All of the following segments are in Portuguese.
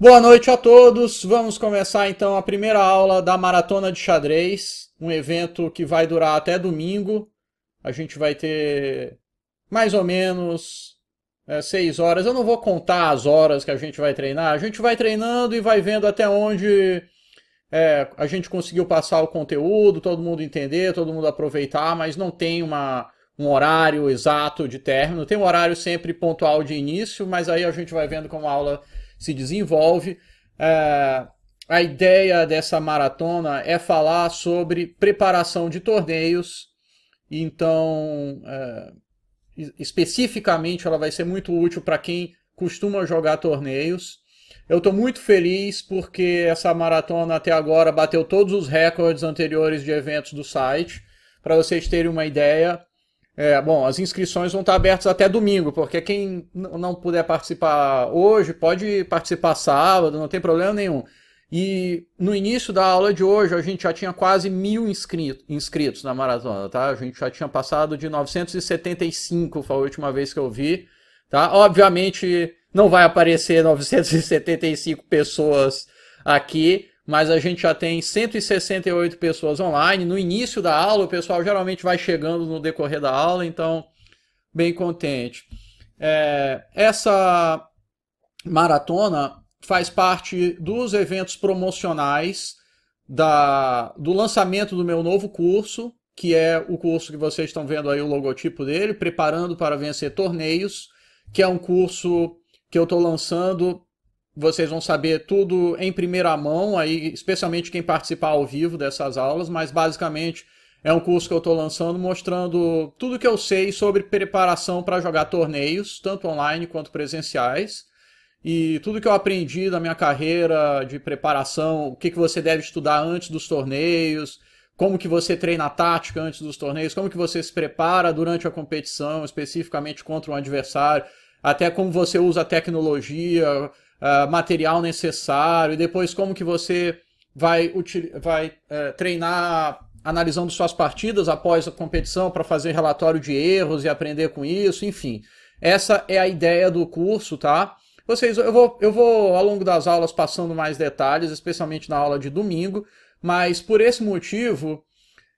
Boa noite a todos. Vamos começar então a primeira aula da Maratona de Xadrez, um evento que vai durar até domingo. A gente vai ter mais ou menos é, seis horas. Eu não vou contar as horas que a gente vai treinar. A gente vai treinando e vai vendo até onde é, a gente conseguiu passar o conteúdo, todo mundo entender, todo mundo aproveitar, mas não tem uma, um horário exato de término. Tem um horário sempre pontual de início, mas aí a gente vai vendo como a aula se desenvolve. É, a ideia dessa maratona é falar sobre preparação de torneios, então, é, especificamente, ela vai ser muito útil para quem costuma jogar torneios. Eu estou muito feliz porque essa maratona até agora bateu todos os recordes anteriores de eventos do site. Para vocês terem uma ideia, é, bom, as inscrições vão estar abertas até domingo, porque quem não puder participar hoje pode participar sábado, não tem problema nenhum. E no início da aula de hoje a gente já tinha quase mil inscritos na maratona, tá? A gente já tinha passado de 975, foi a última vez que eu vi, tá? Obviamente não vai aparecer 975 pessoas aqui, mas a gente já tem 168 pessoas online. No início da aula, o pessoal geralmente vai chegando no decorrer da aula, então, bem contente. É, essa maratona faz parte dos eventos promocionais da, do lançamento do meu novo curso, que é o curso que vocês estão vendo aí o logotipo dele, Preparando para Vencer Torneios, que é um curso que eu estou lançando vocês vão saber tudo em primeira mão, aí, especialmente quem participar ao vivo dessas aulas, mas basicamente é um curso que eu estou lançando mostrando tudo que eu sei sobre preparação para jogar torneios, tanto online quanto presenciais. E tudo que eu aprendi da minha carreira de preparação, o que, que você deve estudar antes dos torneios, como que você treina a tática antes dos torneios, como que você se prepara durante a competição, especificamente contra um adversário, até como você usa a tecnologia, ah, material necessário, e depois como que você vai, vai uh, treinar analisando suas partidas após a competição para fazer relatório de erros e aprender com isso, enfim. Essa é a ideia do curso, tá? Vocês, eu vou, eu vou ao longo das aulas passando mais detalhes, especialmente na aula de domingo, mas por esse motivo,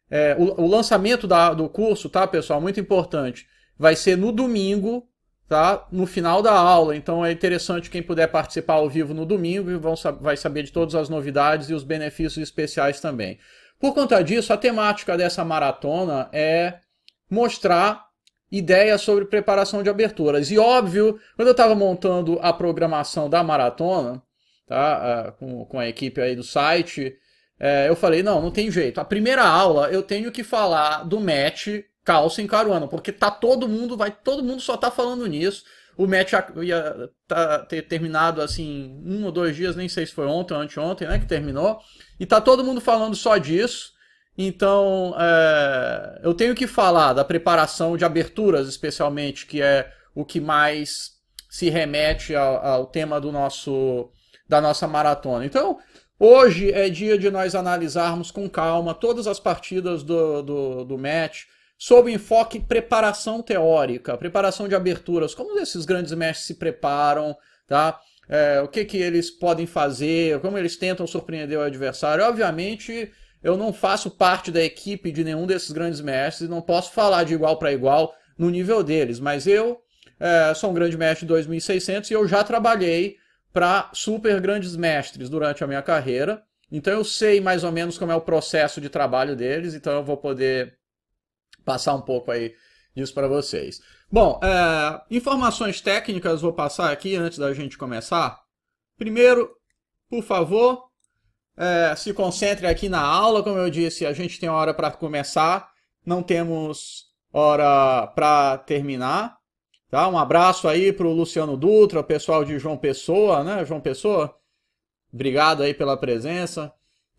é, o, o, lançamento da, do curso, tá, pessoal? Muito importante. Vai ser no domingo, tá? No final da aula. Então é interessante quem puder participar ao vivo no domingo e vão, vai saber de todas as novidades e os benefícios especiais também. Por conta disso, a temática dessa maratona é mostrar ideias sobre preparação de aberturas. E óbvio, quando eu estava montando a programação da maratona, tá? Com, com a equipe aí do site, é, eu falei, não, não tem jeito. A primeira aula eu tenho que falar do match calça em Caruana, porque tá todo mundo, vai, todo mundo só tá falando nisso. O match ia tá, ter terminado assim, um ou dois dias, nem sei se foi ontem ou anteontem, né? Que terminou. E tá todo mundo falando só disso. Então, é, eu tenho que falar da preparação de aberturas, especialmente, que é o que mais se remete ao, ao tema do nosso da nossa maratona. Então, hoje é dia de nós analisarmos com calma todas as partidas do, do, do match sob o enfoque preparação teórica, preparação de aberturas. Como esses grandes mestres se preparam, tá? É, o que, que eles podem fazer, como eles tentam surpreender o adversário. Obviamente, eu não faço parte da equipe de nenhum desses grandes mestres, não posso falar de igual para igual no nível deles, mas eu é, sou um grande mestre de 2600 e eu já trabalhei para super grandes mestres durante a minha carreira, então eu sei mais ou menos como é o processo de trabalho deles, então eu vou poder passar um pouco aí disso para vocês. Bom, é, informações técnicas vou passar aqui antes da gente começar. Primeiro, por favor, é, se concentre aqui na aula. Como eu disse, a gente tem hora para começar, não temos hora para terminar. Tá? Um abraço aí para o Luciano Dutra, o pessoal de João Pessoa, né? João Pessoa, obrigado aí pela presença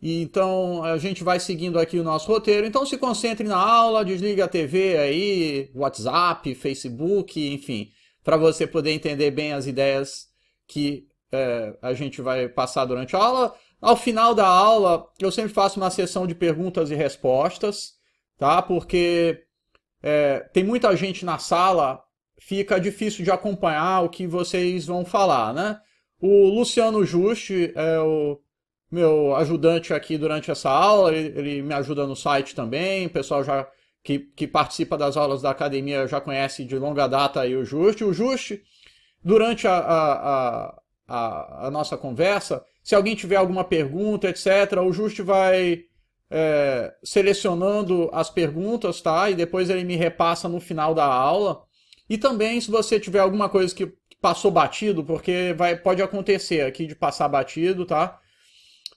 então a gente vai seguindo aqui o nosso roteiro. Então se concentre na aula, desliga a TV aí, WhatsApp, Facebook, enfim, para você poder entender bem as ideias que é, a gente vai passar durante a aula. Ao final da aula, eu sempre faço uma sessão de perguntas e respostas, tá? Porque é, tem muita gente na sala, fica difícil de acompanhar o que vocês vão falar, né? O Luciano Juste é o meu ajudante aqui durante essa aula, ele, ele me ajuda no site também, o pessoal já que, que, participa das aulas da academia já conhece de longa data aí o Juste. O Juste, durante a, a, a, a, nossa conversa, se alguém tiver alguma pergunta, etc., o Juste vai é, selecionando as perguntas, tá? E depois ele me repassa no final da aula. E também, se você tiver alguma coisa que passou batido, porque vai, pode acontecer aqui de passar batido, tá?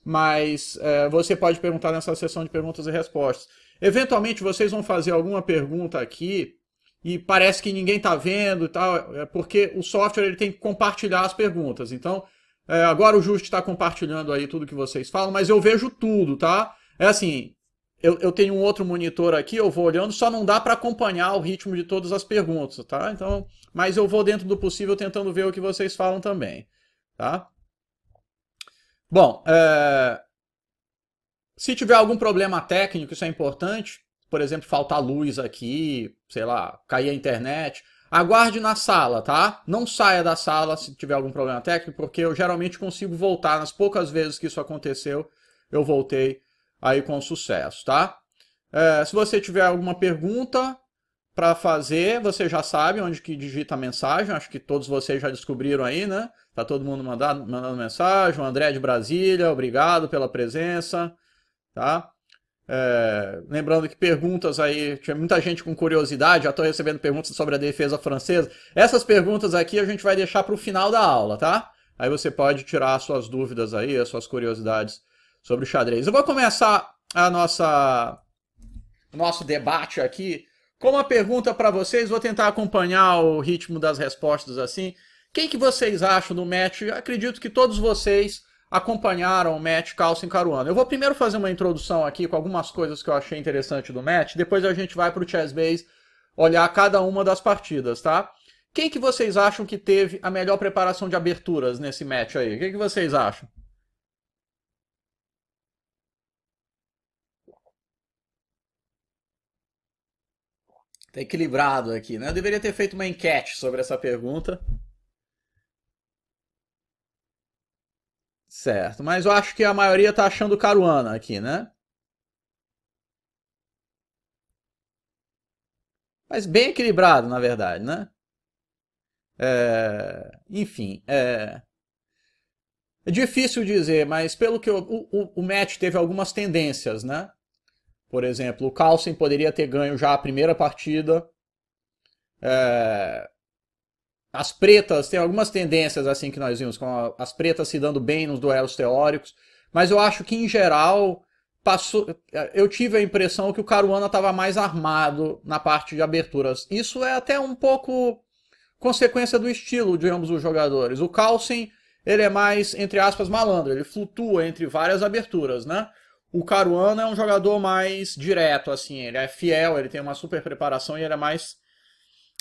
mas é, você pode perguntar nessa sessão de perguntas e respostas. Eventualmente vocês vão fazer alguma pergunta aqui e parece que ninguém está vendo e tal, é porque o software ele tem que compartilhar as perguntas. Então, é, agora o Just está compartilhando aí tudo que vocês falam, mas eu vejo tudo, tá? É assim, eu, eu tenho um outro monitor aqui, eu vou olhando, só não dá para acompanhar o ritmo de todas as perguntas, tá? Então, mas eu vou dentro do possível tentando ver o que vocês falam também, tá? Bom, é... se tiver algum problema técnico, isso é importante. Por exemplo, faltar luz aqui, sei lá, cair a internet. Aguarde na sala, tá? Não saia da sala se tiver algum problema técnico, porque eu geralmente consigo voltar. Nas poucas vezes que isso aconteceu, eu voltei aí com sucesso, tá? É, se você tiver alguma pergunta para fazer, você já sabe onde que digita a mensagem. Acho que todos vocês já descobriram aí, né? Tá todo mundo mandando, mandando mensagem. O André é de Brasília, obrigado pela presença. Tá? É, lembrando que perguntas aí, tinha muita gente com curiosidade, já estou recebendo perguntas sobre a defesa francesa. Essas perguntas aqui a gente vai deixar para o final da aula, tá? Aí você pode tirar suas dúvidas aí, as suas curiosidades sobre o xadrez. Eu vou começar a nossa nosso debate aqui com uma pergunta para vocês. Vou tentar acompanhar o ritmo das respostas assim. Quem que vocês acham do match? Acredito que todos vocês acompanharam o match Carlsen Caruana. Eu vou primeiro fazer uma introdução aqui com algumas coisas que eu achei interessante do match, depois a gente vai para o Chess Base olhar cada uma das partidas, tá? Quem que vocês acham que teve a melhor preparação de aberturas nesse match aí? O que vocês acham? Tá equilibrado aqui, né? Eu deveria ter feito uma enquete sobre essa pergunta. Certo, mas eu acho que a maioria tá achando Caruana aqui, né? Mas bem equilibrado, na verdade, né? É... Enfim, é... É difícil dizer, mas pelo que eu, o, o, o match teve algumas tendências, né? Por exemplo, o Carlsen poderia ter ganho já a primeira partida. É, as pretas, tem algumas tendências assim que nós vimos, com as pretas se dando bem nos duelos teóricos, mas eu acho que em geral passou, eu tive a impressão que o Caruana estava mais armado na parte de aberturas. Isso é até um pouco consequência do estilo de ambos os jogadores. O Carlsen, ele é mais, entre aspas, malandro, ele flutua entre várias aberturas, né? O Caruana é um jogador mais direto, assim, ele é fiel, ele tem uma super preparação e ele é mais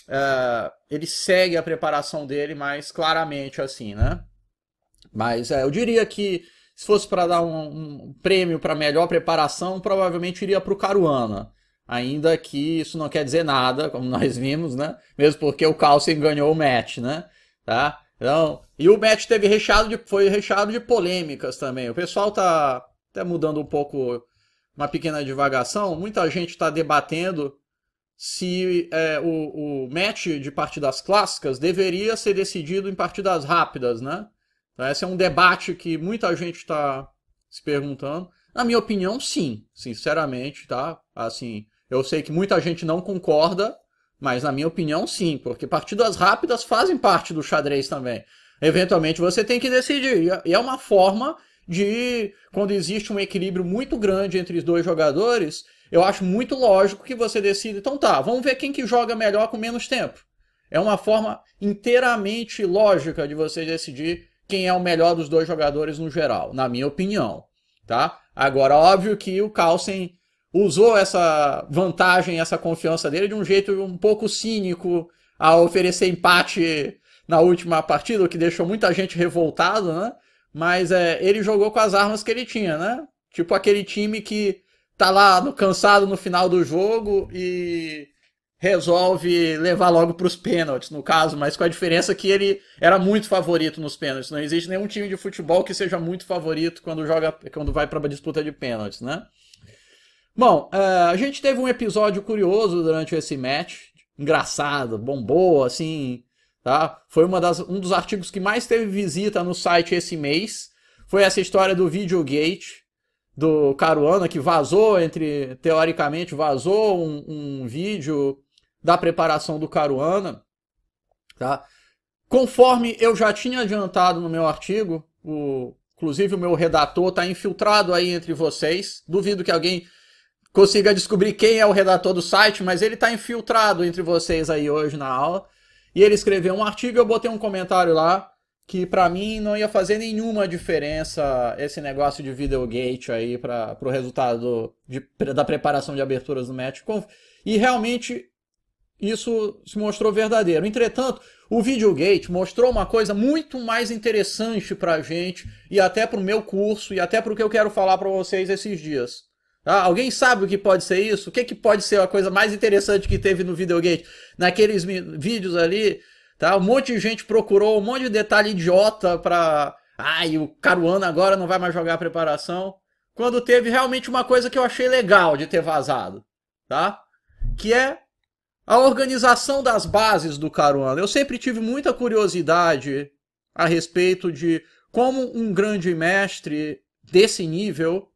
Uh, ele segue a preparação dele mais claramente assim, né? Mas é, eu diria que se fosse para dar um, um prêmio para melhor preparação, provavelmente iria para o Caruana. Ainda que isso não quer dizer nada, como nós vimos, né? Mesmo porque o Carlsen ganhou o match, né? Tá? Então, e o match teve recheado de, foi recheado de polêmicas também. O pessoal tá até mudando um pouco uma pequena divagação. Muita gente está debatendo se é, o, o match de partidas clássicas deveria ser decidido em partidas rápidas, né? Então, esse é um debate que muita gente está se perguntando. Na minha opinião, sim, sinceramente, tá? Assim, eu sei que muita gente não concorda, mas na minha opinião, sim, porque partidas rápidas fazem parte do xadrez também. Eventualmente você tem que decidir. E é, é uma forma de, quando existe um equilíbrio muito grande entre os dois jogadores, eu acho muito lógico que você decida, então tá, vamos ver quem que joga melhor com menos tempo. É uma forma inteiramente lógica de você decidir quem é o melhor dos dois jogadores no geral, na minha opinião, tá? Agora, óbvio que o Carlsen usou essa vantagem, essa confiança dele de um jeito um pouco cínico a oferecer empate na última partida, o que deixou muita gente revoltado, né? Mas é, ele jogou com as armas que ele tinha, né? Tipo aquele time que tá lá no cansado no final do jogo e resolve levar logo para os pênaltis, no caso, mas com a diferença que ele era muito favorito nos pênaltis. Né? Não existe nenhum time de futebol que seja muito favorito quando joga, quando vai para a disputa de pênaltis, né? Bom, eh, a gente teve um episódio curioso durante esse match, engraçado, bombou, assim, tá? Foi uma das, um dos artigos que mais teve visita no site esse mês. Foi essa história do Videogate, do Caruana que vazou entre teoricamente vazou um, um vídeo da preparação do Caruana, tá? Conforme eu já tinha adiantado no meu artigo, o, inclusive o meu redator está infiltrado aí entre vocês. Duvido que alguém consiga descobrir quem é o redator do site, mas ele está infiltrado entre vocês aí hoje na aula. E ele escreveu um artigo, eu botei um comentário lá que para mim não ia fazer nenhuma diferença esse negócio de Videogate aí para o resultado de, da preparação de aberturas do match. E realmente isso se mostrou verdadeiro. Entretanto, o Videogate mostrou uma coisa muito mais interessante para a gente e até para o meu curso e até para o que eu quero falar para vocês esses dias. Ah, alguém sabe o que pode ser isso? O que, que pode ser a coisa mais interessante que teve no Videogate? Naqueles vídeos ali tá? Um monte de gente procurou um monte de detalhe idiota para, ai, o Caruana agora não vai mais jogar a preparação, quando teve realmente uma coisa que eu achei legal de ter vazado, tá? Que é a organização das bases do Caruana. Eu sempre tive muita curiosidade a respeito de como um grande mestre desse nível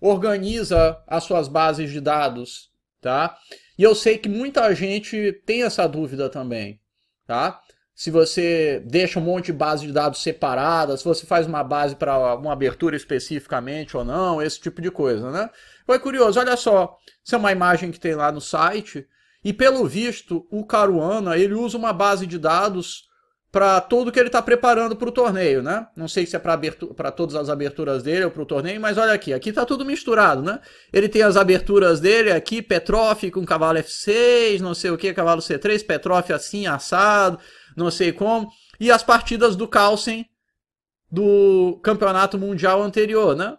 organiza as suas bases de dados, tá? E eu sei que muita gente tem essa dúvida também tá? Se você deixa um monte de base de dados separadas, se você faz uma base para uma abertura especificamente ou não, esse tipo de coisa, né? Foi curioso, olha só, isso é uma imagem que tem lá no site, e pelo visto, o Caruana, ele usa uma base de dados para tudo que ele está preparando para o torneio, né? Não sei se é para todas as aberturas dele ou para o torneio, mas olha aqui, aqui está tudo misturado, né? Ele tem as aberturas dele aqui, Petroff com cavalo F6, não sei o que, cavalo C3, Petroff assim, assado, não sei como. E as partidas do Carlsen do campeonato mundial anterior, né?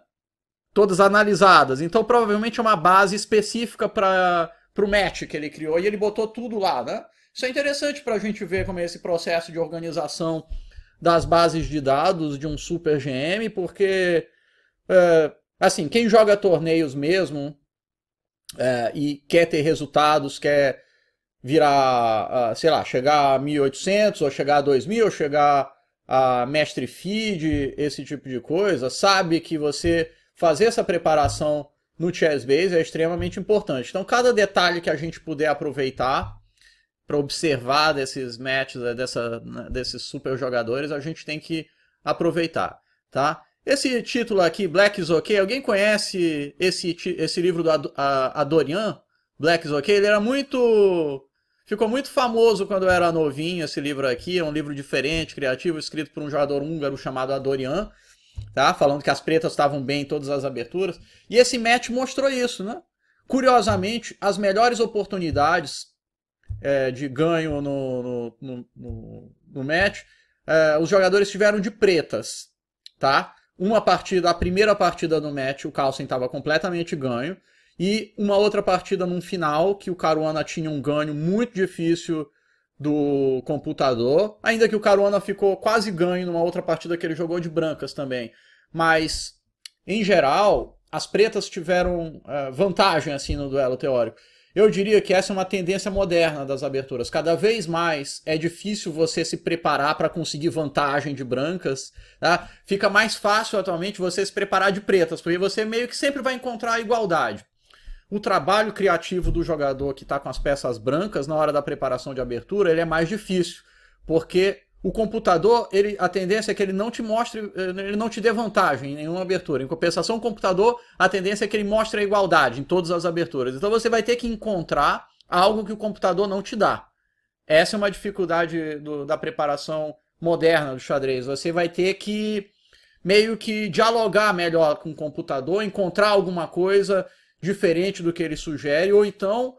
Todas analisadas. Então, provavelmente é uma base específica para o match que ele criou e ele botou tudo lá, né? Isso é interessante para a gente ver como é esse processo de organização das bases de dados de um Super GM, porque, é, assim, quem joga torneios mesmo é, e quer ter resultados, quer virar, sei lá, chegar a 1800, ou chegar a 2000, ou chegar a mestre feed, esse tipo de coisa, sabe que você fazer essa preparação no Chess Base é extremamente importante. Então, cada detalhe que a gente puder aproveitar para observar desses matches, né, dessa, né, desses super jogadores, a gente tem que aproveitar, tá? Esse título aqui, Black is OK, alguém conhece esse, esse livro do Adorian? Black is OK? Ele era muito... Ficou muito famoso quando eu era novinho, esse livro aqui. É um livro diferente, criativo, escrito por um jogador húngaro chamado Adorian, tá? Falando que as pretas estavam bem em todas as aberturas. E esse match mostrou isso, né? Curiosamente, as melhores oportunidades é, de ganho no, no, no, no match, é, os jogadores tiveram de pretas, tá? Uma partida, a primeira partida do match, o Carlsen estava completamente ganho, e uma outra partida num final, que o Caruana tinha um ganho muito difícil do computador, ainda que o Caruana ficou quase ganho numa outra partida que ele jogou de brancas também. Mas, em geral, as pretas tiveram é, vantagem assim no duelo teórico. Eu diria que essa é uma tendência moderna das aberturas. Cada vez mais é difícil você se preparar para conseguir vantagem de brancas. Tá? Fica mais fácil atualmente você se preparar de pretas, porque você meio que sempre vai encontrar a igualdade. O trabalho criativo do jogador que está com as peças brancas na hora da preparação de abertura ele é mais difícil, porque o computador, ele, a tendência é que ele não te mostre, eh, ele não te dê vantagem em nenhuma abertura. Em compensação, o computador, a tendência é que ele mostre a igualdade em todas as aberturas. Então você vai ter que encontrar algo que o computador não te dá. Essa é uma dificuldade do, da preparação moderna do xadrez. Você vai ter que meio que dialogar melhor com o computador, encontrar alguma coisa diferente do que ele sugere, ou então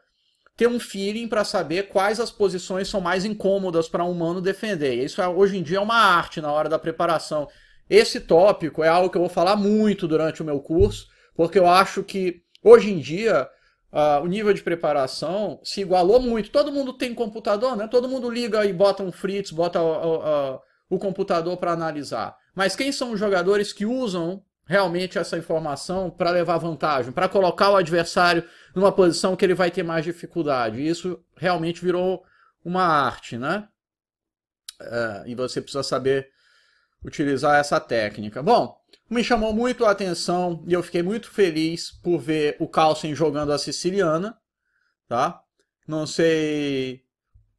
ter um feeling para saber quais as posições são mais incômodas para um humano defender. E isso é, hoje em dia é uma arte na hora da preparação. Esse tópico é algo que eu vou falar muito durante o meu curso, porque eu acho que hoje em dia Uh, o nível de preparação se igualou muito. Todo mundo tem computador, né? Todo mundo liga e bota um Fritz, bota uh, uh, o computador para analisar. Mas quem são os jogadores que usam realmente essa informação para levar vantagem, para colocar o adversário numa posição que ele vai ter mais dificuldade. Isso realmente virou uma arte, né? É, e você precisa saber utilizar essa técnica. Bom, me chamou muito a atenção e eu fiquei muito feliz por ver o Carlsen jogando a siciliana, tá? Não sei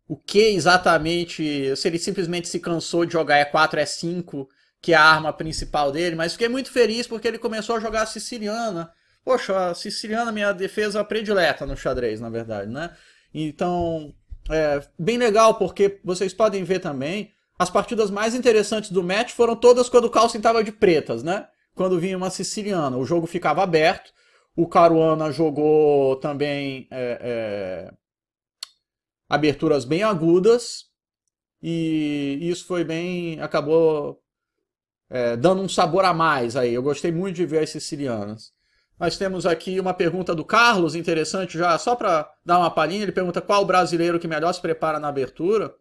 o que exatamente, se ele simplesmente se cansou de jogar E4, é E5 que é a arma principal dele, mas fiquei muito feliz porque ele começou a jogar a siciliana. Poxa, a siciliana é minha defesa predileta no xadrez, na verdade, né? Então, é bem legal porque vocês podem ver também, as partidas mais interessantes do match foram todas quando o Carlsen estava de pretas, né? Quando vinha uma siciliana, o jogo ficava aberto. O Caruana jogou também é, é, aberturas bem agudas e isso foi bem, acabou é, dando um sabor a mais aí. Eu gostei muito de ver as sicilianas. Nós temos aqui uma pergunta do Carlos, interessante já, só para dar uma palhinha. Ele pergunta qual brasileiro que melhor se prepara na abertura.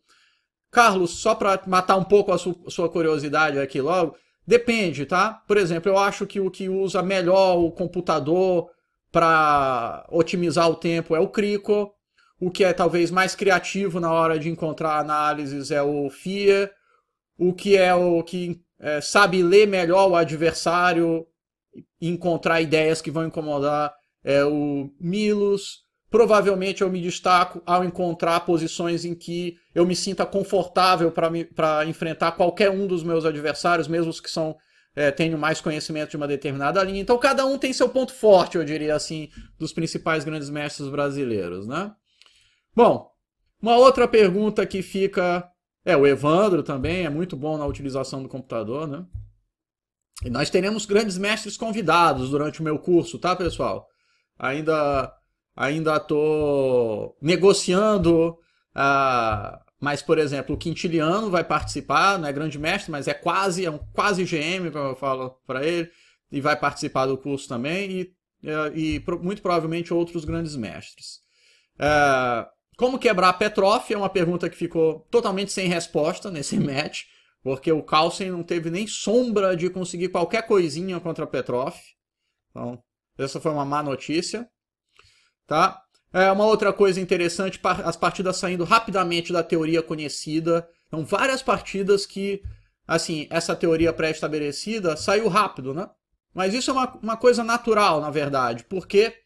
Carlos, só para matar um pouco a sua curiosidade aqui logo, depende, tá? Por exemplo, eu acho que o que usa melhor o computador para otimizar o tempo é o Crico. O que é talvez mais criativo na hora de encontrar análises é o FIA. O que é o que é, sabe ler melhor o adversário, encontrar ideias que vão incomodar é, o Milos. Provavelmente eu me destaco ao encontrar posições em que eu me sinta confortável para enfrentar qualquer um dos meus adversários, mesmo os que são é, tenho mais conhecimento de uma determinada linha. Então cada um tem seu ponto forte, eu diria assim, dos principais grandes mestres brasileiros, né? Bom, uma outra pergunta que fica é, o Evandro também é muito bom na utilização do computador, né? E nós teremos grandes mestres convidados durante o meu curso, tá, pessoal? Ainda ainda tô negociando ah, mas, por exemplo, o Quintiliano vai participar, não é grande mestre, mas é quase, é um quase GM, como eu falo para ele, e vai participar do curso também, e, eh, e, muito provavelmente outros grandes mestres. Ah, como quebrar Petrov é uma pergunta que ficou totalmente sem resposta nesse match, porque o Carlsen não teve nem sombra de conseguir qualquer coisinha contra Petrov. Então, essa foi uma má notícia. Tá? É uma outra coisa interessante, as partidas saindo rapidamente da teoria conhecida. Então, várias partidas que, assim, essa teoria pré-estabelecida saiu rápido, né? Mas isso é uma, uma coisa natural, na verdade, porque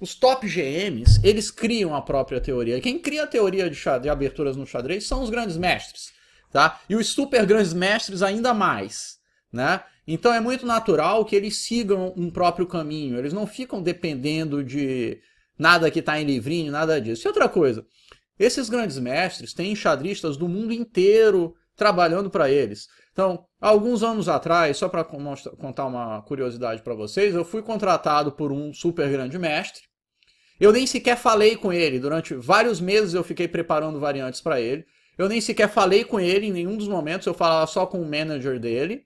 os top GMs, eles criam a própria teoria. Quem cria a teoria de, de aberturas no xadrez são os grandes mestres, tá? E os super grandes mestres ainda mais, né? Então é muito natural que eles sigam um próprio caminho. Eles não ficam dependendo de nada que está em livrinho, nada disso. E outra coisa, esses grandes mestres têm xadristas do mundo inteiro trabalhando para eles. Então, alguns anos atrás, só para contar uma curiosidade para vocês, eu fui contratado por um super grande mestre eu nem sequer falei com ele. Durante vários meses eu fiquei preparando variantes para ele. Eu nem sequer falei com ele em nenhum dos momentos. Eu falava só com o manager dele.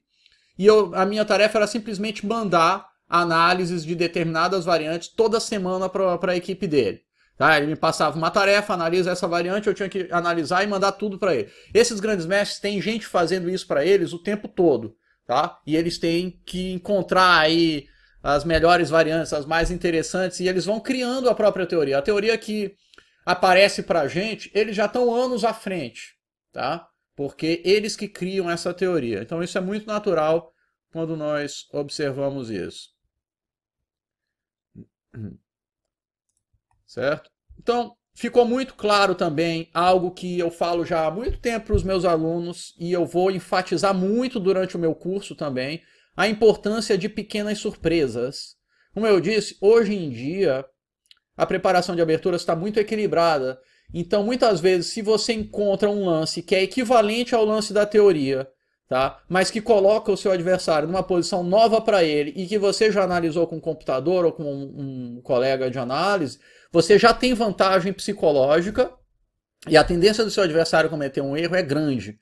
E eu, a minha tarefa era simplesmente mandar análises de determinadas variantes toda semana para a equipe dele. Tá? Ele me passava uma tarefa, analisa essa variante, eu tinha que analisar e mandar tudo para ele. Esses grandes mestres têm gente fazendo isso para eles o tempo todo. Tá? E eles têm que encontrar aí as melhores variantes, as mais interessantes, e eles vão criando a própria teoria. A teoria que aparece para a gente, eles já estão anos à frente, tá? Porque eles que criam essa teoria. Então isso é muito natural quando nós observamos isso. Certo? Então, ficou muito claro também algo que eu falo já há muito tempo para os meus alunos e eu vou enfatizar muito durante o meu curso também, a importância de pequenas surpresas. Como eu disse, hoje em dia a preparação de aberturas está muito equilibrada. Então, muitas vezes, se você encontra um lance que é equivalente ao lance da teoria, tá? mas que coloca o seu adversário numa posição nova para ele e que você já analisou com um computador ou com um, um colega de análise, você já tem vantagem psicológica e a tendência do seu adversário cometer um erro é grande.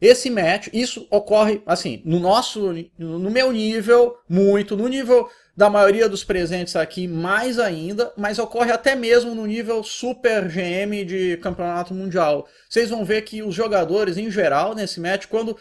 Esse match, isso ocorre, assim, no nosso, no meu nível, muito, no nível da maioria dos presentes aqui, mais ainda, mas ocorre até mesmo no nível super GM de campeonato mundial. Vocês vão ver que os jogadores, em geral, nesse match, quando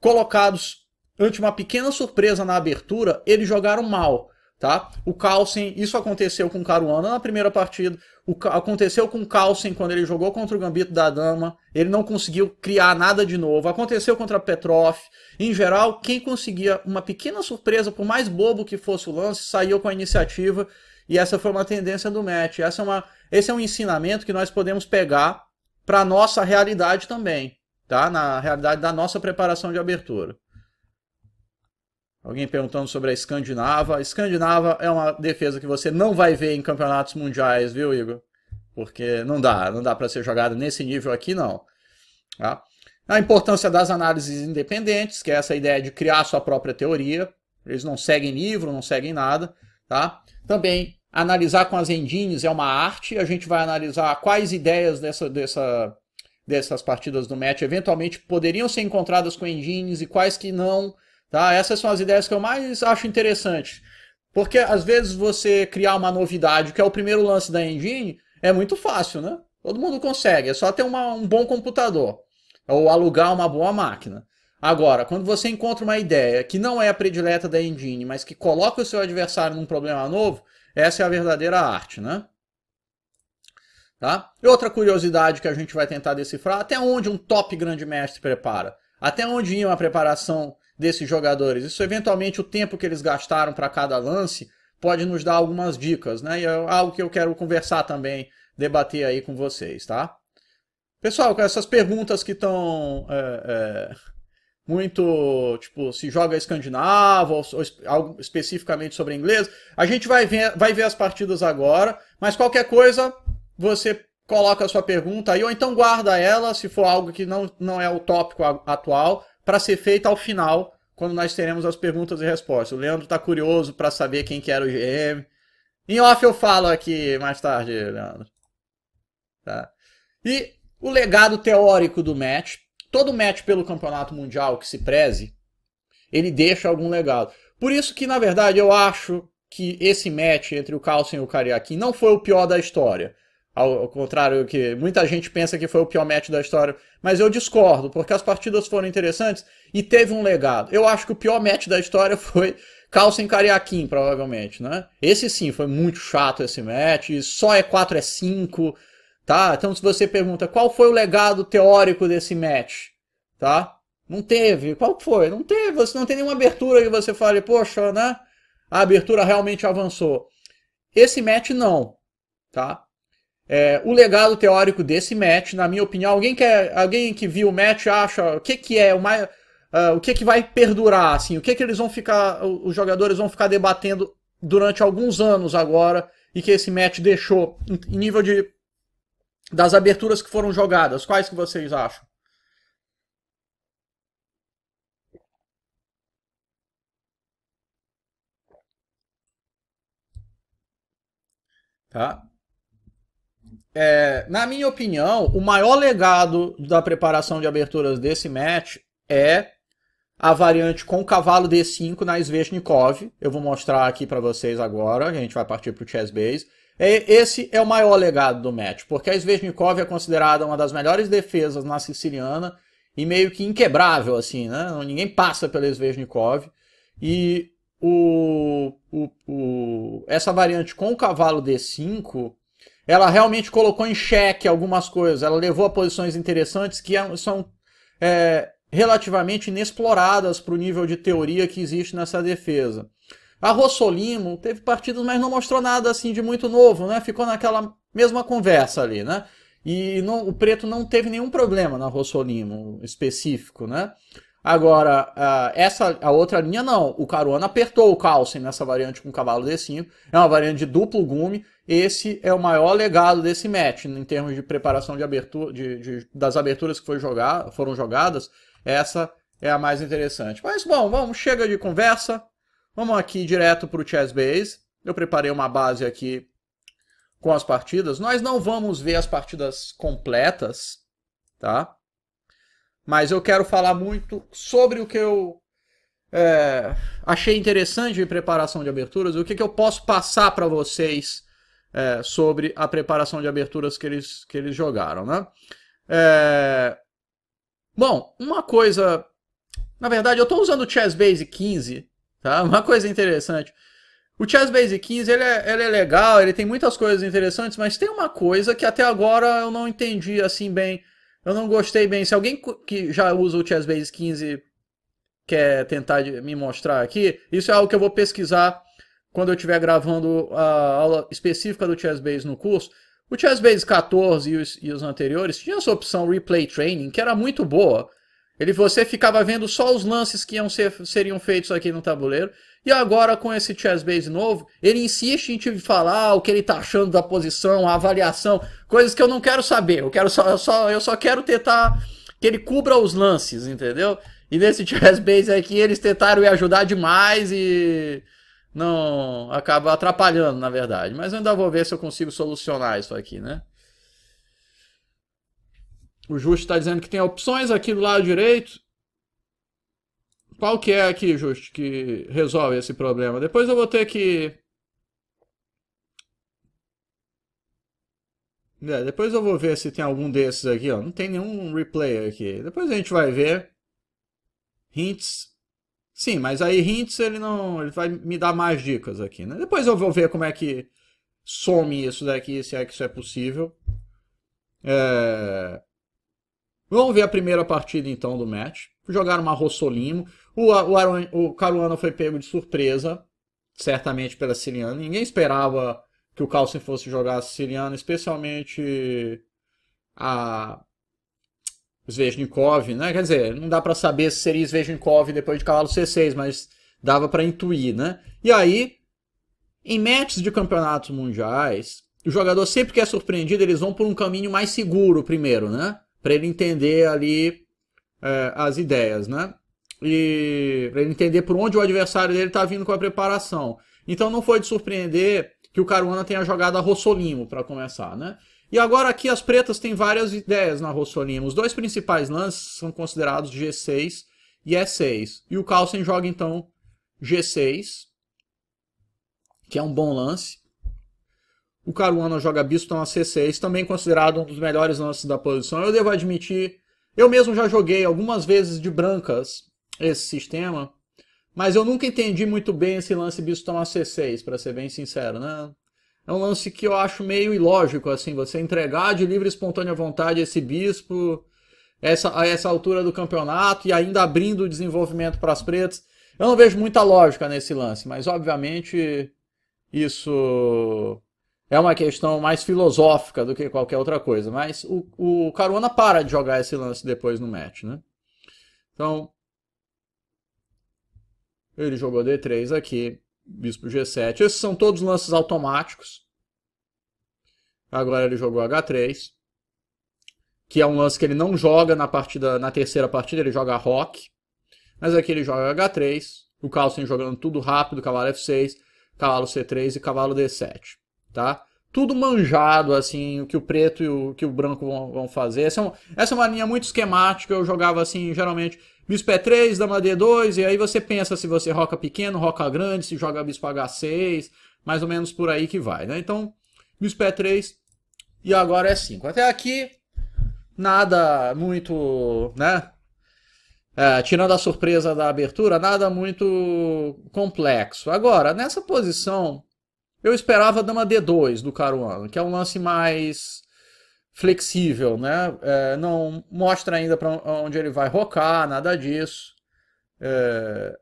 colocados ante uma pequena surpresa na abertura, eles jogaram mal, tá? O Carlsen, isso aconteceu com o Caruana na primeira partida, o, aconteceu com o Carlsen quando ele jogou contra o Gambito da Dama, ele não conseguiu criar nada de novo. Aconteceu contra Petrov. Em geral, quem conseguia uma pequena surpresa, por mais bobo que fosse o lance, saiu com a iniciativa. E essa foi uma tendência do match. Essa é uma, esse é um ensinamento que nós podemos pegar para nossa realidade também, tá? Na realidade da nossa preparação de abertura. Alguém perguntando sobre a Escandinava. Escandinava é uma defesa que você não vai ver em campeonatos mundiais, viu, Igor? Porque não dá, não dá para ser jogado nesse nível aqui, não. Tá? A importância das análises independentes, que é essa ideia de criar sua própria teoria. Eles não seguem livro, não seguem nada. Tá? Também, analisar com as endines é uma arte. A gente vai analisar quais ideias dessa, dessa, dessas partidas do match eventualmente poderiam ser encontradas com endines e quais que não Tá? Essas são as ideias que eu mais acho interessante. Porque às vezes você criar uma novidade, que é o primeiro lance da engine, é muito fácil, né? Todo mundo consegue, é só ter uma, um bom computador ou alugar uma boa máquina. Agora, quando você encontra uma ideia que não é a predileta da engine, mas que coloca o seu adversário num problema novo, essa é a verdadeira arte, né? Tá? E outra curiosidade que a gente vai tentar decifrar, até onde um top grande mestre prepara? Até onde ia uma preparação desses jogadores. Isso, eventualmente, o tempo que eles gastaram para cada lance pode nos dar algumas dicas, né? E é algo que eu quero conversar também, debater aí com vocês, tá? Pessoal, com essas perguntas que estão é, é, muito, tipo, se joga escandinavo, ou, ou, algo especificamente sobre inglês, a gente vai ver, vai ver as partidas agora, mas qualquer coisa, você coloca a sua pergunta aí, ou então guarda ela, se for algo que não, não é o tópico atual, para ser feita ao final, quando nós teremos as perguntas e respostas. O Leandro está curioso para saber quem que era o GM. Em off eu falo aqui mais tarde, Leandro. Tá. E o legado teórico do match. Todo match pelo campeonato mundial que se preze, ele deixa algum legado. Por isso que, na verdade, eu acho que esse match entre o Carlson e o Kariakin não foi o pior da história. Ao contrário do que muita gente pensa que foi o pior match da história mas eu discordo, porque as partidas foram interessantes e teve um legado. Eu acho que o pior match da história foi Calça em Cariaquim, provavelmente, né? Esse sim, foi muito chato esse match, só é 4 é 5, tá? Então se você pergunta qual foi o legado teórico desse match, tá? Não teve. Qual foi? Não teve. Você não tem nenhuma abertura que você fale, poxa, né? A abertura realmente avançou. Esse match não, tá? É, o legado teórico desse match, na minha opinião, alguém que, é, alguém que viu o match acha o que, que é o mais. Uh, ah, o que, que vai perdurar, assim, o que, que eles vão ficar, os jogadores vão ficar debatendo durante alguns anos agora e que esse match deixou em nível de das aberturas que foram jogadas, quais que vocês acham? Tá? é, na minha opinião, o maior legado da preparação de aberturas desse match é a variante com cavalo D5 na Sveshnikov. Eu vou mostrar aqui para vocês agora, a gente vai partir para o chess base. É, esse é o maior legado do match, porque a Sveshnikov é considerada uma das melhores defesas na siciliana e meio que inquebrável, assim, né? Ninguém passa pela Sveshnikov. E o, o, o, essa variante com o cavalo D5 ela realmente colocou em xeque algumas coisas, ela levou a posições interessantes que são é, relativamente inexploradas para o nível de teoria que existe nessa defesa. A Rossolimo teve partidos, mas não mostrou nada assim de muito novo, né? Ficou naquela mesma conversa ali, né? E não, o preto não teve nenhum problema na Rossolimo específico, né? Agora, uh, essa a outra linha não. O Caruana apertou o Carlsen nessa variante com cavalo D5. É uma variante de duplo gume. Esse é o maior legado desse match em termos de preparação de abertura, de, de das aberturas que foi jogar, foram jogadas. Essa é a mais interessante. Mas bom, vamos, chega de conversa. Vamos aqui direto para o Chess Base. Eu preparei uma base aqui com as partidas. Nós não vamos ver as partidas completas, tá? mas eu quero falar muito sobre o que eu é, achei interessante em preparação de aberturas, o que, que eu posso passar para vocês é, sobre a preparação de aberturas que eles, que eles jogaram. Né? É... Bom, uma coisa. Na verdade, eu estou usando o Chess Base 15, tá? uma coisa interessante. O Chess Base 15 ele é, ele é legal, ele tem muitas coisas interessantes, mas tem uma coisa que até agora eu não entendi assim bem eu não gostei bem. Se alguém que já usa o Chessbase 15 quer tentar me mostrar aqui, isso é algo que eu vou pesquisar quando eu estiver gravando a aula específica do Chessbase no curso. O Chessbase 14 e os, e os anteriores tinha essa opção Replay Training, que era muito boa. Ele você ficava vendo só os lances que iam ser, seriam feitos aqui no tabuleiro. E agora com esse chess base novo, ele insiste em te falar o que ele está achando da posição, a avaliação, coisas que eu não quero saber. Eu quero só, eu só, eu só quero tentar que ele cubra os lances, entendeu? E nesse chess base aqui eles tentaram me ajudar demais e não acaba atrapalhando, na verdade. Mas eu ainda vou ver se eu consigo solucionar isso aqui, né? O Justo está dizendo que tem opções aqui do lado direito. Qual que é aqui, Just, que resolve esse problema? Depois eu vou ter que... É, depois eu vou ver se tem algum desses aqui, ó. Não tem nenhum replay aqui. Depois a gente vai ver. Hints. Sim, mas aí hints ele não... Ele vai me dar mais dicas aqui, né? Depois eu vou ver como é que some isso daqui, se é que isso é possível. É... Vamos ver a primeira partida então do match. Jogaram uma Rossolimo. O, o, Aron, o Caruana foi pego de surpresa, certamente pela Siriana. Ninguém esperava que o Carlsen fosse jogar a Siriana, especialmente a Svejnikov, né? Quer dizer, não dá para saber se seria Svejnikov depois de cavalo C6, mas dava para intuir, né? E aí, em matches de campeonatos mundiais, o jogador sempre que é surpreendido, eles vão por um caminho mais seguro primeiro, né? Para ele entender ali é, as ideias, né? e para ele entender por onde o adversário dele está vindo com a preparação. Então não foi de surpreender que o Caruana tenha jogado a Rossolimo para começar, né? E agora aqui as pretas têm várias ideias na Rossolimo. Os dois principais lances são considerados G6 e E6. E o Carlsen joga então G6, que é um bom lance. O Caruana joga Bistão a C6, também considerado um dos melhores lances da posição. Eu devo admitir, eu mesmo já joguei algumas vezes de brancas esse sistema. Mas eu nunca entendi muito bem esse lance bispo tomar C6, para ser bem sincero, né? É um lance que eu acho meio ilógico, assim, você entregar de livre e espontânea vontade esse bispo essa, a essa altura do campeonato e ainda abrindo o desenvolvimento para as pretas. Eu não vejo muita lógica nesse lance, mas obviamente isso é uma questão mais filosófica do que qualquer outra coisa. Mas o, o Caruana para de jogar esse lance depois no match, né? Então, ele jogou D3 aqui, bispo G7. Esses são todos lances automáticos. Agora ele jogou H3, que é um lance que ele não joga na partida, na terceira partida, ele joga rock. Mas aqui ele joga H3, o Carlsen jogando tudo rápido, cavalo F6, cavalo C3 e cavalo D7, tá? Tudo manjado, assim, o que o preto e o que o branco vão, vão fazer. Essa é, essa é uma linha muito esquemática, eu jogava assim, geralmente, Bispo E3, é Dama D2, é e aí você pensa se você roca pequeno, roca grande, se joga Bispo H6, mais ou menos por aí que vai, né? Então, Bispo E3 é e agora é 5. Até aqui, nada muito, né? É, tirando a surpresa da abertura, nada muito complexo. Agora, nessa posição, eu esperava Dama D2 do Caruano, que é um lance mais flexível, né? É, não mostra ainda para onde ele vai rocar, nada disso. É,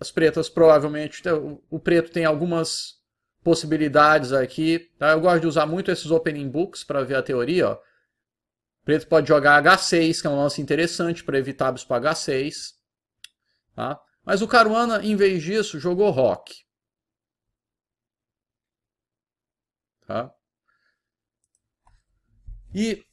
as pretas provavelmente então, o preto tem algumas possibilidades aqui. Tá? Eu gosto de usar muito esses opening books para ver a teoria. Ó. O preto pode jogar H6, que é um lance interessante para evitar bispo H6. Tá? Mas o Caruana, em vez disso, jogou Rock. Tá? E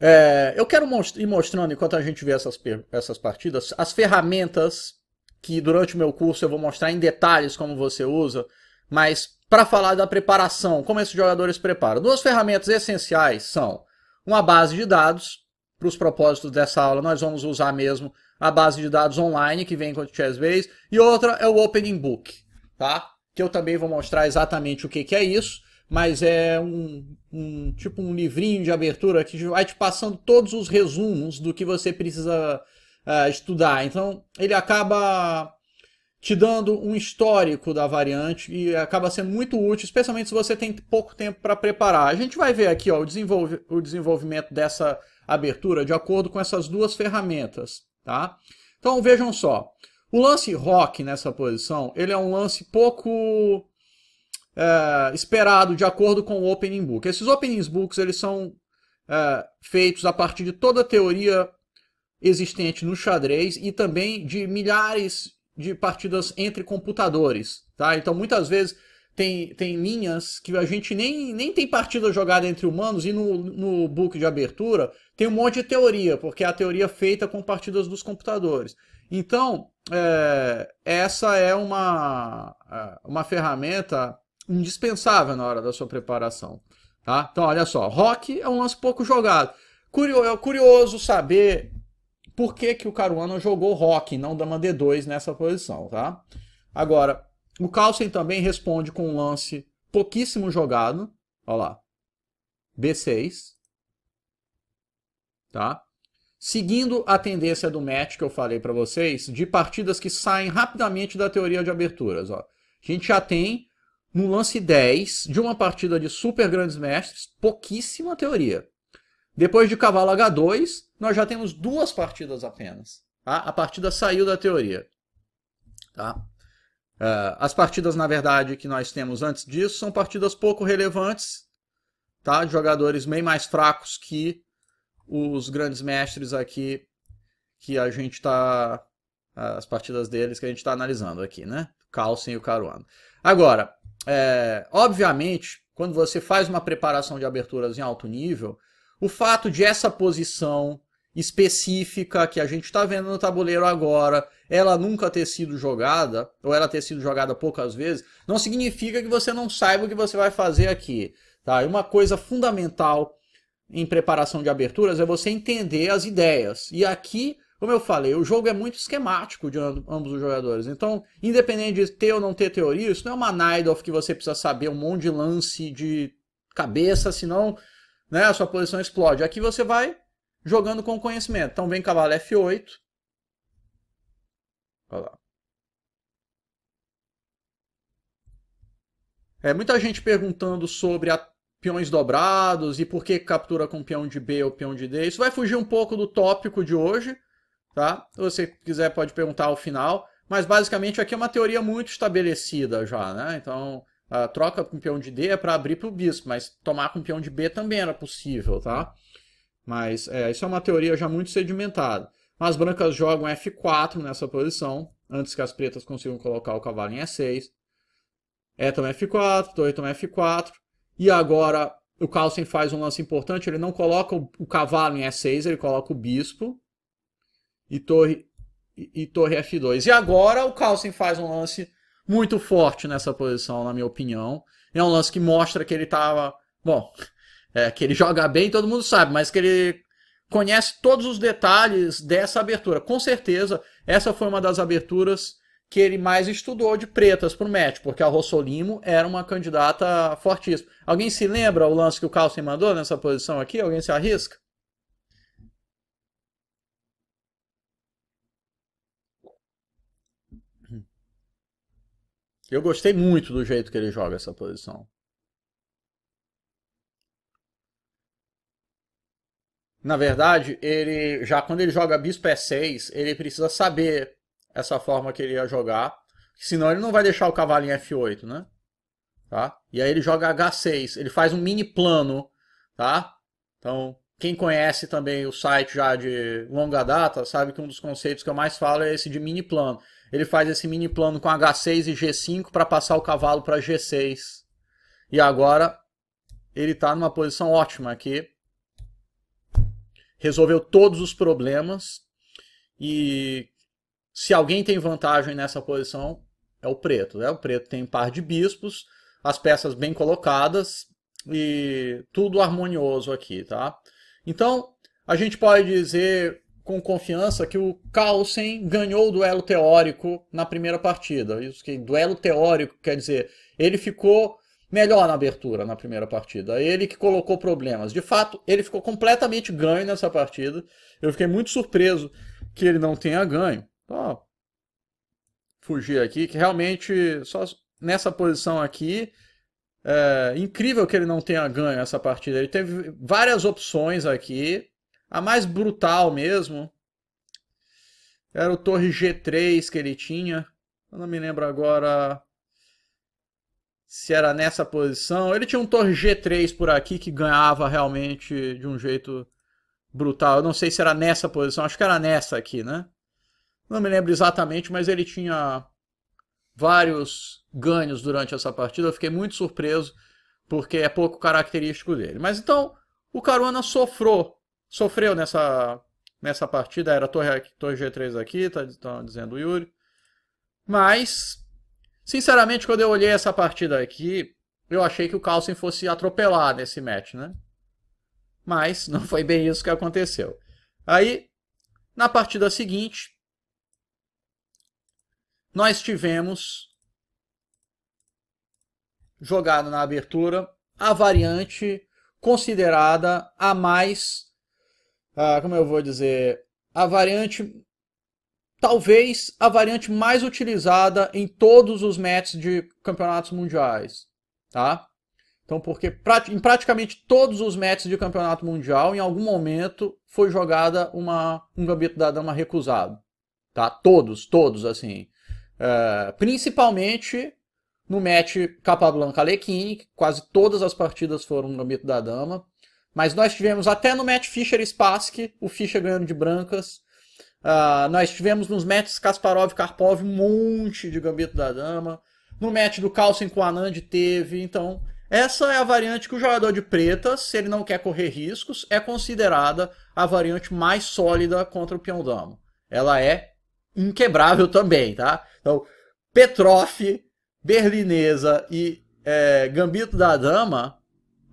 é, eu quero most ir mostrando, enquanto a gente vê essas, essas partidas, as ferramentas que durante o meu curso eu vou mostrar em detalhes como você usa, mas para falar da preparação, como esses jogadores preparam. Duas ferramentas essenciais são uma base de dados, para os propósitos dessa aula nós vamos usar mesmo a base de dados online que vem com o Chess Base, e outra é o Opening Book, tá? que eu também vou mostrar exatamente o que, que é isso mas é um, um, tipo um livrinho de abertura que vai te passando todos os resumos do que você precisa uh, estudar. Então ele acaba te dando um histórico da variante e acaba sendo muito útil, especialmente se você tem pouco tempo para preparar. A gente vai ver aqui ó, o, desenvolve, o desenvolvimento dessa abertura de acordo com essas duas ferramentas. Tá? Então vejam só, o lance rock nessa posição ele é um lance pouco é, esperado de acordo com o Opening Book. Esses Opening Books eles são é, feitos a partir de toda a teoria existente no xadrez e também de milhares de partidas entre computadores. Tá? Então, muitas vezes, tem, tem linhas que a gente nem, nem tem partida jogada entre humanos e no, no book de abertura tem um monte de teoria, porque é a teoria feita com partidas dos computadores. Então, é, essa é uma, é, uma ferramenta indispensável na hora da sua preparação. Tá? Então, olha só, rock é um lance pouco jogado. Curio, é curioso saber por que, que o Caruana jogou rock, não dama D2 nessa posição. Tá? Agora, o Carlsen também responde com um lance pouquíssimo jogado. Olha lá, B6. Tá? Seguindo a tendência do match que eu falei para vocês, de partidas que saem rapidamente da teoria de aberturas. Ó. A gente já tem no lance 10 de uma partida de super grandes mestres, pouquíssima teoria. Depois de cavalo H2, nós já temos duas partidas apenas. Tá? A partida saiu da teoria. Tá? Uh, as partidas, na verdade, que nós temos antes disso são partidas pouco relevantes, tá? jogadores meio mais fracos que os grandes mestres aqui que a gente está. As partidas deles que a gente está analisando aqui, né? Carlsen e o Caruano. Agora, é, obviamente, quando você faz uma preparação de aberturas em alto nível, o fato de essa posição específica que a gente está vendo no tabuleiro agora, ela nunca ter sido jogada, ou ela ter sido jogada poucas vezes, não significa que você não saiba o que você vai fazer aqui. Tá? E uma coisa fundamental em preparação de aberturas é você entender as ideias. E aqui como eu falei, o jogo é muito esquemático de ambos os jogadores. Então, independente de ter ou não ter teoria, isso não é uma night off que você precisa saber um monte de lance de cabeça, senão né, a sua posição explode. Aqui você vai jogando com conhecimento. Então vem cavalo F8. Olha lá. É, muita gente perguntando sobre a peões dobrados e por que captura com peão de B ou peão de D. Isso vai fugir um pouco do tópico de hoje, tá? Se você quiser pode perguntar ao final, mas basicamente aqui é uma teoria muito estabelecida já, né? Então, a troca com peão de D é para abrir para o bispo, mas tomar com peão de B também era possível, tá? Mas é, isso é uma teoria já muito sedimentada. As brancas jogam F4 nessa posição, antes que as pretas consigam colocar o cavalo em E6. É toma F4, torre toma F4. E agora o Carlsen faz um lance importante, ele não coloca o, o cavalo em E6, ele coloca o bispo e torre, e, e torre F2. E agora o Carlsen faz um lance muito forte nessa posição, na minha opinião. É um lance que mostra que ele estava. Bom, é, que ele joga bem, todo mundo sabe, mas que ele conhece todos os detalhes dessa abertura. Com certeza, essa foi uma das aberturas que ele mais estudou de pretas para o match, porque a Rossolimo era uma candidata fortíssima. Alguém se lembra o lance que o Carlsen mandou nessa posição aqui? Alguém se arrisca? Eu gostei muito do jeito que ele joga essa posição. Na verdade, ele já quando ele joga bispo e6, ele precisa saber essa forma que ele ia jogar, senão ele não vai deixar o cavalo em f8, né? Tá? E aí ele joga h6, ele faz um mini plano, tá? Então, quem conhece também o site já de longa data, sabe que um dos conceitos que eu mais falo é esse de mini plano ele faz esse mini plano com H6 e G5 para passar o cavalo para G6. E agora ele está numa posição ótima aqui. Resolveu todos os problemas. E se alguém tem vantagem nessa posição, é o preto. Né? O preto tem um par de bispos, as peças bem colocadas e tudo harmonioso aqui. Tá? Então, a gente pode dizer com confiança que o Carlsen ganhou o duelo teórico na primeira partida. Isso que duelo teórico quer dizer, ele ficou melhor na abertura na primeira partida. Ele que colocou problemas. De fato, ele ficou completamente ganho nessa partida. Eu fiquei muito surpreso que ele não tenha ganho. ó fugir aqui, que realmente só nessa posição aqui. É incrível que ele não tenha ganho essa partida. Ele teve várias opções aqui a mais brutal mesmo era o Torre G3 que ele tinha. Eu não me lembro agora se era nessa posição. Ele tinha um Torre G3 por aqui que ganhava realmente de um jeito brutal. Eu não sei se era nessa posição, acho que era nessa aqui, né? Não me lembro exatamente, mas ele tinha vários ganhos durante essa partida. Eu fiquei muito surpreso porque é pouco característico dele. Mas então o Caruana sofreu sofreu nessa, nessa partida, era torre, torre G3 aqui, tá, dizendo o Yuri. Mas, sinceramente, quando eu olhei essa partida aqui, eu achei que o Carlsen fosse atropelar nesse match, né? Mas não foi bem isso que aconteceu. Aí, na partida seguinte, nós tivemos jogado na abertura a variante considerada a mais ah, como eu vou dizer, a variante, talvez a variante mais utilizada em todos os matches de campeonatos mundiais, tá? Então, porque em praticamente todos os matches de campeonato mundial, em algum momento, foi jogada uma, um gambito da dama recusado. Tá? Todos, todos, assim. Uh, principalmente no match Capablanca Lequini, que quase todas as partidas foram no gambito da dama. Mas nós tivemos até no match Fischer e Spassky, o Fischer ganhando de brancas. Uh, nós tivemos nos matches Kasparov e Karpov um monte de gambito da dama. No match do Carlsen com o Anand teve. Então, essa é a variante que o jogador de pretas, se ele não quer correr riscos, é considerada a variante mais sólida contra o peão dama. Ela é inquebrável também, tá? Então, Petrov, Berlinesa e é, Gambito da Dama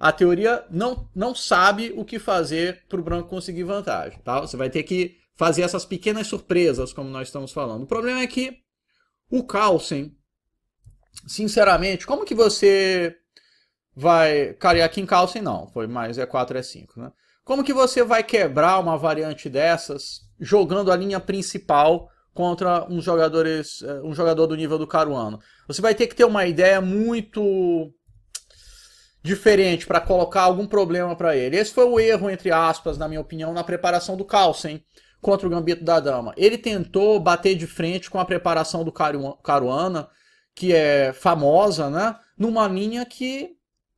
a teoria não, não sabe o que fazer para o branco conseguir vantagem. Tá? Você vai ter que fazer essas pequenas surpresas, como nós estamos falando. O problema é que o Carlsen, sinceramente, como que você vai... Cara, aqui em Carlsen não, foi mais E4, é E5. É né? Como que você vai quebrar uma variante dessas jogando a linha principal contra uns jogadores, eh, um jogador do nível do Caruano? Você vai ter que ter uma ideia muito diferente para colocar algum problema para ele. Esse foi o erro, entre aspas, na minha opinião, na preparação do Carlsen contra o Gambito da Dama. Ele tentou bater de frente com a preparação do Caruana, que é famosa, né? Numa linha que,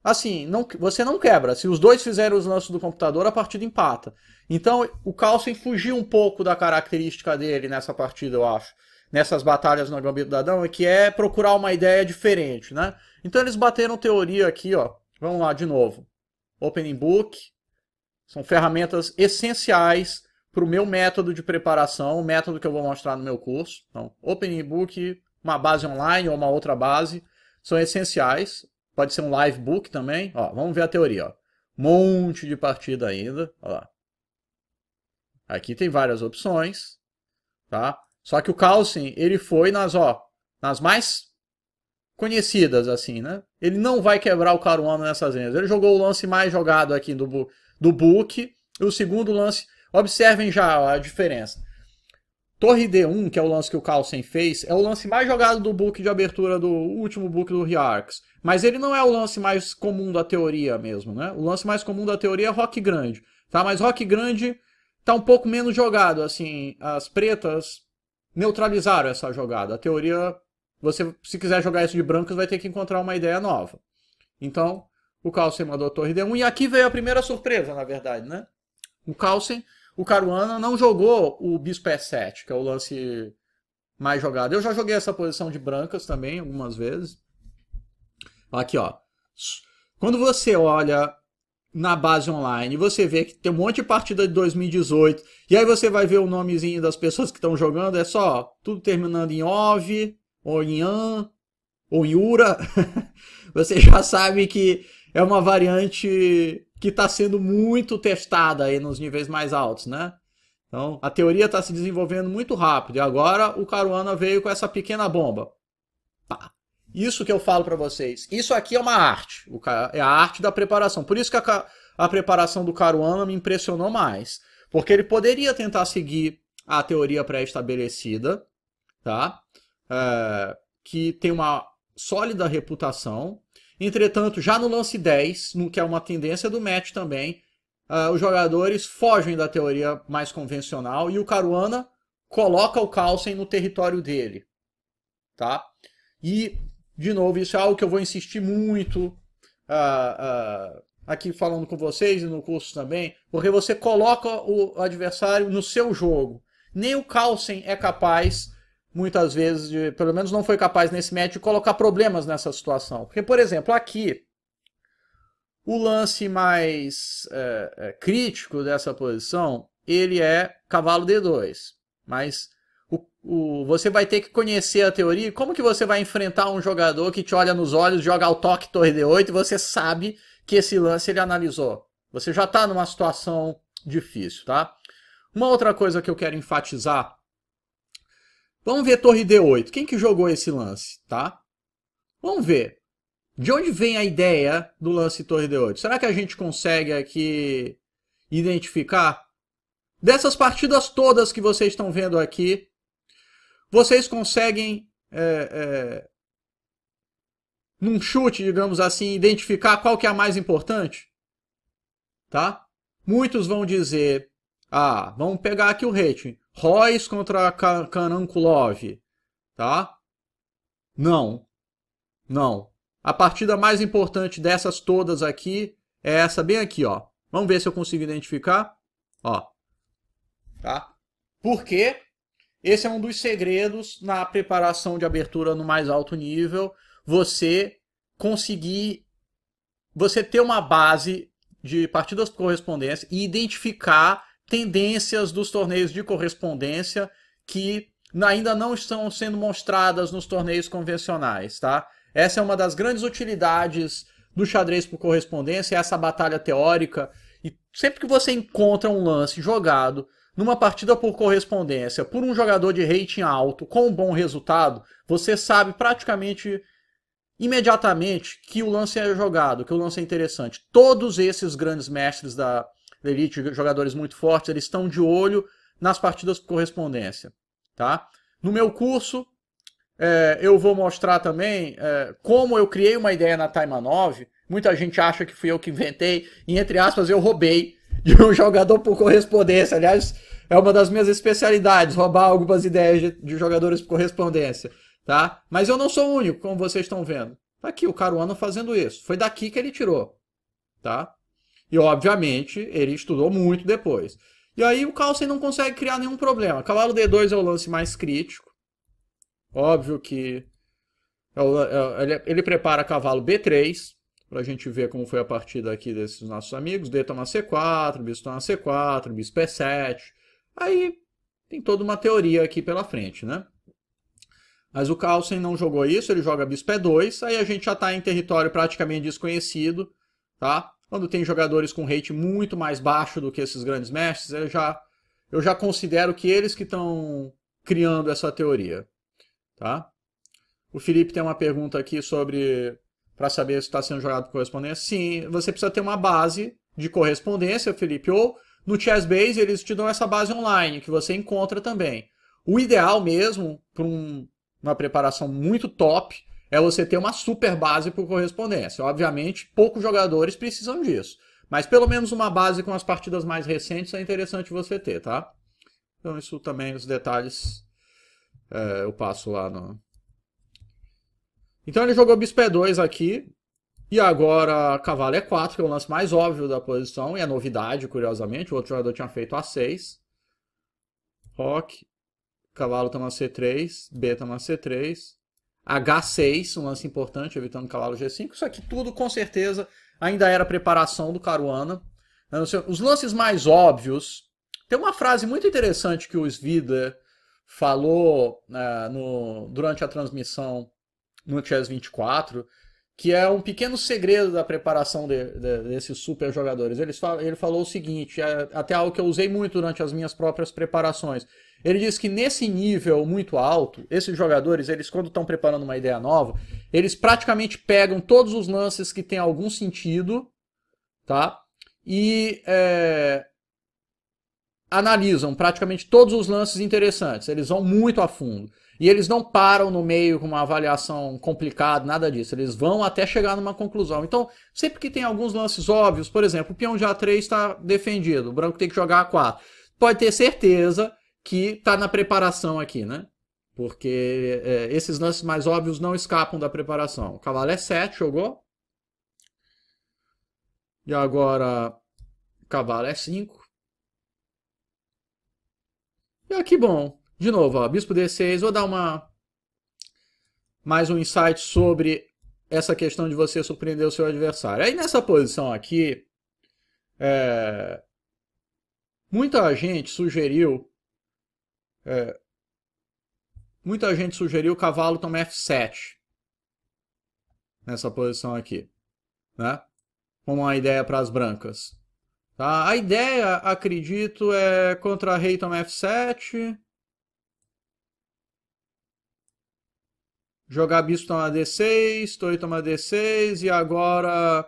assim, não, você não quebra. Se os dois fizerem os lances do computador, a partida empata. Então, o Carlsen fugiu um pouco da característica dele nessa partida, eu acho nessas batalhas no Gambito da Dama, que é procurar uma ideia diferente, né? Então eles bateram teoria aqui, ó, Vamos lá de novo. Opening Book são ferramentas essenciais para o meu método de preparação, o método que eu vou mostrar no meu curso. Então, Opening Book, uma base online ou uma outra base, são essenciais. Pode ser um live book também. Ó, vamos ver a teoria. Ó. Monte de partida ainda. Ó. Aqui tem várias opções. Tá? Só que o Carlsen, ele foi nas, ó, nas mais conhecidas, assim, né? Ele não vai quebrar o Caruana nessas vendas. Ele jogou o lance mais jogado aqui do, do book. O segundo lance, observem já a diferença. Torre D1, que é o lance que o Carlsen fez, é o lance mais jogado do book de abertura do último book do Riarks. Mas ele não é o lance mais comum da teoria mesmo, né? O lance mais comum da teoria é Rock Grande, tá? Mas Rock Grande tá um pouco menos jogado, assim. As pretas neutralizaram essa jogada. A teoria você, se quiser jogar isso de brancos, vai ter que encontrar uma ideia nova. Então, o Carlsen mandou a torre D1. E aqui veio a primeira surpresa, na verdade, né? O Carlsen, o Caruana não jogou o bispo E7, que é o lance mais jogado. Eu já joguei essa posição de brancas também algumas vezes. Aqui, ó. Quando você olha na base online, você vê que tem um monte de partida de 2018, e aí você vai ver o nomezinho das pessoas que estão jogando, é só tudo terminando em OV, ou Yura, você já sabe que é uma variante que está sendo muito testada aí nos níveis mais altos, né? Então, a teoria está se desenvolvendo muito rápido e agora o Caruana veio com essa pequena bomba. Pá. Isso que eu falo para vocês. Isso aqui é uma arte. é a arte da preparação. Por isso que a, a preparação do Caruana me impressionou mais. Porque ele poderia tentar seguir a teoria pré-estabelecida, tá? uh, que tem uma sólida reputação. Entretanto, já no lance 10, no que é uma tendência do match também, uh, os jogadores fogem da teoria mais convencional e o Caruana coloca o Carlsen no território dele. Tá? E, de novo, isso é algo que eu vou insistir muito uh, uh, aqui falando com vocês e no curso também, porque você coloca o adversário no seu jogo. Nem o Carlsen é capaz muitas vezes, de, pelo menos não foi capaz nesse match de colocar problemas nessa situação. Porque, por exemplo, aqui, o lance mais é, é crítico dessa posição, ele é cavalo D2. Mas o, o, você vai ter que conhecer a teoria. Como que você vai enfrentar um jogador que te olha nos olhos, joga o toque torre D8 e você sabe que esse lance ele analisou? Você já está numa situação difícil, tá? Uma outra coisa que eu quero enfatizar Vamos ver torre D8. Quem que jogou esse lance, tá? Vamos ver. De onde vem a ideia do lance torre D8? Será que a gente consegue aqui identificar? Dessas partidas todas que vocês estão vendo aqui, vocês conseguem, é, é, num chute, digamos assim, identificar qual que é a mais importante? Tá? Muitos vão dizer, ah, vamos pegar aqui o rating. Royce contra Kanankulov, tá? Não. Não. A partida mais importante dessas todas aqui é essa bem aqui, ó. Vamos ver se eu consigo identificar. Ó. Tá? Porque esse é um dos segredos na preparação de abertura no mais alto nível, você conseguir você ter uma base de partidas por correspondência e identificar tendências dos torneios de correspondência que ainda não estão sendo mostradas nos torneios convencionais, tá? Essa é uma das grandes utilidades do xadrez por correspondência, é essa batalha teórica. E sempre que você encontra um lance jogado numa partida por correspondência por um jogador de rating alto com um bom resultado, você sabe praticamente imediatamente que o lance é jogado, que o lance é interessante. Todos esses grandes mestres da elite, jogadores muito fortes, eles estão de olho nas partidas por correspondência. Tá? No meu curso, é, eu vou mostrar também é, como eu criei uma ideia na Time 9. Muita gente acha que fui eu que inventei, e entre aspas, eu roubei de um jogador por correspondência. Aliás, é uma das minhas especialidades, roubar algumas ideias de, de jogadores por correspondência. Tá? Mas eu não sou o único, como vocês estão vendo. Tá aqui o Caruana fazendo isso. Foi daqui que ele tirou. Tá? E, obviamente, ele estudou muito depois. E aí o Carlsen não consegue criar nenhum problema. Cavalo D2 é o lance mais crítico. Óbvio que é é ele, prepara cavalo B3, para a gente ver como foi a partida aqui desses nossos amigos. D toma C4, bispo toma C4, bispo E7. Aí tem toda uma teoria aqui pela frente, né? Mas o Carlsen não jogou isso, ele joga bispo E2, aí a gente já está em território praticamente desconhecido, tá? Quando tem jogadores com rate muito mais baixo do que esses grandes mestres, eu já, eu já considero que eles que estão criando essa teoria. Tá? O Felipe tem uma pergunta aqui sobre para saber se está sendo jogado por correspondência. Sim, você precisa ter uma base de correspondência, Felipe, ou no ChessBase eles te dão essa base online que você encontra também. O ideal mesmo para um, uma preparação muito top é você ter uma super base por correspondência. Obviamente, poucos jogadores precisam disso. Mas pelo menos uma base com as partidas mais recentes é interessante você ter, tá? Então isso também, os detalhes, é, eu passo lá no... Então ele jogou bispo e2 aqui, e agora cavalo e4, é que é o lance mais óbvio da posição, e é novidade, curiosamente, o outro jogador tinha feito a6. Rock, cavalo toma c3, b toma c3, H6, um lance importante, evitando calar o G5. Isso aqui tudo, com certeza, ainda era preparação do Caruana. Né, os lances mais óbvios. Tem uma frase muito interessante que o Svida falou né, no, durante a transmissão no Chess 24, que é um pequeno segredo da preparação de, de, desses super jogadores. Ele, ele falou o seguinte, é, até algo que eu usei muito durante as minhas próprias preparações. Ele diz que nesse nível muito alto, esses jogadores, eles quando estão preparando uma ideia nova, eles praticamente pegam todos os lances que têm algum sentido, tá? E é, analisam praticamente todos os lances interessantes. Eles vão muito a fundo. E eles não param no meio com uma avaliação complicada, nada disso. Eles vão até chegar numa conclusão. Então, sempre que tem alguns lances óbvios, por exemplo, o peão de A3 está defendido, o branco tem que jogar A4. Pode ter certeza que está na preparação aqui, né? Porque é, esses lances mais óbvios não escapam da preparação. O cavalo é 7, jogou. E agora, cavalo é 5. E aqui, bom, de novo, ó, bispo D6, vou dar uma mais um insight sobre essa questão de você surpreender o seu adversário. Aí nessa posição aqui, é, muita gente sugeriu é, muita gente sugeriu o cavalo tomar F7 nessa posição aqui, né? Como uma ideia para as brancas. Tá? A ideia, acredito, é contra rei tomar F7. Jogar bispo tomar D6, torre tomar D6 e agora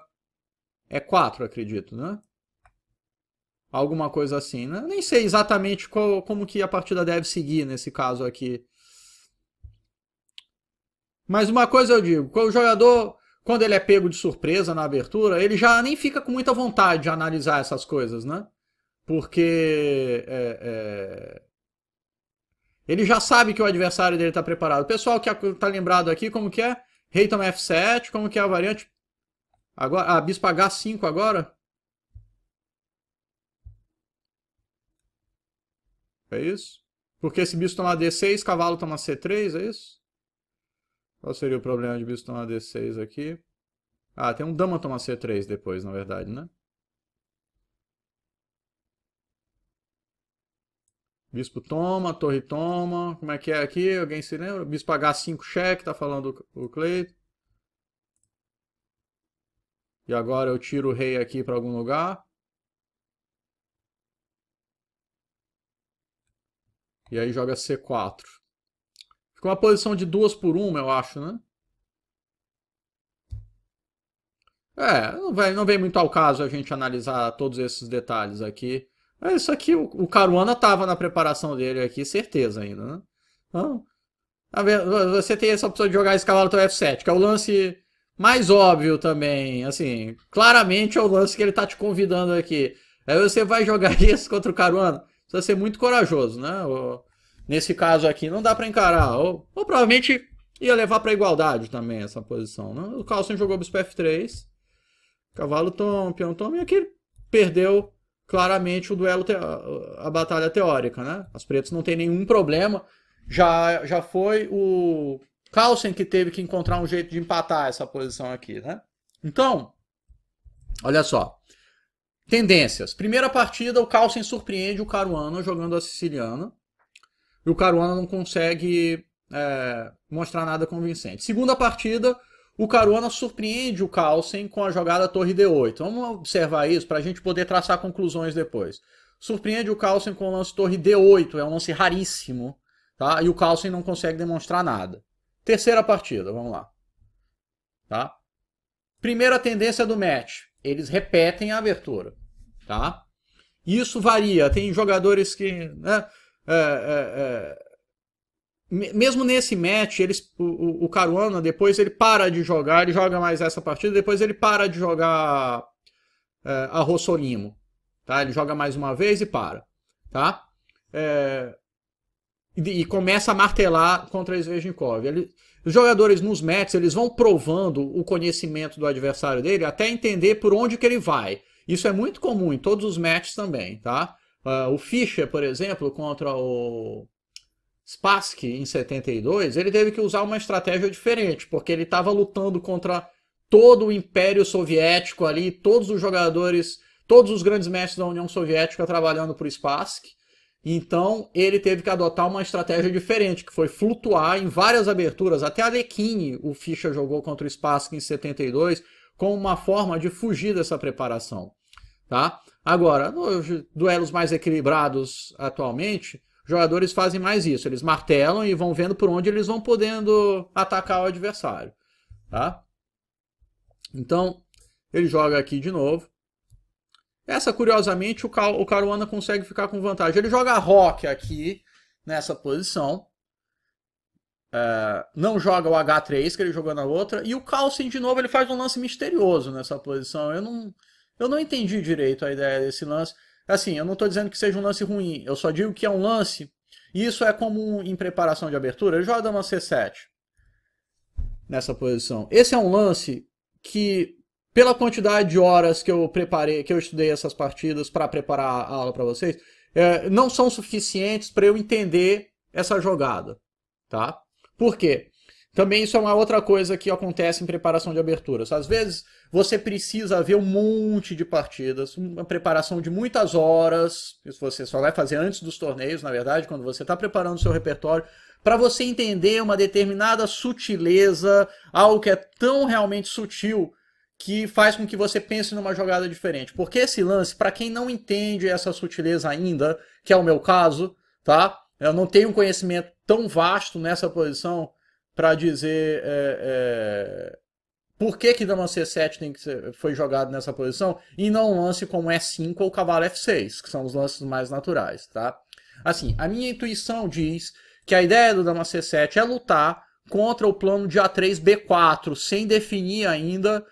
é 4, acredito, né? Alguma coisa assim, né? Nem sei exatamente qual, como que a partida deve seguir nesse caso aqui. Mas uma coisa eu digo, o jogador, quando ele é pego de surpresa na abertura, ele já nem fica com muita vontade de analisar essas coisas, né? Porque é, é... ele já sabe que o adversário dele está preparado. O pessoal que está lembrado aqui, como que é? Reitam F7, como que é a variante? Agora, a ah, Bispa H5 agora? É isso? Porque se bicho tomar D6, cavalo toma C3, é isso? Qual seria o problema de bicho tomar D6 aqui? Ah, tem um dama tomar C3 depois, na verdade, né? Bispo toma, torre toma. Como é que é aqui? Alguém se lembra? Bispo H5 cheque, tá falando o Cleito. E agora eu tiro o rei aqui para algum lugar. E aí joga C4. Ficou uma posição de duas por uma, eu acho, né? É, não, vai, não vem muito ao caso a gente analisar todos esses detalhes aqui. É isso aqui, o, o Caruana estava na preparação dele aqui, certeza ainda, né? Então, tá você tem essa opção de jogar escalado até F7, que é o lance mais óbvio também, assim, claramente é o lance que ele tá te convidando aqui. Aí você vai jogar isso contra o Caruana precisa ser muito corajoso, né? Ou, nesse caso aqui, não dá para encarar. Ou, ou, provavelmente ia levar para igualdade também essa posição. Né? O Carlsen jogou bispo F3, cavalo tom, peão tom, e aqui perdeu claramente o duelo, a batalha teórica, né? As pretas não tem nenhum problema. Já, já foi o Carlsen que teve que encontrar um jeito de empatar essa posição aqui, né? Então, olha só. Tendências. Primeira partida, o Carlsen surpreende o Caruana jogando a siciliana. E o Caruana não consegue é, mostrar nada convincente. Segunda partida, o Caruana surpreende o Carlsen com a jogada torre D8. Vamos observar isso para a gente poder traçar conclusões depois. Surpreende o Carlsen com o lance torre D8, é um lance raríssimo, tá? E o Carlsen não consegue demonstrar nada. Terceira partida, vamos lá. Tá? Primeira tendência do match eles repetem a abertura, tá? Isso varia. Tem jogadores que, né, é, é, é mesmo nesse match, eles, o, o Caruana depois ele para de jogar, ele joga mais essa partida, depois ele para de jogar é, a Rossolimo, tá? Ele joga mais uma vez e para, tá? É, e, começa a martelar contra Svejnikov. Ele, os jogadores nos matches, eles vão provando o conhecimento do adversário dele até entender por onde que ele vai. Isso é muito comum em todos os matches também, tá? Uh, o Fischer, por exemplo, contra o Spassky em 72, ele teve que usar uma estratégia diferente, porque ele estava lutando contra todo o Império Soviético ali, todos os jogadores, todos os grandes mestres da União Soviética trabalhando para o Spassky. Então ele teve que adotar uma estratégia diferente, que foi flutuar em várias aberturas. Até a Lequine o Fischer jogou contra o Spassky em 72 como uma forma de fugir dessa preparação. Tá? Agora, nos duelos mais equilibrados atualmente, jogadores fazem mais isso. Eles martelam e vão vendo por onde eles vão podendo atacar o adversário. Tá? Então, ele joga aqui de novo. Essa, curiosamente, o, o Caruana consegue ficar com vantagem. Ele joga Rock aqui nessa posição. Uh, não joga o H3 que ele jogou na outra. E o Carlsen, de novo, ele faz um lance misterioso nessa posição. Eu não, eu não entendi direito a ideia desse lance. Assim, eu não estou dizendo que seja um lance ruim. Eu só digo que é um lance. E isso é comum em preparação de abertura. Ele joga uma C7 nessa posição. Esse é um lance que pela quantidade de horas que eu preparei, que eu estudei essas partidas para preparar a aula para vocês, é, não são suficientes para eu entender essa jogada, tá? Por quê? Também isso é uma outra coisa que acontece em preparação de aberturas. Às vezes você precisa ver um monte de partidas, uma preparação de muitas horas, isso você só vai fazer antes dos torneios, na verdade, quando você está preparando o seu repertório, para você entender uma determinada sutileza, algo que é tão realmente sutil que faz com que você pense numa jogada diferente. Porque esse lance, para quem não entende essa sutileza ainda, que é o meu caso, tá? Eu não tenho um conhecimento tão vasto nessa posição para dizer é, é, por que que dama C7 tem que ser, foi jogado nessa posição e não um lance como E5 ou cavalo F6, que são os lances mais naturais, tá? Assim, a minha intuição diz que a ideia do dama C7 é lutar contra o plano de A3, B4, sem definir ainda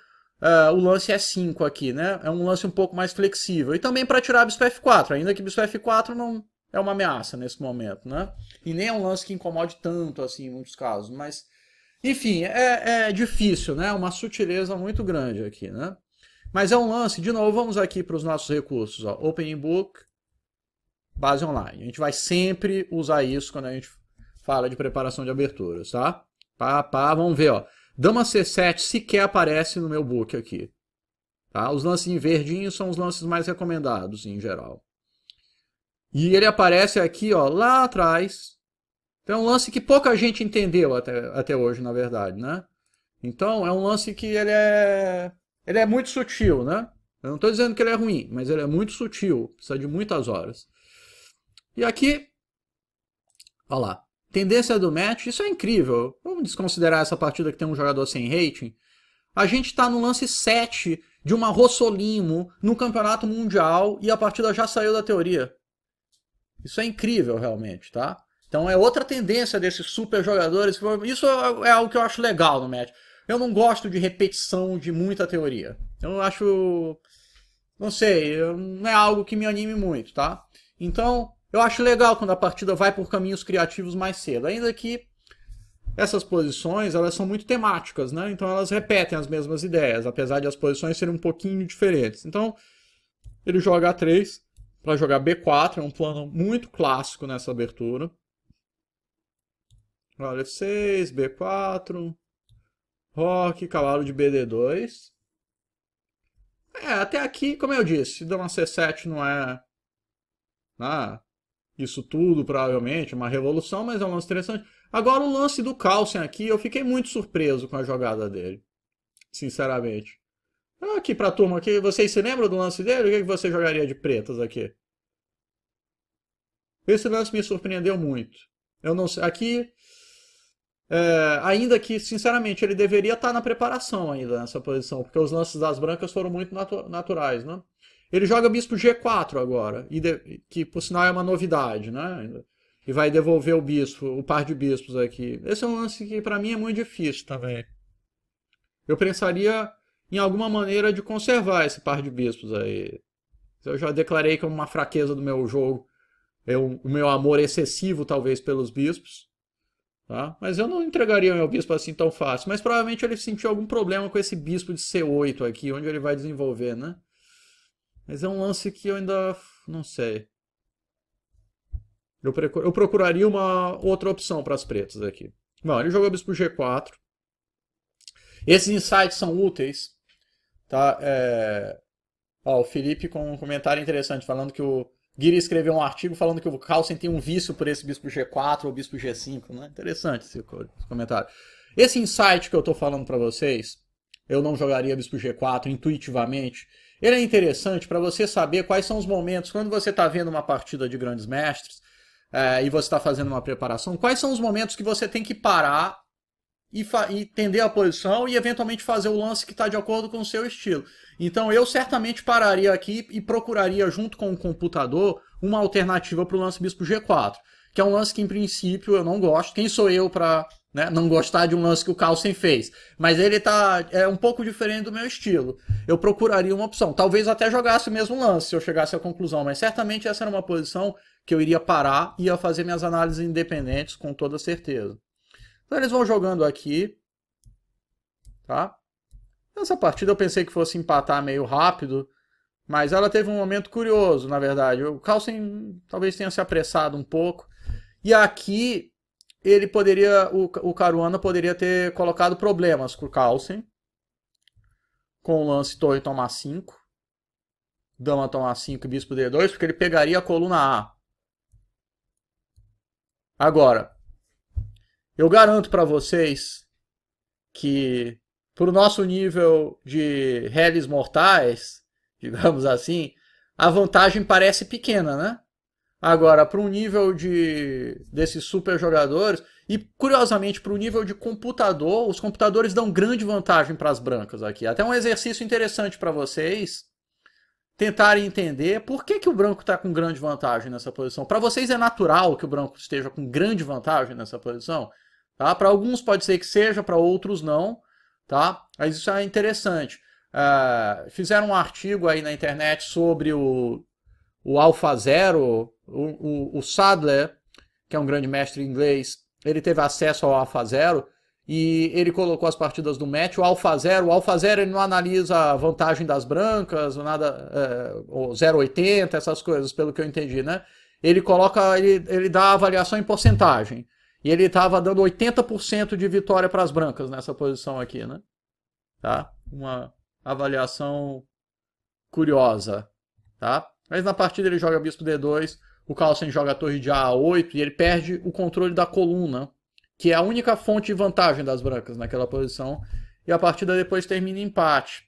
uh, o lance é 5 aqui, né? É um lance um pouco mais flexível. E também para tirar bispo F4, ainda que bispo F4 não é uma ameaça nesse momento, né? E nem é um lance que incomode tanto, assim, em muitos casos. Mas, enfim, é, é difícil, né? Uma sutileza muito grande aqui, né? Mas é um lance, de novo, vamos aqui para os nossos recursos, ó. Open Book, base online. A gente vai sempre usar isso quando a gente fala de preparação de aberturas, tá? Pá, pá, vamos ver, ó. Dama C7 sequer aparece no meu book aqui. Tá? Os lances em verdinho são os lances mais recomendados em geral. E ele aparece aqui, ó, lá atrás. Então é um lance que pouca gente entendeu até, até hoje, na verdade, né? Então é um lance que ele é, ele é muito sutil, né? Eu não estou dizendo que ele é ruim, mas ele é muito sutil, precisa de muitas horas. E aqui, olha lá, Tendência do match, isso é incrível. Vamos desconsiderar essa partida que tem um jogador sem rating. A gente está no lance 7 de uma Rossolimo no Campeonato Mundial e a partida já saiu da teoria. Isso é incrível, realmente, tá? Então é outra tendência desses super jogadores. Isso é algo que eu acho legal no match. Eu não gosto de repetição de muita teoria. Eu acho. Não sei, não é algo que me anime muito, tá? Então, eu acho legal quando a partida vai por caminhos criativos mais cedo, ainda que essas posições elas são muito temáticas, né? Então elas repetem as mesmas ideias, apesar de as posições serem um pouquinho diferentes. Então ele joga A3 para jogar B4, é um plano muito clássico nessa abertura. Olha F6, B4, Rock, cavalo de BD2. É, até aqui, como eu disse, dama C7 não é. Ah, isso tudo, provavelmente, uma revolução, mas é um lance interessante. Agora, o lance do Carlsen aqui, eu fiquei muito surpreso com a jogada dele, sinceramente. Ah, aqui pra turma aqui, vocês se lembram do lance dele? O que, é que você jogaria de pretas aqui? Esse lance me surpreendeu muito. Eu não sei. Aqui, é, ainda que, sinceramente, ele deveria estar tá na preparação ainda nessa posição, porque os lances das brancas foram muito natu naturais, né? Ele joga bispo G4 agora, de, que por sinal é uma novidade, né? E vai devolver o bispo, o par de bispos aqui. Esse é um lance que para mim é muito difícil também. Eu pensaria em alguma maneira de conservar esse par de bispos aí. Eu já declarei que é uma fraqueza do meu jogo, é o meu amor excessivo talvez pelos bispos. Tá? Mas eu não entregaria meu bispo assim tão fácil. Mas provavelmente ele sentiu algum problema com esse bispo de C8 aqui, onde ele vai desenvolver, né? Mas é um lance que eu ainda não sei. Eu, eu procuraria uma outra opção para as pretas aqui. Bom, ele jogou bispo G4. Esses insights são úteis. Tá? É... Ó, o Felipe com um comentário interessante falando que o Guiri escreveu um artigo falando que o Carlsen tem um vício por esse bispo G4 ou bispo G5. Né? Interessante esse comentário. Esse insight que eu estou falando para vocês, eu não jogaria bispo G4 intuitivamente. Ele é interessante para você saber quais são os momentos, quando você está vendo uma partida de grandes mestres é, e você está fazendo uma preparação, quais são os momentos que você tem que parar e, e tender a posição e eventualmente fazer o lance que está de acordo com o seu estilo. Então eu certamente pararia aqui e procuraria, junto com o computador, uma alternativa para o lance bispo G4, que é um lance que em princípio eu não gosto. Quem sou eu para né? Não gostar de um lance que o Carlsen fez. Mas ele tá. É um pouco diferente do meu estilo. Eu procuraria uma opção. Talvez até jogasse o mesmo lance se eu chegasse à conclusão, mas certamente essa era uma posição que eu iria parar e ia fazer minhas análises independentes com toda certeza. Então eles vão jogando aqui. Tá? Nessa partida eu pensei que fosse empatar meio rápido, mas ela teve um momento curioso, na verdade. O Carlsen talvez tenha se apressado um pouco. E aqui ele poderia, o, o Caruana poderia ter colocado problemas com o Carlsen, com o lance torre tomar 5, dama tomar 5 e bispo d2, porque ele pegaria a coluna A. Agora, eu garanto para vocês que para o nosso nível de réis mortais, digamos assim, a vantagem parece pequena, né? Agora, para um nível de desses super jogadores, e curiosamente, para o nível de computador, os computadores dão grande vantagem para as brancas aqui. Até um exercício interessante para vocês tentarem entender por que, que o branco está com grande vantagem nessa posição. Para vocês é natural que o branco esteja com grande vantagem nessa posição? Tá? Para alguns pode ser que seja, para outros não. Tá? Mas isso é interessante. Uh, fizeram um artigo aí na internet sobre o, o Alfa Zero, o, o, Sadler, que é um grande mestre inglês, ele teve acesso ao Zero e ele colocou as partidas do match, o Zero o Zero ele não analisa a vantagem das brancas, nada, é, 0,80, essas coisas, pelo que eu entendi, né? Ele coloca, ele, ele dá a avaliação em porcentagem. E ele estava dando 80% de vitória para as brancas nessa posição aqui, né? Tá? Uma avaliação curiosa, tá? Mas na partida ele joga bispo D2, o Carlsen joga a torre de A8 e ele perde o controle da coluna, que é a única fonte de vantagem das brancas naquela posição. E a partida depois termina em empate.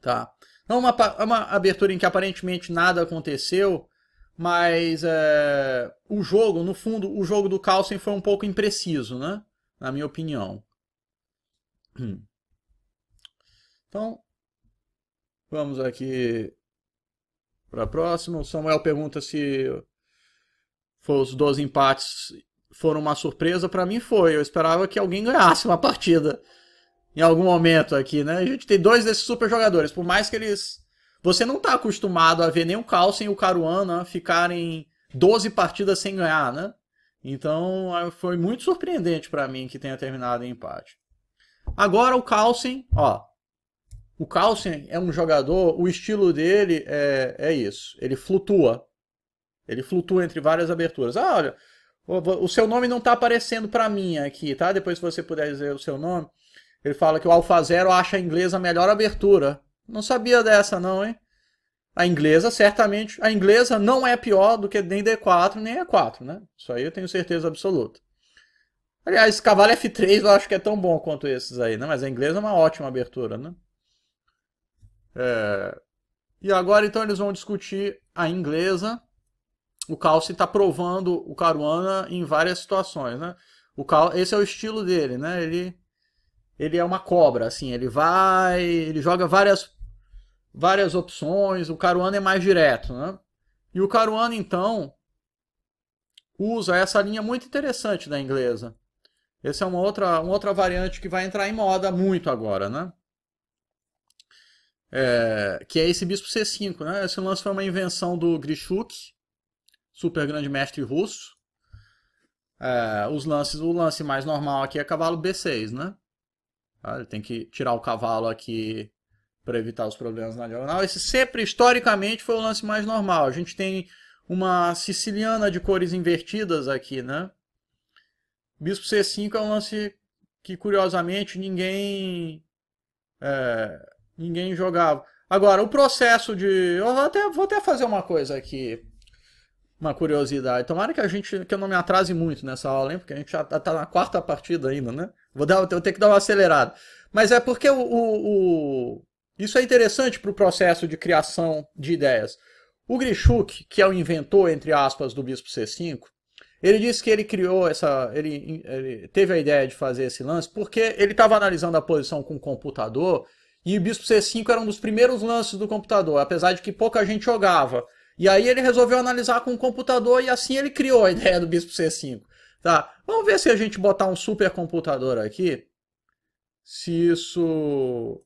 Tá. Não, é uma, é uma abertura em que aparentemente nada aconteceu, mas é, o jogo, no fundo, o jogo do Carlsen foi um pouco impreciso, né? Na minha opinião. Hum. Então, vamos aqui para a próxima. O Samuel pergunta se os 12 empates foram uma surpresa. Para mim foi. Eu esperava que alguém ganhasse uma partida em algum momento aqui, né? A gente tem dois desses super jogadores. Por mais que eles. Você não está acostumado a ver nem o Carlsen e o Caruana ficarem 12 partidas sem ganhar, né? Então foi muito surpreendente para mim que tenha terminado em empate. Agora o Carlsen, ó, o Carlsen é um jogador, o estilo dele é, é isso. Ele flutua. Ele flutua entre várias aberturas. Ah, olha, o, o seu nome não está aparecendo para mim aqui, tá? Depois se você puder dizer o seu nome. Ele fala que o Zero acha a inglesa a melhor abertura. Não sabia dessa não, hein? A inglesa, certamente, a inglesa não é pior do que nem D4 nem E4, né? Isso aí eu tenho certeza absoluta. Aliás, cavalo F3 eu acho que é tão bom quanto esses aí, né? Mas a inglesa é uma ótima abertura, né? É... E agora então eles vão discutir a inglesa. O Calci está provando o Caruana em várias situações, né? O Cal... Esse é o estilo dele, né? Ele... ele é uma cobra, assim, ele vai, ele joga várias, várias opções, o Caruana é mais direto, né? E o Caruana, então, usa essa linha muito interessante da inglesa. Essa é uma outra, uma outra variante que vai entrar em moda muito agora, né? É, que é esse bispo C5. Né? Esse lance foi uma invenção do Grishuk, super grande mestre russo. É, os lances, o lance mais normal aqui é cavalo B6, né? Ah, ele tem que tirar o cavalo aqui para evitar os problemas na diagonal. Esse sempre, historicamente, foi o lance mais normal. A gente tem uma siciliana de cores invertidas aqui, né? Bispo C5 é um lance que, curiosamente, ninguém é, Ninguém jogava. Agora, o processo de. Eu vou até, vou até fazer uma coisa aqui. Uma curiosidade. Tomara que a gente. que eu não me atrase muito nessa aula, hein? Porque a gente já tá, tá na quarta partida ainda, né? Vou, dar, vou ter que dar uma acelerada. Mas é porque o, o, o... isso é interessante para o processo de criação de ideias. O Grishuk, que é o inventor, entre aspas, do Bispo C5, ele disse que ele criou essa. Ele, ele teve a ideia de fazer esse lance porque ele estava analisando a posição com o computador e o Bispo C5 era um dos primeiros lances do computador, apesar de que pouca gente jogava. E aí ele resolveu analisar com o computador e assim ele criou a ideia do Bispo C5. Tá, vamos ver se a gente botar um supercomputador aqui. Se isso...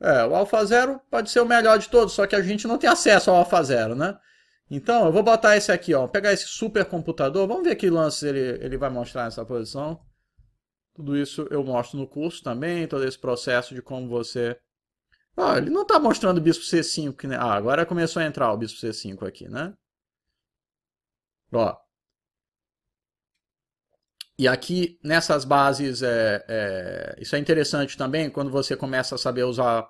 É, o Alpha Zero pode ser o melhor de todos, só que a gente não tem acesso ao Alpha Zero, né? Então, eu vou botar esse aqui, ó. Pegar esse supercomputador. Vamos ver que lances ele, ele vai mostrar nessa posição. Tudo isso eu mostro no curso também, todo esse processo de como você... Ah, ele não está mostrando o bispo C5. Que... Ah, agora começou a entrar o bispo C5 aqui, né? Ó. E aqui, nessas bases, é, é... isso é interessante também, quando você começa a saber usar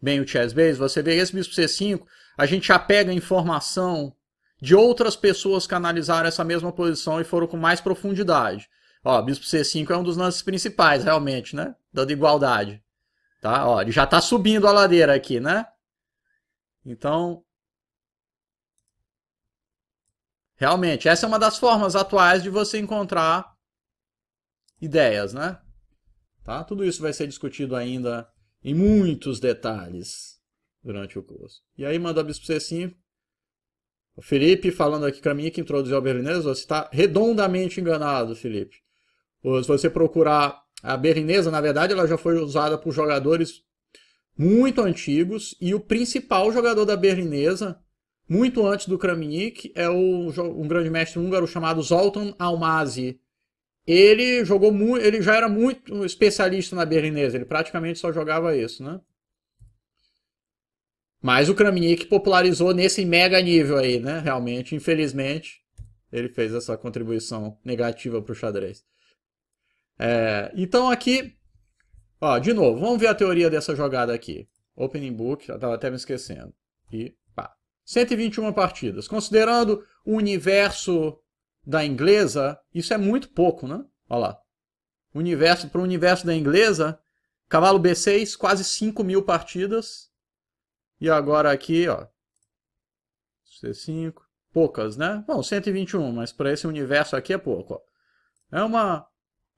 bem o chess base, você vê esse bispo C5, a gente já pega informação de outras pessoas que analisaram essa mesma posição e foram com mais profundidade. Ó, bispo C5 é um dos lances principais, realmente, né? Dando igualdade. Tá? Ó, ele já está subindo a ladeira aqui, né? Então, realmente, essa é uma das formas atuais de você encontrar ideias, né? Tá? Tudo isso vai ser discutido ainda em muitos detalhes durante o curso. E aí manda bispo C5. O Felipe falando aqui para mim que introduziu o berlinesa, você está redondamente enganado, Felipe. Se você procurar a berrinesa, na verdade, ela já foi usada por jogadores muito antigos e o principal jogador da berlinesa, muito antes do Kramnik, é o, um grande mestre húngaro chamado Zoltan Almazi. Ele jogou muito, ele já era muito especialista na berlinesa, ele praticamente só jogava isso, né? Mas o Kramnik popularizou nesse mega nível aí, né? Realmente, infelizmente, ele fez essa contribuição negativa para o xadrez. É, então aqui, ó, de novo, vamos ver a teoria dessa jogada aqui. Opening book, eu estava até me esquecendo. E pá. 121 partidas. Considerando o universo da inglesa, isso é muito pouco, né? Olha lá. Universo, para o universo da inglesa, cavalo B6, quase 5 mil partidas. E agora aqui, ó. C5. Poucas, né? Bom, 121, mas para esse universo aqui é pouco, ó. É uma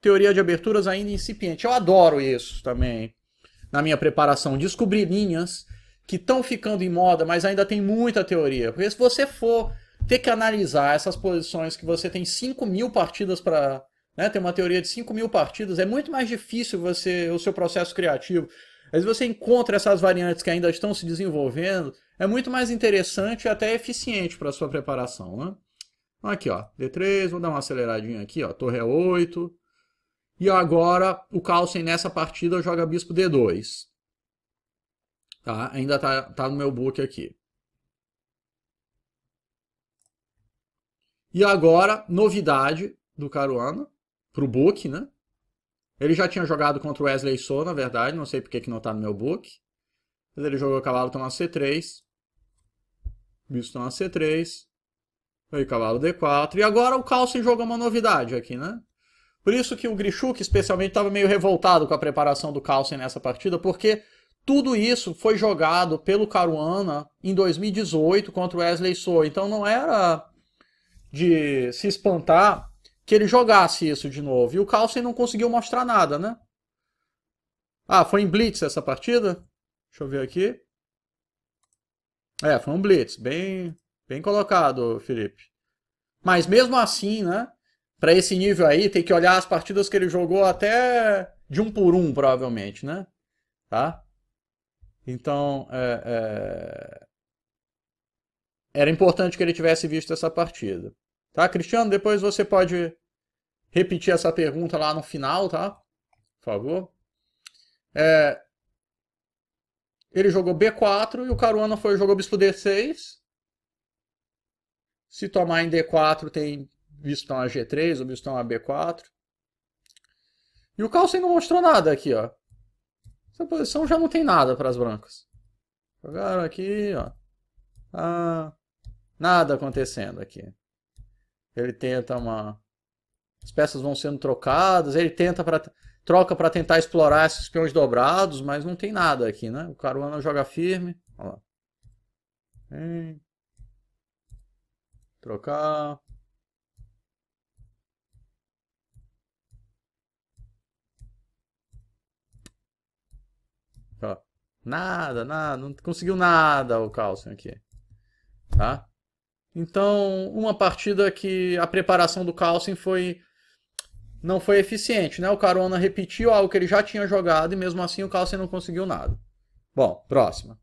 teoria de aberturas ainda incipiente. Eu adoro isso também na minha preparação. Descobrir linhas que estão ficando em moda, mas ainda tem muita teoria. Porque se você for ter que analisar essas posições que você tem 5 mil partidas para. Né, tem uma teoria de 5 mil partidas, é muito mais difícil você o seu processo criativo. Mas você encontra essas variantes que ainda estão se desenvolvendo, é muito mais interessante e até eficiente para a sua preparação. Né? Aqui, ó, D3, vou dar uma aceleradinha aqui, ó, torre 8. É e agora o Carlsen nessa partida joga bispo D2. Tá? Ainda tá, tá no meu book aqui. E agora, novidade do Caruana, pro book, né? Ele já tinha jogado contra o Wesley So, na verdade, não sei porque que não tá no meu book. Mas ele jogou cavalo toma C3. Bispo toma C3. Aí cavalo D4. E agora o Carlsen jogou uma novidade aqui, né? Por isso que o Grishuk, especialmente, estava meio revoltado com a preparação do Carlsen nessa partida, porque tudo isso foi jogado pelo Caruana em 2018 contra o Wesley Soa. Então não era de se espantar que ele jogasse isso de novo. E o Carlsen não conseguiu mostrar nada, né? Ah, foi em blitz essa partida? Deixa eu ver aqui. É, foi um blitz. Bem, bem colocado, Felipe. Mas mesmo assim, né? para esse nível aí, tem que olhar as partidas que ele jogou até de um por um, provavelmente, né? Tá? Então, é, é... era importante que ele tivesse visto essa partida. Tá, Cristiano? Depois você pode repetir essa pergunta lá no final, tá? Por favor. É... Ele jogou B4 e o Caruana foi jogou bispo D6. Se tomar em D4 tem visto tá uma G3, ou visto tá uma B4. E o Carlsen não mostrou nada aqui, ó. Essa posição já não tem nada para as brancas. Jogaram aqui, ó. Ah, nada acontecendo aqui. Ele tenta uma... As peças vão sendo trocadas, ele tenta para troca para tentar explorar esses peões dobrados, mas não tem nada aqui, né? O Caruana joga firme. Trocar. Ó, nada, nada, não conseguiu nada o Carlsen aqui. Tá? Então, uma partida que a preparação do Carlsen foi não foi eficiente, né? O Carona repetiu algo que ele já tinha jogado e mesmo assim o Carlsen não conseguiu nada. Bom, próxima.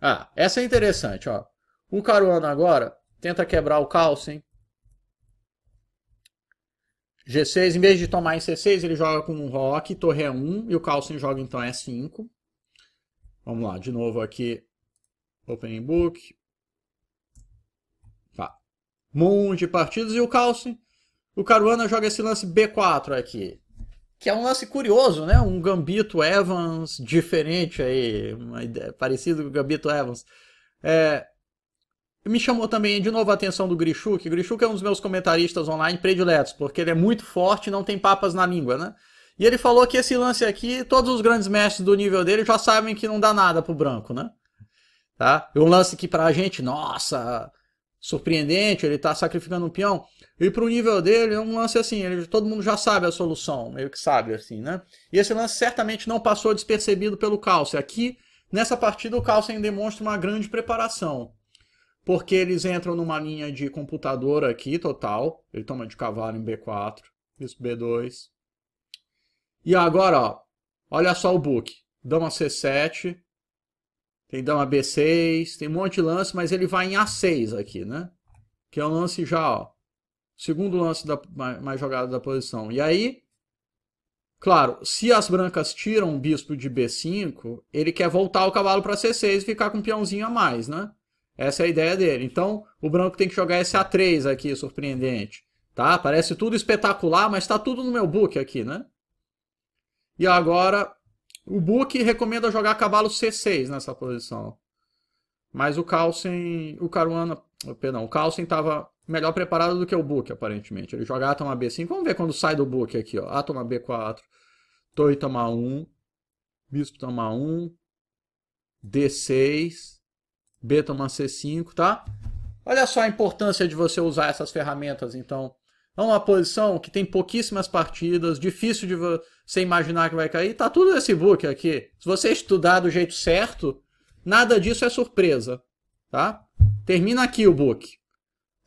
Ah, essa é interessante, ó. O Caruana agora tenta quebrar o Carlsen G6, em vez de tomar em C6, ele joga com um Rock, torre é 1 e o Carlsen joga então E5. É Vamos lá, de novo aqui, opening book. Tá. monte de partidas e o Carlsen. O Caruana joga esse lance B4 aqui, que é um lance curioso, né? Um gambito Evans diferente aí, uma ideia, parecido com o gambito Evans. É, me chamou também de novo a atenção do Grishuk. Grishuk é um dos meus comentaristas online prediletos, porque ele é muito forte e não tem papas na língua, né? E ele falou que esse lance aqui, todos os grandes mestres do nível dele já sabem que não dá nada pro branco, né? Tá? E um lance que pra gente, nossa, surpreendente, ele tá sacrificando um peão. E pro nível dele, é um lance assim, ele, todo mundo já sabe a solução, meio que sabe, assim, né? E esse lance certamente não passou despercebido pelo Calcio. Aqui, nessa partida, o Calcio demonstra uma grande preparação porque eles entram numa linha de computador aqui, total. Ele toma de cavalo em B4, bispo B2. E agora, ó, olha só o book. Dama C7, tem dama B6, tem um monte de lance, mas ele vai em A6 aqui, né? Que é um lance já, ó, segundo lance da, mais jogado da posição. E aí, claro, se as brancas tiram o bispo de B5, ele quer voltar o cavalo para C6 e ficar com um peãozinho a mais, né? Essa é a ideia dele. Então, o branco tem que jogar esse A3 aqui, surpreendente. Tá? Parece tudo espetacular, mas está tudo no meu book aqui, né? E agora, o book recomenda jogar cavalo C6 nessa posição. Mas o Carlsen, o Caruana, perdão, o Carlsen estava melhor preparado do que o book, aparentemente. Ele joga A toma B5. Vamos ver quando sai do book aqui, ó. A toma B4, Torre toma 1, Bispo toma 1, D6, Betama C5, tá? Olha só a importância de você usar essas ferramentas, então. É uma posição que tem pouquíssimas partidas, difícil de você imaginar que vai cair. Tá tudo nesse book aqui. Se você estudar do jeito certo, nada disso é surpresa, tá? Termina aqui o book,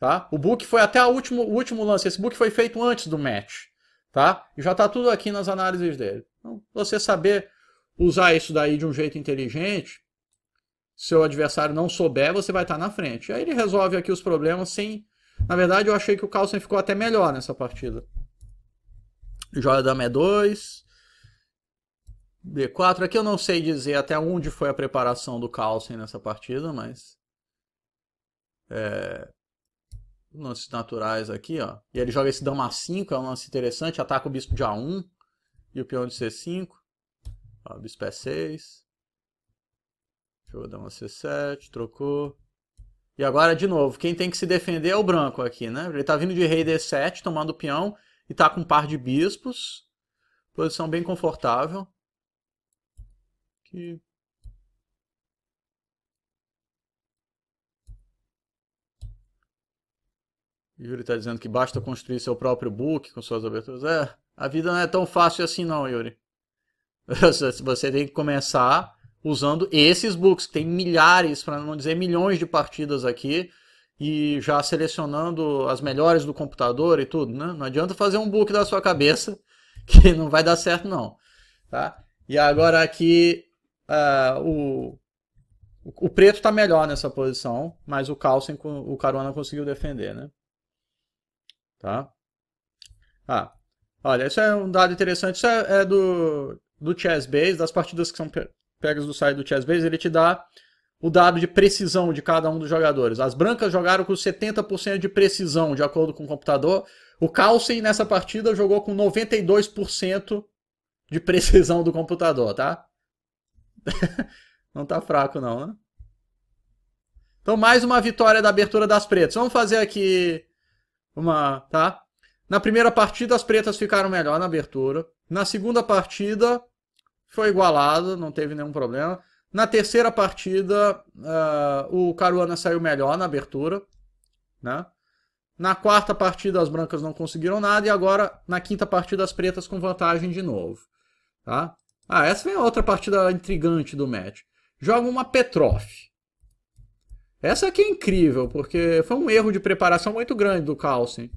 tá? O book foi até último, o último lance. Esse book foi feito antes do match, tá? E já tá tudo aqui nas análises dele. Então, você saber usar isso daí de um jeito inteligente, seu adversário não souber, você vai estar na frente. Aí ele resolve aqui os problemas sem. Na verdade, eu achei que o Carlsen ficou até melhor nessa partida. Joia dama é 2. b 4 Aqui eu não sei dizer até onde foi a preparação do Carlsen nessa partida, mas. É... Lances naturais aqui, ó. E ele joga esse dama A5, é um lance interessante. Ataca o bispo de A1 e o peão de C5. Ó, bispo é E6. Deixa eu dar uma C7, trocou. E agora, de novo, quem tem que se defender é o branco aqui, né? Ele tá vindo de rei D7, tomando peão, e tá com um par de bispos. Posição bem confortável. Aqui. Yuri está dizendo que basta construir seu próprio book com suas aberturas. É, a vida não é tão fácil assim não, Yuri. Você tem que começar usando esses books, que tem milhares, para não dizer milhões de partidas aqui, e já selecionando as melhores do computador e tudo, né? Não adianta fazer um book da sua cabeça, que não vai dar certo não, tá? E agora aqui, uh, o, o preto está melhor nessa posição, mas o Carlsen, o Caruana conseguiu defender, né? Tá? Ah, olha, isso é um dado interessante, isso é, é do, do Chess Base, das partidas que são pegas do site do Chess Base, ele te dá o dado de precisão de cada um dos jogadores. As brancas jogaram com 70% de precisão, de acordo com o computador. O Carlsen, nessa partida, jogou com 92% de precisão do computador, tá? não tá fraco não, né? Então, mais uma vitória da abertura das pretas. Vamos fazer aqui uma, tá? Na primeira partida, as pretas ficaram melhor na abertura. Na segunda partida, foi igualado, não teve nenhum problema. Na terceira partida, uh, o Caruana saiu melhor na abertura, né? Na quarta partida, as brancas não conseguiram nada, e agora, na quinta partida, as pretas com vantagem de novo, tá? Ah, essa a outra partida intrigante do match. Joga uma Petroff. Essa aqui é incrível, porque foi um erro de preparação muito grande do Carlsen.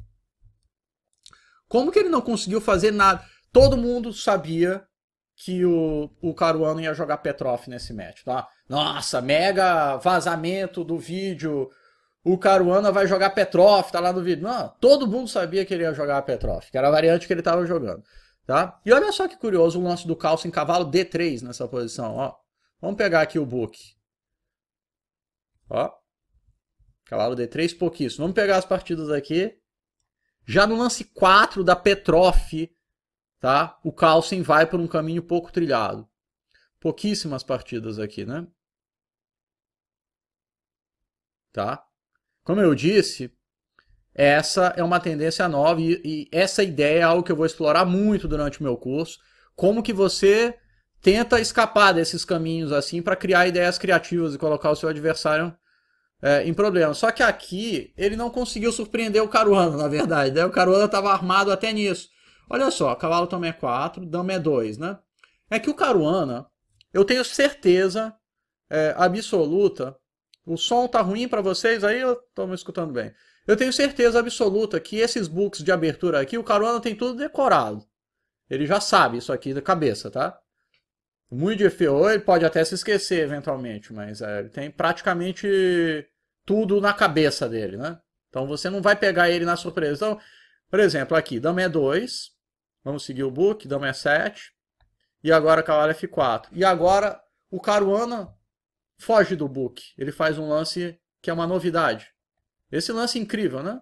Como que ele não conseguiu fazer nada? Todo mundo sabia que o, o Caruano ia jogar Petrov nesse match, tá? Nossa, mega vazamento do vídeo. O Caruana vai jogar Petrov, tá lá no vídeo. Não, todo mundo sabia que ele ia jogar Petrov, que era a variante que ele tava jogando, tá? E olha só que curioso o lance do calço em cavalo D3 nessa posição, ó. Vamos pegar aqui o book. Ó. Cavalo D3 pouquíssimo. Vamos pegar as partidas aqui. Já no lance 4 da Petrov, tá? O Carlsen vai por um caminho pouco trilhado. Pouquíssimas partidas aqui, né? Tá? Como eu disse, essa é uma tendência nova e, e, essa ideia é algo que eu vou explorar muito durante o meu curso. Como que você tenta escapar desses caminhos assim para criar ideias criativas e colocar o seu adversário é, em problema. Só que aqui ele não conseguiu surpreender o Caruana, na verdade. Né? O Caruana estava armado até nisso. Olha só, cavalo toma e 4, dama e é 2, né? É que o Caruana, eu tenho certeza é, absoluta. O som tá ruim para vocês aí? Eu tô me escutando bem. Eu tenho certeza absoluta que esses books de abertura aqui, o Caruana tem tudo decorado. Ele já sabe isso aqui da cabeça, tá? Muito de FO, ele pode até se esquecer eventualmente, mas é, ele tem praticamente tudo na cabeça dele, né? Então você não vai pegar ele na surpresa. Então, por exemplo, aqui, dama e é 2, Vamos seguir o book, dama E7. E agora cavalo F4. E agora o Caruana foge do book. Ele faz um lance que é uma novidade. Esse lance é incrível, né?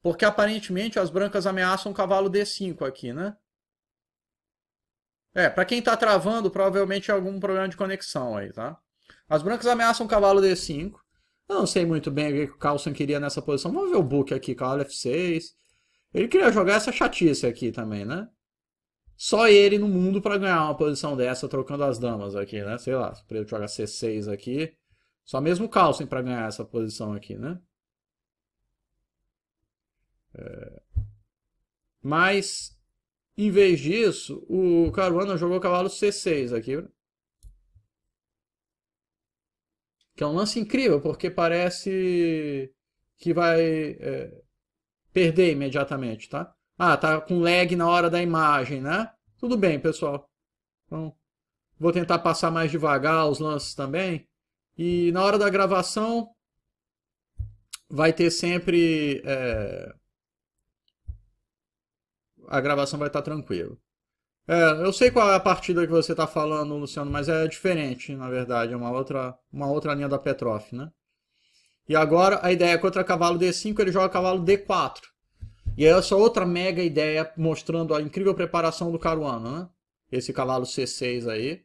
Porque aparentemente as brancas ameaçam o cavalo D5 aqui, né? É, para quem está travando, provavelmente é algum problema de conexão aí, tá? As brancas ameaçam o cavalo D5. Eu não sei muito bem o que o Carlson queria nessa posição. Vamos ver o book aqui, cavalo F6. Ele queria jogar essa chatice aqui também, né? Só ele no mundo para ganhar uma posição dessa trocando as damas aqui, né? Sei lá, o preto jogar C6 aqui. Só mesmo o Carlsen para ganhar essa posição aqui, né? É... Mas, em vez disso, o Caruana jogou cavalo C6 aqui. Que é um lance incrível, porque parece que vai... É perder imediatamente, tá? Ah, tá com lag na hora da imagem, né? Tudo bem, pessoal. Então, vou tentar passar mais devagar os lances também. E na hora da gravação, vai ter sempre. É... A gravação vai estar tá tranquila. É, eu sei qual é a partida que você está falando, Luciano, mas é diferente, na verdade. É uma outra, uma outra linha da Petrof, né? E agora a ideia é contra cavalo D5, ele joga cavalo D4. E essa outra mega ideia mostrando a incrível preparação do Caruana, né? Esse cavalo C6 aí.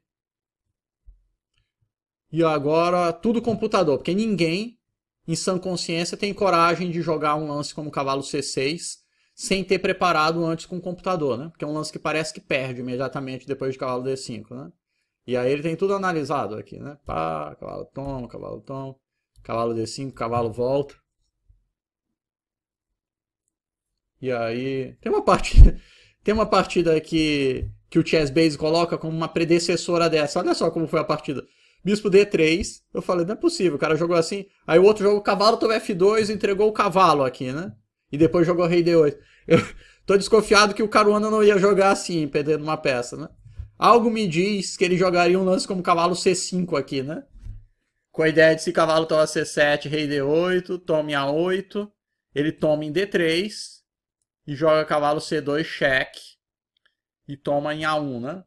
E agora tudo computador, porque ninguém em sã consciência tem coragem de jogar um lance como cavalo C6 sem ter preparado antes com o computador, né? Porque é um lance que parece que perde imediatamente depois de cavalo D5, né? E aí ele tem tudo analisado aqui, né? Pá, cavalo toma, cavalo toma. Cavalo D5, cavalo volta. E aí, tem uma partida, tem uma partida que, que o Chess Base coloca como uma predecessora dessa. Olha só como foi a partida. Bispo D3, eu falei, não é possível, o cara jogou assim. Aí o outro jogou cavalo, tomou F2, entregou o cavalo aqui, né? E depois jogou rei D8. Eu tô desconfiado que o Caruana não ia jogar assim, perdendo uma peça, né? Algo me diz que ele jogaria um lance como cavalo C5 aqui, né? com a ideia de se cavalo toma C7, rei D8, tome A8, ele toma em D3 e joga cavalo C2 cheque e toma em A1, né?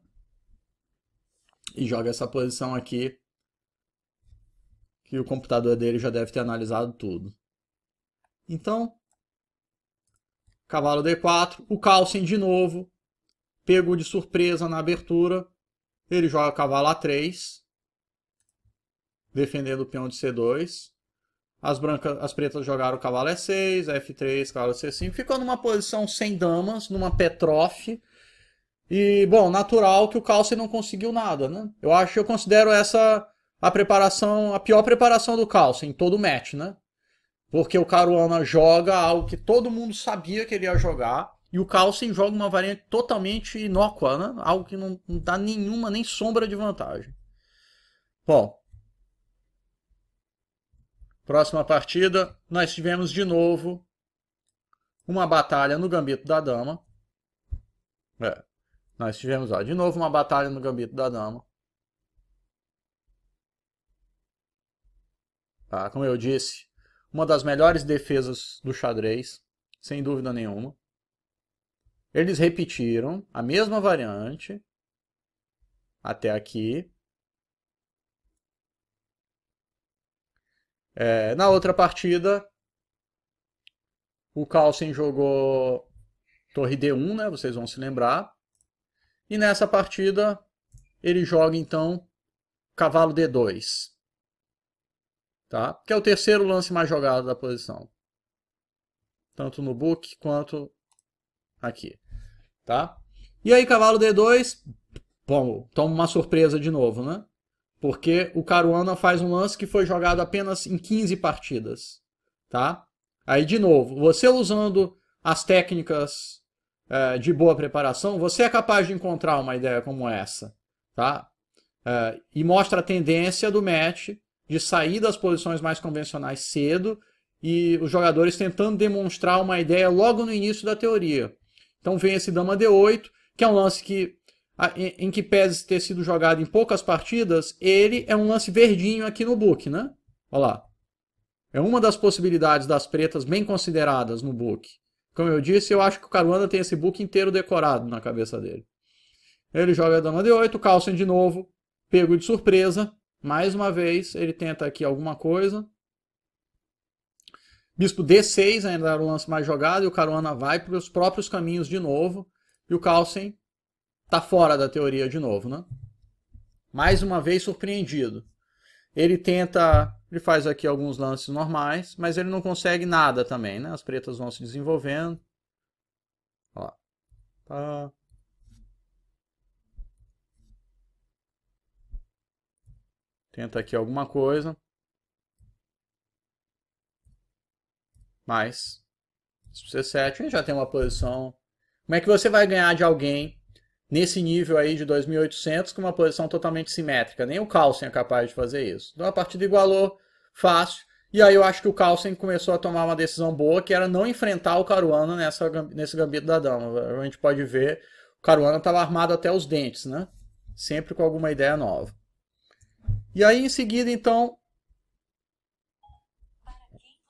E joga essa posição aqui que o computador dele já deve ter analisado tudo. Então, cavalo D4, o Carlsen de novo, pego de surpresa na abertura, ele joga cavalo A3, defendendo o peão de C2. As brancas, as pretas jogaram cavalo E6, F3, cavalo C5. Ficou numa posição sem damas, numa petrofe. E, bom, natural que o Calce não conseguiu nada, né? Eu acho, eu considero essa a preparação, a pior preparação do Calce em todo o match, né? Porque o Caruana joga algo que todo mundo sabia que ele ia jogar. E o Carlsen joga uma variante totalmente inócua, né? Algo que não, não dá nenhuma, nem sombra de vantagem. Bom, Próxima partida, nós tivemos de novo uma batalha no gambito da dama. É, nós tivemos ó, de novo uma batalha no gambito da dama. Tá, como eu disse, uma das melhores defesas do xadrez, sem dúvida nenhuma. Eles repetiram a mesma variante até aqui. É, na outra partida, o Carlsen jogou torre D1, né? Vocês vão se lembrar. E nessa partida, ele joga então cavalo D2. Tá? Que é o terceiro lance mais jogado da posição. Tanto no book quanto aqui. Tá? E aí, cavalo D2, bom, toma uma surpresa de novo, né? Porque o Caruana faz um lance que foi jogado apenas em 15 partidas, tá? Aí, de novo, você usando as técnicas é, de boa preparação, você é capaz de encontrar uma ideia como essa, tá? É, e mostra a tendência do match de sair das posições mais convencionais cedo e os jogadores tentando demonstrar uma ideia logo no início da teoria. Então vem esse dama d8, que é um lance que em que pese ter sido jogado em poucas partidas, ele é um lance verdinho aqui no book, né? Olha lá. É uma das possibilidades das pretas bem consideradas no book. Como eu disse, eu acho que o Caruana tem esse book inteiro decorado na cabeça dele. Ele joga a dama d8, Carlsen de novo, pego de surpresa. Mais uma vez, ele tenta aqui alguma coisa. Bispo d6 ainda era o lance mais jogado e o Caruana vai para os próprios caminhos de novo. E o Carlsen tá fora da teoria de novo, né? Mais uma vez surpreendido. Ele tenta, ele faz aqui alguns lances normais, mas ele não consegue nada também, né? As pretas vão se desenvolvendo. Ó. Tá. Tenta aqui alguma coisa. Mas, se você 7, a gente já tem uma posição. Como é que você vai ganhar de alguém nesse nível aí de 2.800 com uma posição totalmente simétrica. Nem o Carlsen é capaz de fazer isso. Então a partida igualou, fácil. E aí eu acho que o Carlsen começou a tomar uma decisão boa, que era não enfrentar o Caruana nessa, nesse gambito da dama. A gente pode ver, o Caruana estava armado até os dentes, né? Sempre com alguma ideia nova. E aí em seguida, então...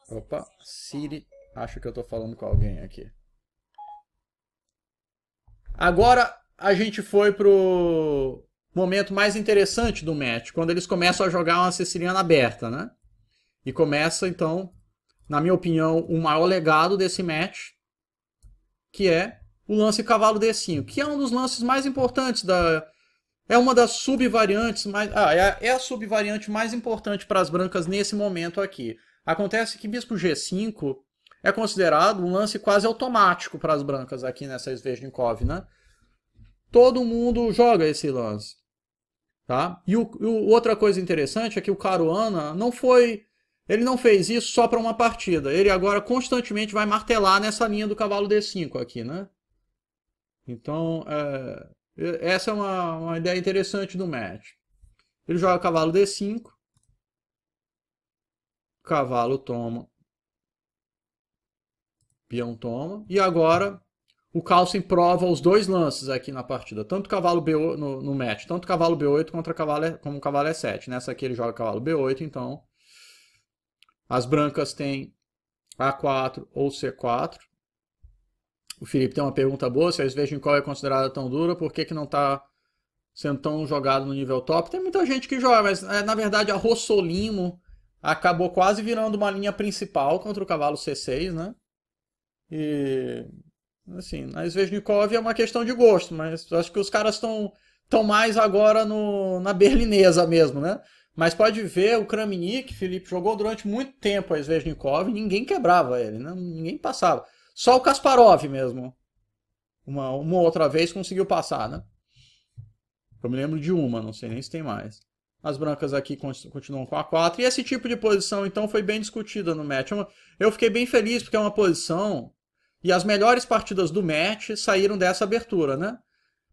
Opa, Siri, acho que eu estou falando com alguém aqui. Agora a gente foi pro momento mais interessante do match, quando eles começam a jogar uma siciliana aberta, né? E começa, então, na minha opinião, o maior legado desse match, que é o lance cavalo D5, que é um dos lances mais importantes da. É uma das subvariantes mais. Ah, é a, é subvariante mais importante para as brancas nesse momento aqui. Acontece que bispo G5 é considerado um lance quase automático para as brancas aqui nessa Svejnikov, né? Todo mundo joga esse lance. Tá? E o, o, outra coisa interessante é que o Caruana não foi. Ele não fez isso só para uma partida. Ele agora constantemente vai martelar nessa linha do cavalo D5 aqui, né? Então, é, essa é uma, uma ideia interessante do match. Ele joga cavalo D5. Cavalo toma. Peão toma. E agora o Carlsen prova os dois lances aqui na partida, tanto cavalo b no, no match, tanto cavalo B8 contra cavalo como cavalo E7. Nessa aqui ele joga cavalo B8, então as brancas têm A4 ou C4. O Felipe tem uma pergunta boa, se a Svejnikov é considerada tão dura, por que, que não está sendo tão jogado no nível top? Tem muita gente que joga, mas é, na verdade a Rossolimo acabou quase virando uma linha principal contra o cavalo C6, né? E Assim, na Svejnikov é uma questão de gosto, mas acho que os caras estão tão mais agora no, na berlinesa mesmo, né? Mas pode ver, o Kramnik, Felipe, jogou durante muito tempo a Svejnikov, ninguém quebrava ele, né? ninguém passava. Só o Kasparov mesmo, uma, uma outra vez conseguiu passar, né? Eu me lembro de uma, não sei nem se tem mais. As brancas aqui continuam com a 4. E esse tipo de posição, então, foi bem discutida no match. É eu fiquei bem feliz porque é uma posição e as melhores partidas do match saíram dessa abertura, né?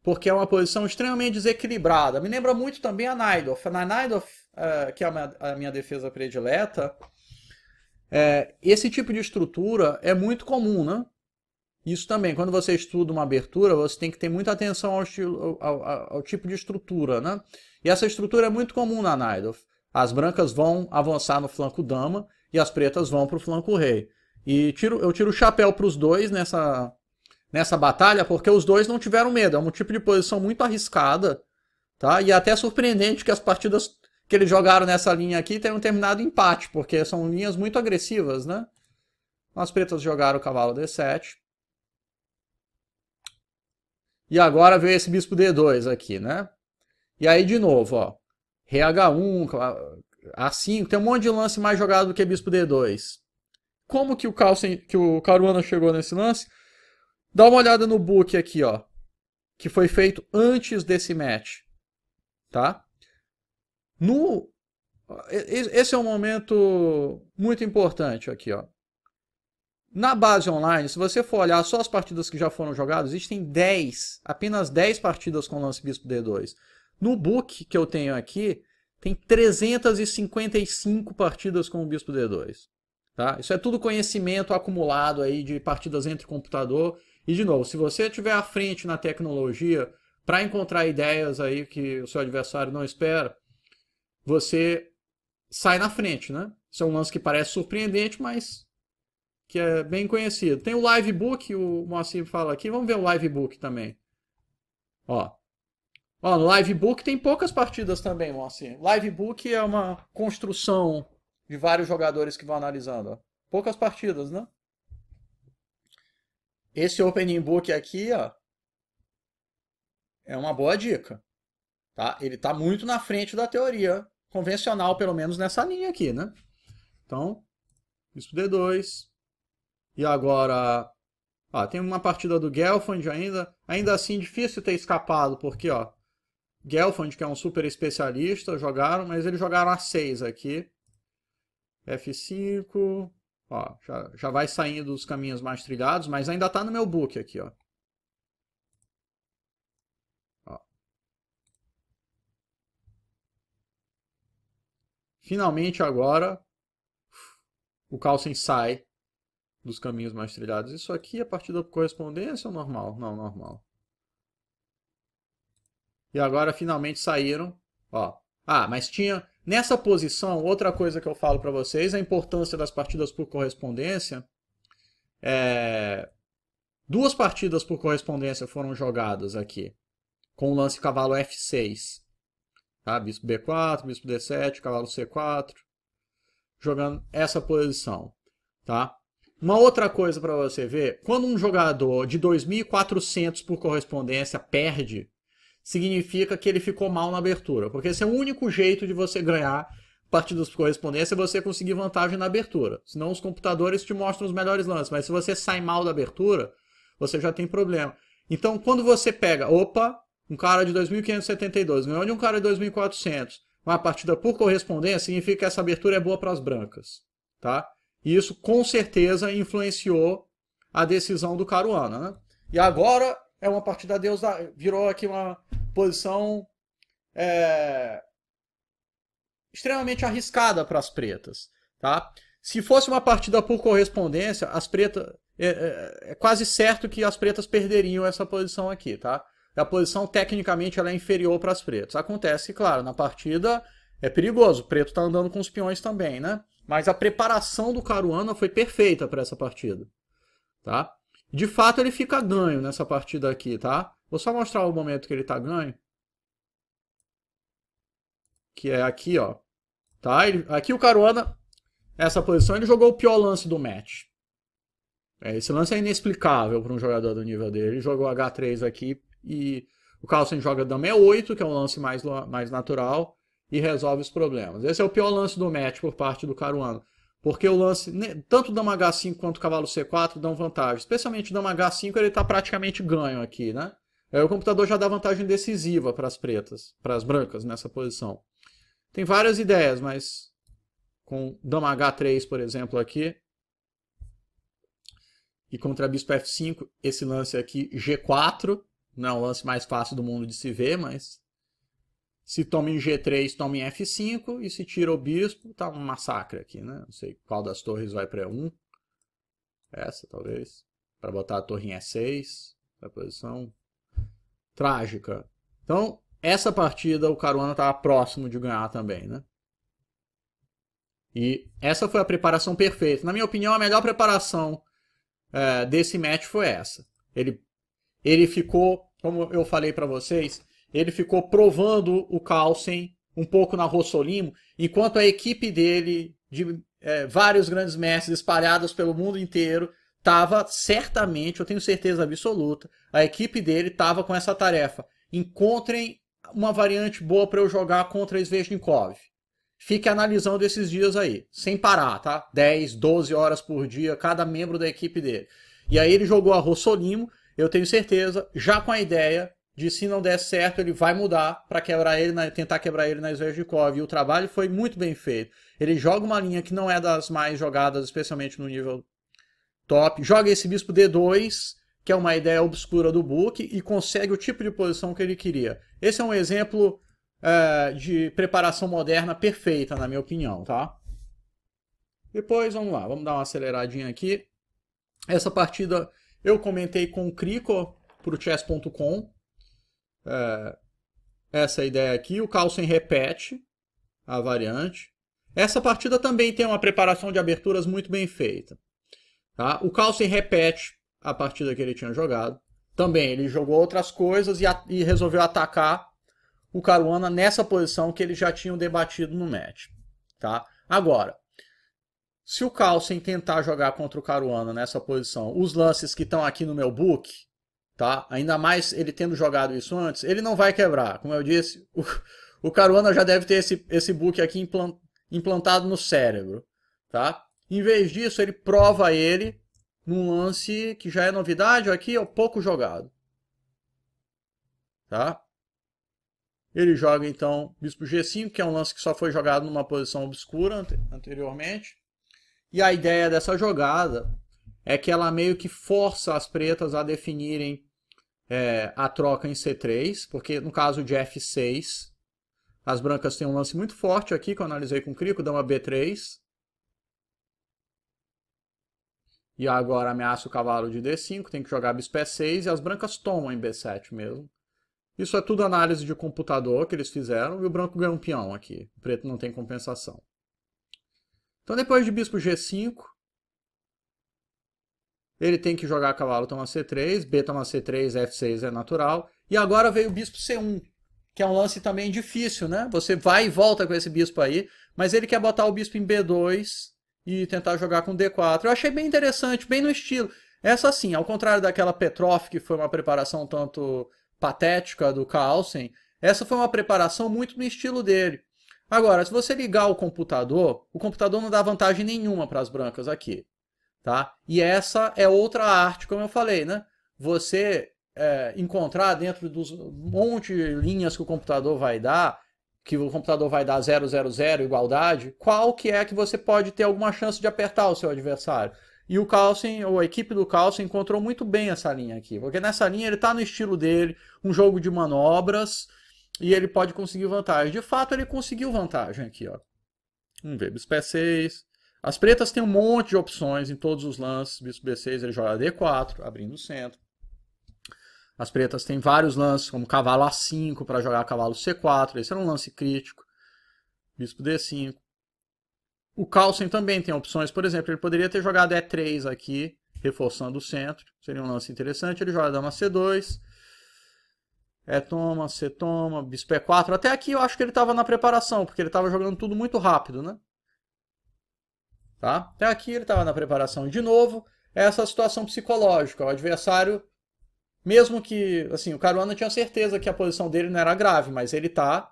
Porque é uma posição extremamente desequilibrada. Me lembra muito também a Naidoff. Na Naidoff, uh, é, que é a minha, defesa predileta, é, esse tipo de estrutura é muito comum, né? Isso também, quando você estuda uma abertura, você tem que ter muita atenção ao, estilo, ao, ao, ao tipo de estrutura, né? E essa estrutura é muito comum na Naidoff. As brancas vão avançar no flanco dama e as pretas vão para o flanco rei. E tiro, eu tiro o chapéu para os dois nessa, nessa batalha, porque os dois não tiveram medo. É um tipo de posição muito arriscada, tá? E é até surpreendente que as partidas que eles jogaram nessa linha aqui tenham terminado empate, porque são linhas muito agressivas, né? As pretas jogaram o cavalo D7. E agora veio esse bispo D2 aqui, né? E aí, de novo, ó. RH1, A5, tem um monte de lance mais jogado do que bispo D2 como que o Carlsen, que o Caruana chegou nesse lance, dá uma olhada no book aqui, ó, que foi feito antes desse match, tá? No esse é um momento muito importante aqui, ó. Na base online, se você for olhar só as partidas que já foram jogadas, existem 10, apenas 10 partidas com lance bispo D2. No book que eu tenho aqui, tem 355 partidas com o bispo D2. Tá? Isso é tudo conhecimento acumulado aí de partidas entre computador. E de novo, se você estiver à frente na tecnologia para encontrar ideias aí que o seu adversário não espera, você sai na frente, né? Isso é um lance que parece surpreendente, mas que é bem conhecido. Tem o Livebook, o Moacir fala aqui. Vamos ver o Livebook também. Ó. Ó, no Livebook tem poucas partidas também, Moacir. Livebook é uma construção de vários jogadores que vão analisando. Ó. Poucas partidas, né? Esse Opening Book aqui, ó, é uma boa dica. Tá? Ele está muito na frente da teoria convencional, pelo menos nessa linha aqui, né? Então, bispo D2. E agora, ó, tem uma partida do Gelfand ainda. Ainda assim, difícil ter escapado, porque, ó, Gelfand, que é um super especialista, jogaram, mas eles jogaram a 6 aqui. F5, ó, já, já vai saindo dos caminhos mais trilhados, mas ainda está no meu book aqui, ó. ó. Finalmente agora o Carlsen sai dos caminhos mais trilhados. Isso aqui é partida por correspondência ou normal? Não, normal. E agora finalmente saíram, ó. Ah, mas tinha Nessa posição, outra coisa que eu falo para vocês é a importância das partidas por correspondência. É... Duas partidas por correspondência foram jogadas aqui, com o lance cavalo F6. Tá? Bispo B4, bispo D7, cavalo C4, jogando essa posição. Tá? Uma outra coisa para você ver, quando um jogador de 2.400 por correspondência perde significa que ele ficou mal na abertura. Porque esse é o único jeito de você ganhar partidas por correspondência é você conseguir vantagem na abertura. Senão os computadores te mostram os melhores lances. Mas se você sai mal da abertura, você já tem problema. Então, quando você pega, opa, um cara de 2.572 ganhou de um cara de 2.400, uma partida por correspondência, significa que essa abertura é boa para as brancas. Tá? E isso, com certeza, influenciou a decisão do Caruana. Né? E agora é uma partida Deus virou aqui uma posição é, extremamente arriscada para as pretas. Tá? Se fosse uma partida por correspondência, as pretas. É, é, é, quase certo que as pretas perderiam essa posição aqui, tá? A posição, tecnicamente, ela é inferior para as pretas. Acontece, claro, na partida é perigoso. O preto está andando com os peões também, né? Mas a preparação do Caruana foi perfeita para essa partida, tá? De fato, ele fica ganho nessa partida aqui, tá? Vou só mostrar o momento que ele tá ganho. Que é aqui, ó. Tá? Ele, aqui o Caruana, nessa posição, ele jogou o pior lance do match. É, esse lance é inexplicável para um jogador do nível dele. Ele jogou H3 aqui e o Carlsen joga dama E8, que é um lance mais, mais natural, e resolve os problemas. Esse é o pior lance do match por parte do Caruana. Porque o lance, né, tanto dama H5 quanto cavalo C4 dão vantagem. Especialmente dama H5, ele está praticamente ganho aqui, né? É, o computador já dá vantagem decisiva para as pretas, para as brancas nessa posição. Tem várias ideias, mas com dama H3, por exemplo, aqui, e contra bispo F5, esse lance aqui, G4, não é o lance mais fácil do mundo de se ver, mas se toma em G3, toma em F5, e se tira o bispo, tá um massacre aqui, né? Não sei qual das torres vai para E1, essa talvez, para botar a torre em E6, na posição trágica. Então, essa partida o Caruana estava próximo de ganhar também, né? E essa foi a preparação perfeita. Na minha opinião, a melhor preparação é, desse match foi essa. Ele, ele ficou, como eu falei para vocês, ele ficou provando o Carlsen um pouco na Rossolimo, enquanto a equipe dele, de é, vários grandes mestres espalhados pelo mundo inteiro, estava certamente, eu tenho certeza absoluta, a equipe dele estava com essa tarefa. Encontrem uma variante boa para eu jogar contra Svejnikov. Fique analisando esses dias aí, sem parar, tá? 10, 12 horas por dia, cada membro da equipe dele. E aí ele jogou a Rossolimo, eu tenho certeza, já com a ideia de se não der certo, ele vai mudar para quebrar ele, na, tentar quebrar ele na Svejnikov. E o trabalho foi muito bem feito. Ele joga uma linha que não é das mais jogadas, especialmente no nível Top. Joga esse bispo D2, que é uma ideia obscura do book, e consegue o tipo de posição que ele queria. Esse é um exemplo é, de preparação moderna perfeita, na minha opinião, tá? Depois, vamos lá, vamos dar uma aceleradinha aqui. Essa partida eu comentei com o Crico para o chess.com. É, essa ideia aqui. O Carlsen repete a variante. Essa partida também tem uma preparação de aberturas muito bem feita. Tá? O Carlsen repete a partida que ele tinha jogado. Também ele jogou outras coisas e, a, e resolveu atacar o Caruana nessa posição que eles já tinham debatido no match. Tá? Agora, se o Carlsen tentar jogar contra o Caruana nessa posição, os lances que estão aqui no meu book, tá? ainda mais ele tendo jogado isso antes, ele não vai quebrar. Como eu disse, o, o Caruana já deve ter esse, esse book aqui implantado no cérebro. Tá? Em vez disso, ele prova ele num lance que já é novidade, aqui é pouco jogado. Tá? Ele joga então bispo g5, que é um lance que só foi jogado numa posição obscura anteriormente. E a ideia dessa jogada é que ela meio que força as pretas a definirem é, a troca em c3, porque no caso de f6, as brancas têm um lance muito forte aqui, que eu analisei com o Crico, dama b3, E agora ameaça o cavalo de D5, tem que jogar bispé 6 e as brancas tomam em B7 mesmo. Isso é tudo análise de computador que eles fizeram e o branco ganha um peão aqui. O preto não tem compensação. Então depois de bispo G5, ele tem que jogar cavalo toma C3, B toma C3, F6 é natural. E agora veio o bispo C1, que é um lance também difícil, né? Você vai e volta com esse bispo aí, mas ele quer botar o bispo em B2 e tentar jogar com D4. Eu achei bem interessante, bem no estilo. Essa sim, ao contrário daquela Petrov, que foi uma preparação tanto patética do Carlsen, essa foi uma preparação muito no estilo dele. Agora, se você ligar o computador, o computador não dá vantagem nenhuma para as brancas aqui. Tá? E essa é outra arte, como eu falei, né? Você é, encontrar dentro dos monte de linhas que o computador vai dar que o computador vai dar 000 igualdade, qual que é que você pode ter alguma chance de apertar o seu adversário? E o Carlsen, ou a equipe do Carlsen, encontrou muito bem essa linha aqui. Porque nessa linha ele está no estilo dele, um jogo de manobras, e ele pode conseguir vantagem. De fato, ele conseguiu vantagem aqui, ó. Vamos ver, bispo E6. As pretas têm um monte de opções em todos os lances. Bispo B6, ele joga D4, abrindo o centro. As pretas têm vários lances, como cavalo A5 para jogar cavalo C4, esse era um lance crítico. Bispo D5. O Carlsen também tem opções, por exemplo, ele poderia ter jogado E3 aqui, reforçando o centro, seria um lance interessante. Ele joga dama C2, E toma, C toma, bispo E4. Até aqui eu acho que ele estava na preparação, porque ele estava jogando tudo muito rápido, né? Tá? Até aqui ele estava na preparação. De novo, essa situação psicológica. O adversário mesmo que, assim, o Caruana tinha certeza que a posição dele não era grave, mas ele tá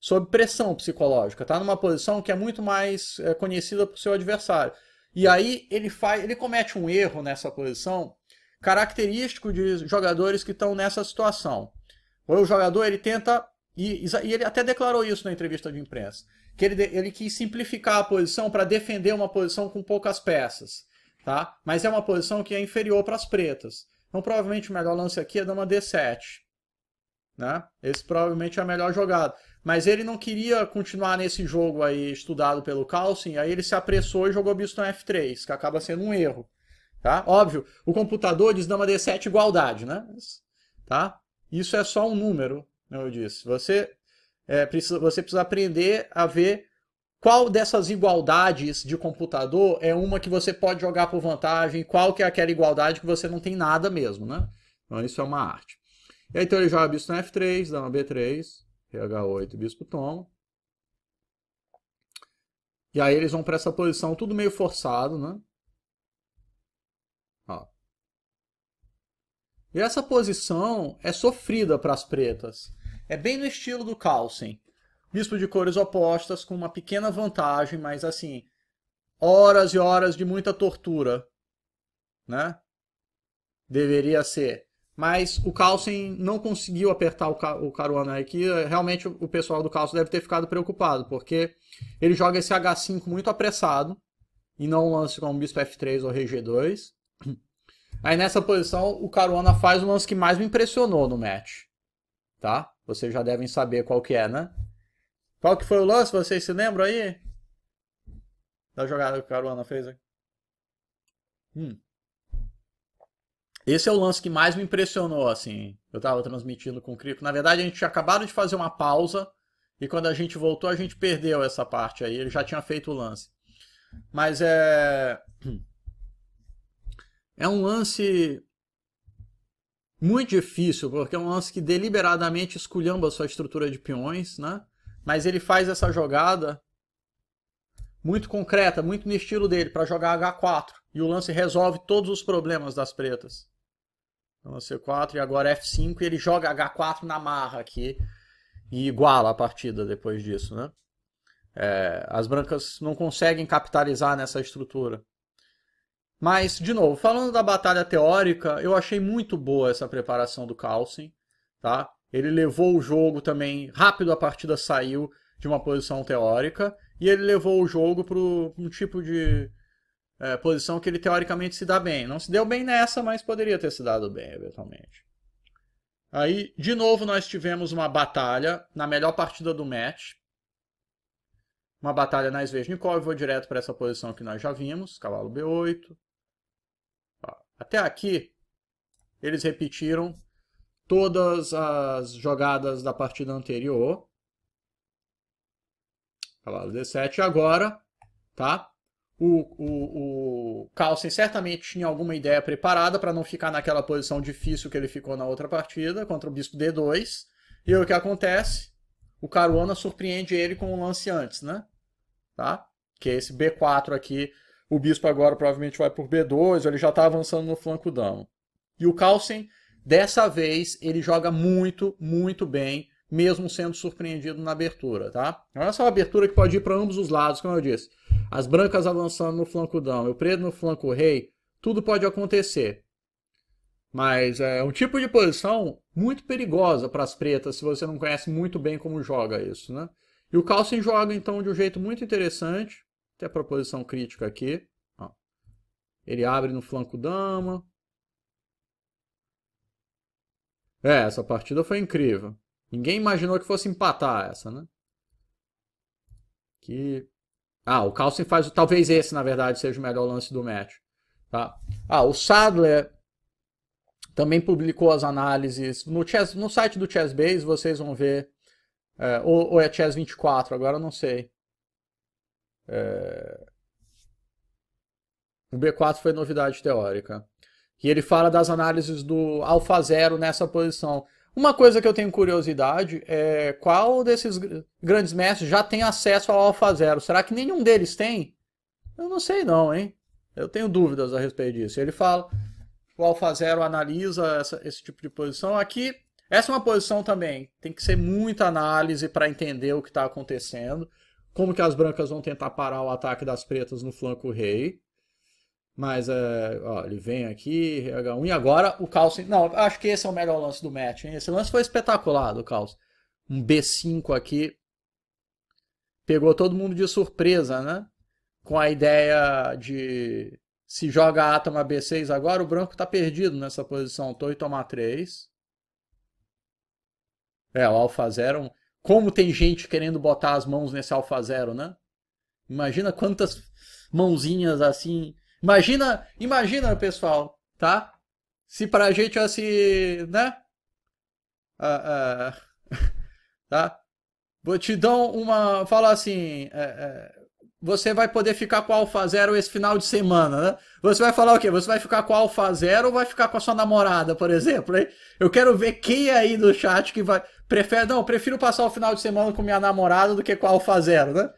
sob pressão psicológica, tá numa posição que é muito mais é, conhecida por seu adversário. E aí ele faz, ele comete um erro nessa posição característico de jogadores que estão nessa situação. O jogador ele tenta e, e, ele até declarou isso na entrevista de imprensa, que ele, ele quis simplificar a posição para defender uma posição com poucas peças, tá? Mas é uma posição que é inferior para as pretas. Então, provavelmente o melhor lance aqui é dama D7. Né? Esse provavelmente é a melhor jogada. Mas ele não queria continuar nesse jogo aí estudado pelo Carlsen, aí ele se apressou e jogou Biston F3, que acaba sendo um erro. Tá? Óbvio, o computador diz dama D7 igualdade, né? Tá? Isso é só um número, eu disse. Você, é, precisa, você precisa aprender a ver qual dessas igualdades de computador é uma que você pode jogar por vantagem? Qual que é aquela igualdade que você não tem nada mesmo, né? Então isso é uma arte. E aí, então ele joga bispo na F3, dama B3, PH8, bispo toma. E aí eles vão para essa posição tudo meio forçado, né? Ó. E essa posição é sofrida para as pretas. É bem no estilo do Carlsen misto de cores opostas, com uma pequena vantagem, mas assim, horas e horas de muita tortura, né? Deveria ser. Mas o Carlsen não conseguiu apertar o, Car o Caruana aqui. É eh, realmente o pessoal do Carlsen deve ter ficado preocupado, porque ele joga esse H5 muito apressado e não um lance o Bispo F3 ou Rei 2 Aí nessa posição o Caruana faz o lance que mais me impressionou no match. Tá? Vocês já devem saber qual que é, né? Qual que foi o lance? Vocês se lembram aí? Da jogada que o Caruana fez aqui. Hum. Esse é o lance que mais me impressionou, assim. Eu tava transmitindo com o Crico. Na verdade, a gente tinha acabado de fazer uma pausa. E quando a gente voltou, a gente perdeu essa parte aí. Ele já tinha feito o lance. Mas é. É um lance muito difícil, porque é um lance que deliberadamente esculhamba a sua estrutura de peões, né? Mas ele faz essa jogada muito concreta, muito no estilo dele, para jogar H4. E o lance resolve todos os problemas das pretas. Então, C4 e agora F5, e ele joga H4 na marra aqui e iguala a partida depois disso, né? É, as brancas não conseguem capitalizar nessa estrutura. Mas, de novo, falando da batalha teórica, eu achei muito boa essa preparação do Carlsen, tá? Ele levou o jogo também rápido, a partida saiu de uma posição teórica e ele levou o jogo para um tipo de é, posição que ele teoricamente se dá bem. Não se deu bem nessa, mas poderia ter se dado bem eventualmente. Aí, de novo, nós tivemos uma batalha na melhor partida do match. Uma batalha na Svejnikov, vou direto para essa posição que nós já vimos, cavalo B8. Até aqui, eles repetiram todas as jogadas da partida anterior. Cavalo D7 agora, tá? O, o, o Carlsen certamente tinha alguma ideia preparada para não ficar naquela posição difícil que ele ficou na outra partida, contra o bispo D2. E o que acontece? O Caruana surpreende ele com um lance antes, né? Tá? Que é esse B4 aqui. O bispo agora provavelmente vai por B2, ele já está avançando no flanco dama. E o Carlsen Dessa vez ele joga muito, muito bem, mesmo sendo surpreendido na abertura, tá? Olha só a abertura que pode ir para ambos os lados, como eu disse. As brancas avançando no flanco dão, o preto no flanco rei, tudo pode acontecer. Mas é um tipo de posição muito perigosa para as pretas, se você não conhece muito bem como joga isso, né? E o Carlsen joga, então, de um jeito muito interessante, até a proposição crítica aqui. Ó. Ele abre no flanco dama, É, essa partida foi incrível. Ninguém imaginou que fosse empatar essa, né? Que. Ah, o Carlsen faz. Talvez esse, na verdade, seja o melhor lance do match. Tá? Ah, o Sadler também publicou as análises. No, chess... no site do Chessbase vocês vão ver. É, ou, ou é Chess 24, agora eu não sei. É... O B4 foi novidade teórica. E ele fala das análises do Zero nessa posição. Uma coisa que eu tenho curiosidade é qual desses grandes mestres já tem acesso ao Zero Será que nenhum deles tem? Eu não sei não, hein? Eu tenho dúvidas a respeito disso. Ele fala, o Zero analisa essa, esse tipo de posição. Aqui, essa é uma posição também, tem que ser muita análise para entender o que está acontecendo, como que as brancas vão tentar parar o ataque das pretas no flanco rei. Mas, é, ó, ele vem aqui, rh 1 e agora o Carlsen. Não, acho que esse é o melhor lance do match, hein? Esse lance foi espetacular do Carlsen. Um B5 aqui. Pegou todo mundo de surpresa, né? Com a ideia de se joga a Atama B6 agora, o branco tá perdido nessa posição. Torre e tomar 3. É, o Alfa Zero. Como tem gente querendo botar as mãos nesse Alfa Zero, né? Imagina quantas mãozinhas assim Imagina, imagina, pessoal, tá? Se pra gente assim, né? Ah, ah, tá? Vou te dar uma. Fala assim. É, é, você vai poder ficar com a Alfa Zero esse final de semana, né? Você vai falar o quê? Você vai ficar com a Alfa Zero ou vai ficar com a sua namorada, por exemplo? Hein? Eu quero ver quem é aí do chat que vai. Prefere. Não, prefiro passar o final de semana com minha namorada do que com a Alfa Zero, né?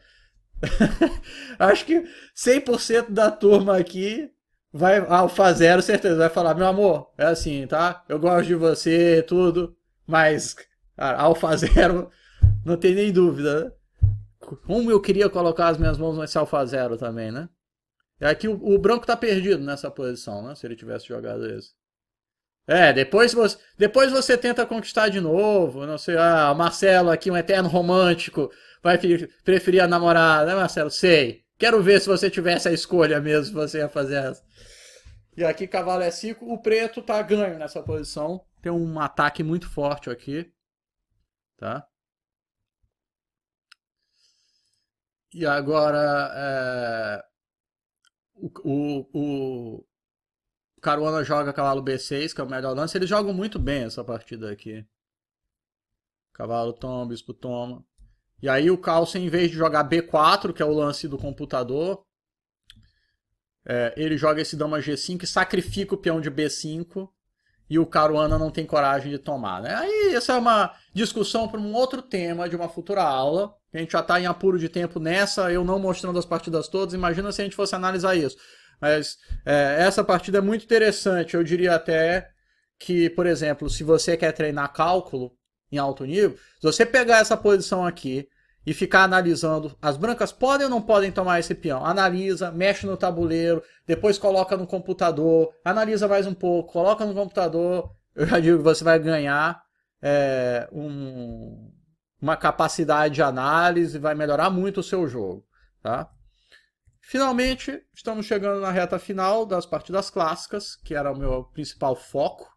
Acho que 100% da turma aqui vai. Alfa ah, Zero, certeza, vai falar: meu amor, é assim, tá? Eu gosto de você, tudo, mas Alfa Zero, não tem nem dúvida, né? Como eu queria colocar as minhas mãos nesse Alfa Zero também, né? É que o, o branco tá perdido nessa posição, né? Se ele tivesse jogado isso. É, depois você, depois você tenta conquistar de novo, não sei, ah, Marcelo aqui, um eterno romântico, vai preferir a namorada, né, Marcelo? Sei. Quero ver se você tivesse a escolha mesmo, você ia fazer essa. E aqui cavalo é 5, o preto tá ganho nessa posição. Tem um ataque muito forte aqui, tá? E agora é... o, o, o... Caruana joga cavalo B6, que é o melhor lance. Eles jogam muito bem essa partida aqui. Cavalo toma, bispo toma. E aí o Carlsen, em vez de jogar B4, que é o lance do computador, é, ele joga esse dama G5 e sacrifica o peão de B5 e o Caruana não tem coragem de tomar. Né? Aí essa é uma discussão para um outro tema de uma futura aula. A gente já está em apuro de tempo nessa, eu não mostrando as partidas todas, imagina se a gente fosse analisar isso. Mas é, essa partida é muito interessante, eu diria até que, por exemplo, se você quer treinar cálculo, em alto nível, se você pegar essa posição aqui e ficar analisando, as brancas podem ou não podem tomar esse peão? Analisa, mexe no tabuleiro, depois coloca no computador, analisa mais um pouco, coloca no computador, eu já digo que você vai ganhar é, um, uma capacidade de análise, vai melhorar muito o seu jogo, tá? Finalmente, estamos chegando na reta final das partidas clássicas, que era o meu principal foco.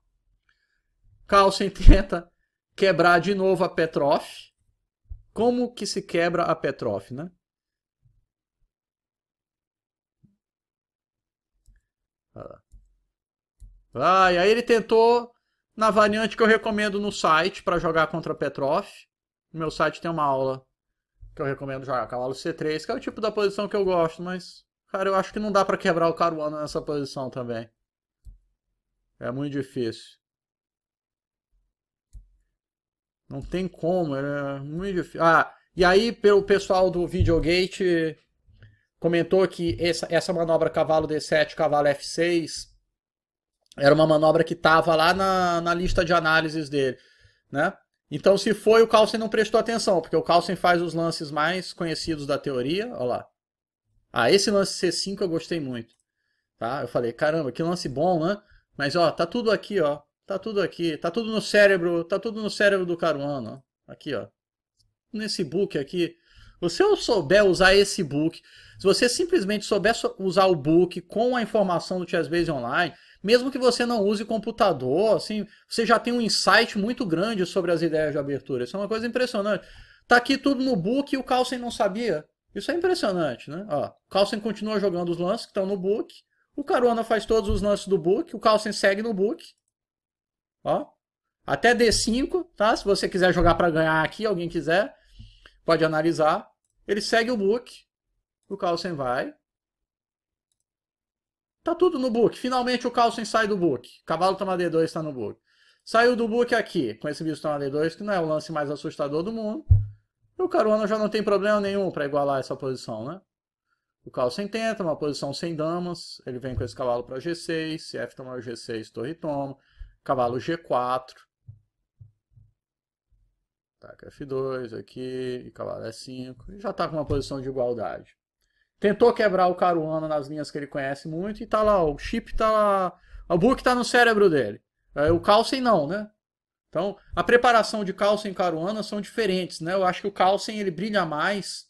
Carlsen tenta quebrar de novo a Petrov. Como que se quebra a Petrov, né? Ah, e aí ele tentou na variante que eu recomendo no site para jogar contra a Petrov. No meu site tem uma aula que eu recomendo jogar cavalo C3, que é o tipo da posição que eu gosto, mas cara, eu acho que não dá para quebrar o Caruana nessa posição também. É muito difícil. Não tem como, era muito difícil. Ah, e aí o pessoal do Videogate comentou que essa, essa manobra cavalo D7, cavalo F6 era uma manobra que estava lá na, na lista de análises dele, né? Então, se foi, o Carlsen não prestou atenção, porque o Carlsen faz os lances mais conhecidos da teoria. Olha lá. Ah, esse lance C5 eu gostei muito. Tá? Eu falei, caramba, que lance bom, né? Mas, ó, tá tudo aqui, ó. Tá tudo aqui, tá tudo no cérebro, tá tudo no cérebro do Caruana. Aqui, ó. Nesse book aqui. Se você souber usar esse book, se você simplesmente souber usar o book com a informação do Chessbase Online, mesmo que você não use computador, assim, você já tem um insight muito grande sobre as ideias de abertura. Isso é uma coisa impressionante. Tá aqui tudo no book e o Carlsen não sabia. Isso é impressionante, né? Ó, o Carlsen continua jogando os lances que estão no book. O Caruana faz todos os lances do book. O Carlsen segue no book. Ó, até D5, tá? Se você quiser jogar para ganhar aqui, alguém quiser, pode analisar. Ele segue o book. O Carlsen vai. Tá tudo no book. Finalmente o Carlsen sai do book. Cavalo toma D2, está no book. Saiu do book aqui, com esse bicho toma D2, que não é o lance mais assustador do mundo. E o Caruana já não tem problema nenhum para igualar essa posição, né? O Carlsen tenta, uma posição sem damas. Ele vem com esse cavalo para G6. Se F tomar G6, torre toma cavalo G4, taca F2 aqui, e cavalo E5, e já está com uma posição de igualdade. Tentou quebrar o Caruana nas linhas que ele conhece muito, e tá lá, o chip tá lá, o book tá no cérebro dele. É, o Carlsen não, né? Então, a preparação de Carlsen e Caruana são diferentes, né? Eu acho que o Carlsen, ele brilha mais,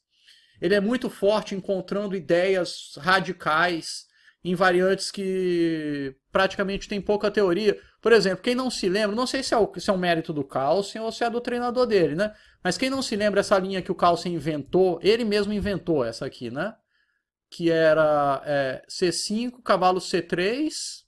ele é muito forte encontrando ideias radicais, em variantes que praticamente tem pouca teoria. Por exemplo, quem não se lembra, não sei se é, o, se é um mérito do Carlsen ou se é do treinador dele, né? Mas quem não se lembra essa linha que o Carlsen inventou, ele mesmo inventou essa aqui, né? Que era é, C5, cavalo C3.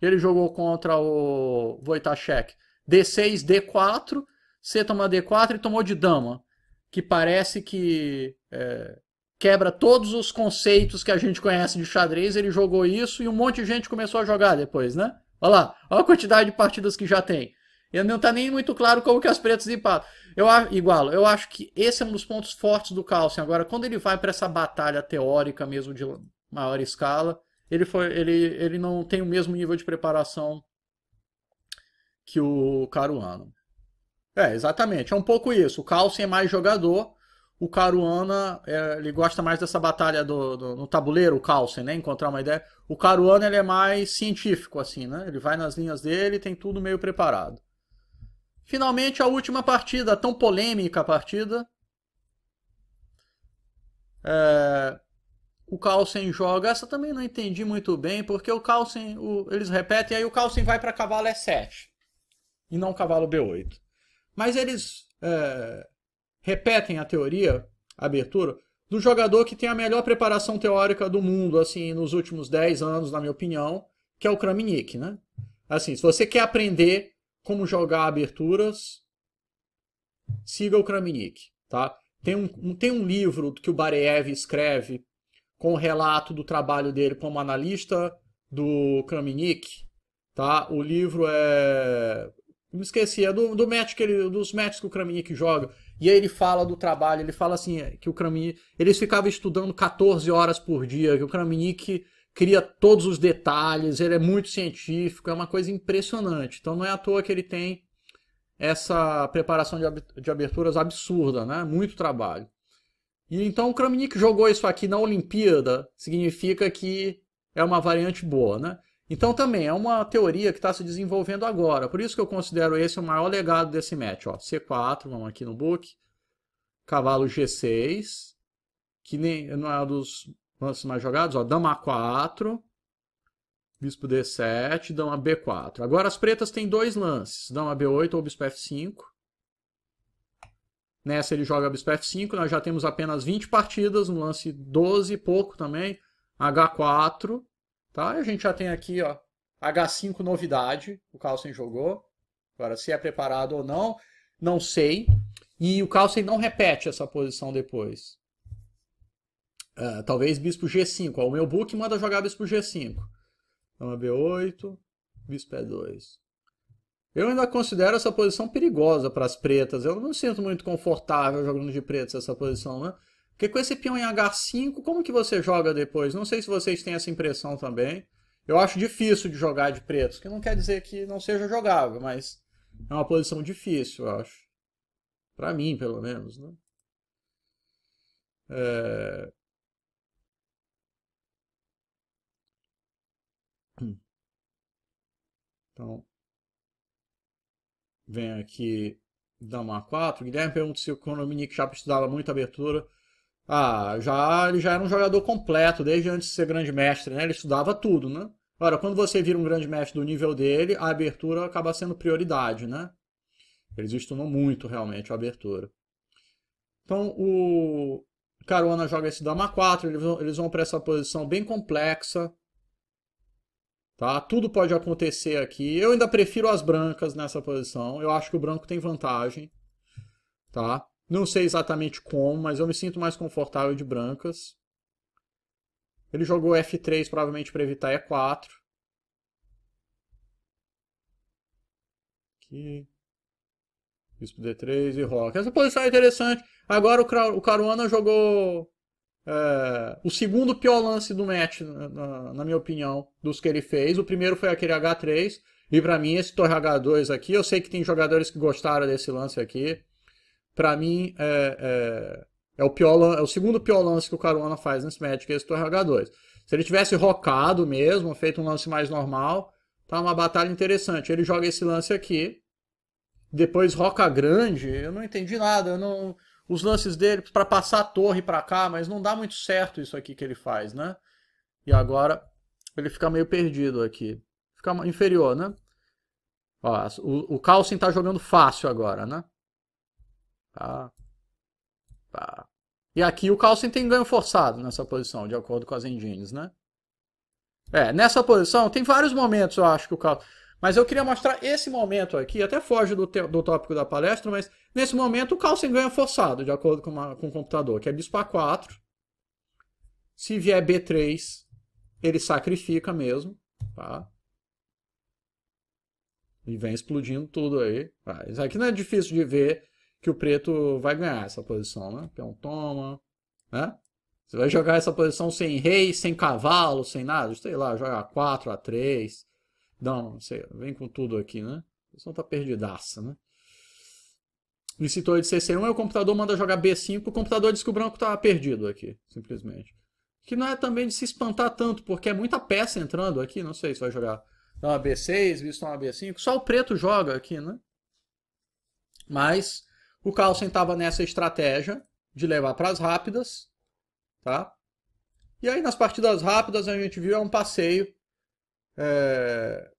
Ele jogou contra o Wojtaszek. D6, D4. C toma D4 e tomou de dama. Que parece que... É, quebra todos os conceitos que a gente conhece de xadrez, ele jogou isso e um monte de gente começou a jogar depois, né? Olha lá, olha a quantidade de partidas que já tem. E não está nem muito claro como que as pretas empatam. Eu igualo, eu acho que esse é um dos pontos fortes do Carlsen. Agora, quando ele vai para essa batalha teórica mesmo de maior escala, ele, foi, ele, ele não tem o mesmo nível de preparação que o Caruano. É, exatamente, é um pouco isso. O Carlsen é mais jogador, o Caruana, é, ele gosta mais dessa batalha do, do no tabuleiro, o Carlsen, né? Encontrar uma ideia. O Caruana, ele é mais científico, assim, né? Ele vai nas linhas dele, tem tudo meio preparado. Finalmente, a última partida, tão polêmica a partida. É... O Carlsen joga, essa também não entendi muito bem, porque o Carlsen, o... eles repetem, aí o Carlsen vai para cavalo é E7 e não cavalo B8. Mas eles é repetem a teoria, a abertura, do jogador que tem a melhor preparação teórica do mundo, assim, nos últimos 10 anos, na minha opinião, que é o Kramnik, né? Assim, se você quer aprender como jogar aberturas, siga o Kramnik, tá? Tem um, tem um livro que o Bareev escreve com o relato do trabalho dele como analista do Kramnik, tá? O livro é... Me esqueci, é do, do match que ele, dos matches que o Kramnik joga. E aí ele fala do trabalho, ele fala assim, eh, que o Kramnik, eles ficavam estudando 14 horas por dia, que o Kramnik cria todos os detalhes, ele é muito científico, é uma coisa impressionante. Então não é à toa que ele tem essa preparação de aberturas absurda, né? Muito trabalho. E então o Kramnik jogou isso aqui na Olimpíada, significa que é uma variante boa, né? Então também é uma teoria que está se desenvolvendo agora. Por isso que eu considero esse o maior legado desse match. Ó, C4, vamos aqui no book. Cavalo G6, que nem, não é um dos lances mais jogados. Ó, dama A4, bispo D7, dama B4. Agora as pretas têm dois lances, dama B8 ou bispo F5. Nessa ele joga bispo F5, nós já temos apenas 20 partidas, um lance 12 pouco também. H4, Tá? A gente já tem aqui, ó, H5 novidade, o Carlsen jogou. Agora, se é preparado ou não, não sei. E o Carlsen não repete essa posição depois. Uh, talvez bispo G5. Ó, o meu book manda jogar bispo G5. Dama B8, bispo E2. Eu ainda considero essa posição perigosa para as pretas. Eu não me sinto muito confortável jogando de pretas essa posição, né? Porque com esse peão em H5, como que você joga depois? Não sei se vocês têm essa impressão também. Eu acho difícil de jogar de preto, que não quer dizer que não seja jogável, mas é uma posição difícil, eu acho. Pra mim, pelo menos, né? É... Então, vem aqui Dama 4. Guilherme pergunta se o Konominik já estudava muito abertura. Ah, já, ele já era um jogador completo desde antes de ser grande mestre, né? Ele estudava tudo, né? Agora, quando você vira um grande mestre do nível dele, a abertura acaba sendo prioridade, né? Eles estudam muito realmente a abertura. Então o Carona joga esse dama 4, eles vão, eles vão para essa posição bem complexa. Tá? Tudo pode acontecer aqui. Eu ainda prefiro as brancas nessa posição. Eu acho que o branco tem vantagem. Tá? Não sei exatamente como, mas eu me sinto mais confortável de brancas. Ele jogou F3 provavelmente para evitar E4. Aqui. Bispo D3 e Rock. Essa posição é interessante. Agora o Caruana jogou é, o segundo pior lance do match, na, na, minha opinião, dos que ele fez. O primeiro foi aquele H3. E para mim, esse torre H2 aqui, eu sei que tem jogadores que gostaram desse lance aqui para mim, é, é, é, o pior, é o segundo pior lance que o Caruana faz nesse match, que é esse Torre h 2 Se ele tivesse rocado mesmo, feito um lance mais normal, tá uma batalha interessante. Ele joga esse lance aqui, depois roca grande, eu não entendi nada, não... os lances dele para passar a torre para cá, mas não dá muito certo isso aqui que ele faz, né? E agora ele fica meio perdido aqui. Fica inferior, né? Ó, o, o Carlsen tá jogando fácil agora, né? Tá? Tá. E aqui o Carlsen tem ganho forçado nessa posição, de acordo com as engines, né? É, nessa posição tem vários momentos, eu acho que o Carlsen... Mas eu queria mostrar esse momento aqui, até foge do, do tópico da palestra, mas nesse momento o Carlsen ganha forçado, de acordo com, uma, com o computador, que é bispo A4. Se vier B3, ele sacrifica mesmo, tá? E vem explodindo tudo aí. Tá? Isso aqui não é difícil de ver, que o preto vai ganhar essa posição, né? Peão toma, né? Você vai jogar essa posição sem rei, sem cavalo, sem nada, sei lá, joga A4, A3. Não, não sei, vem com tudo aqui, né? A posição tá perdidaça, né? Incitou de CC1, aí o computador manda jogar B5, o computador diz que o branco tá perdido aqui, simplesmente. Que não é também de se espantar tanto, porque é muita peça entrando aqui, não sei se vai jogar uma B6, visto uma B5, só o preto joga aqui, né? Mas o Carlsen estava nessa estratégia de levar para as rápidas, tá? E aí nas partidas rápidas a gente viu é um passeio. É...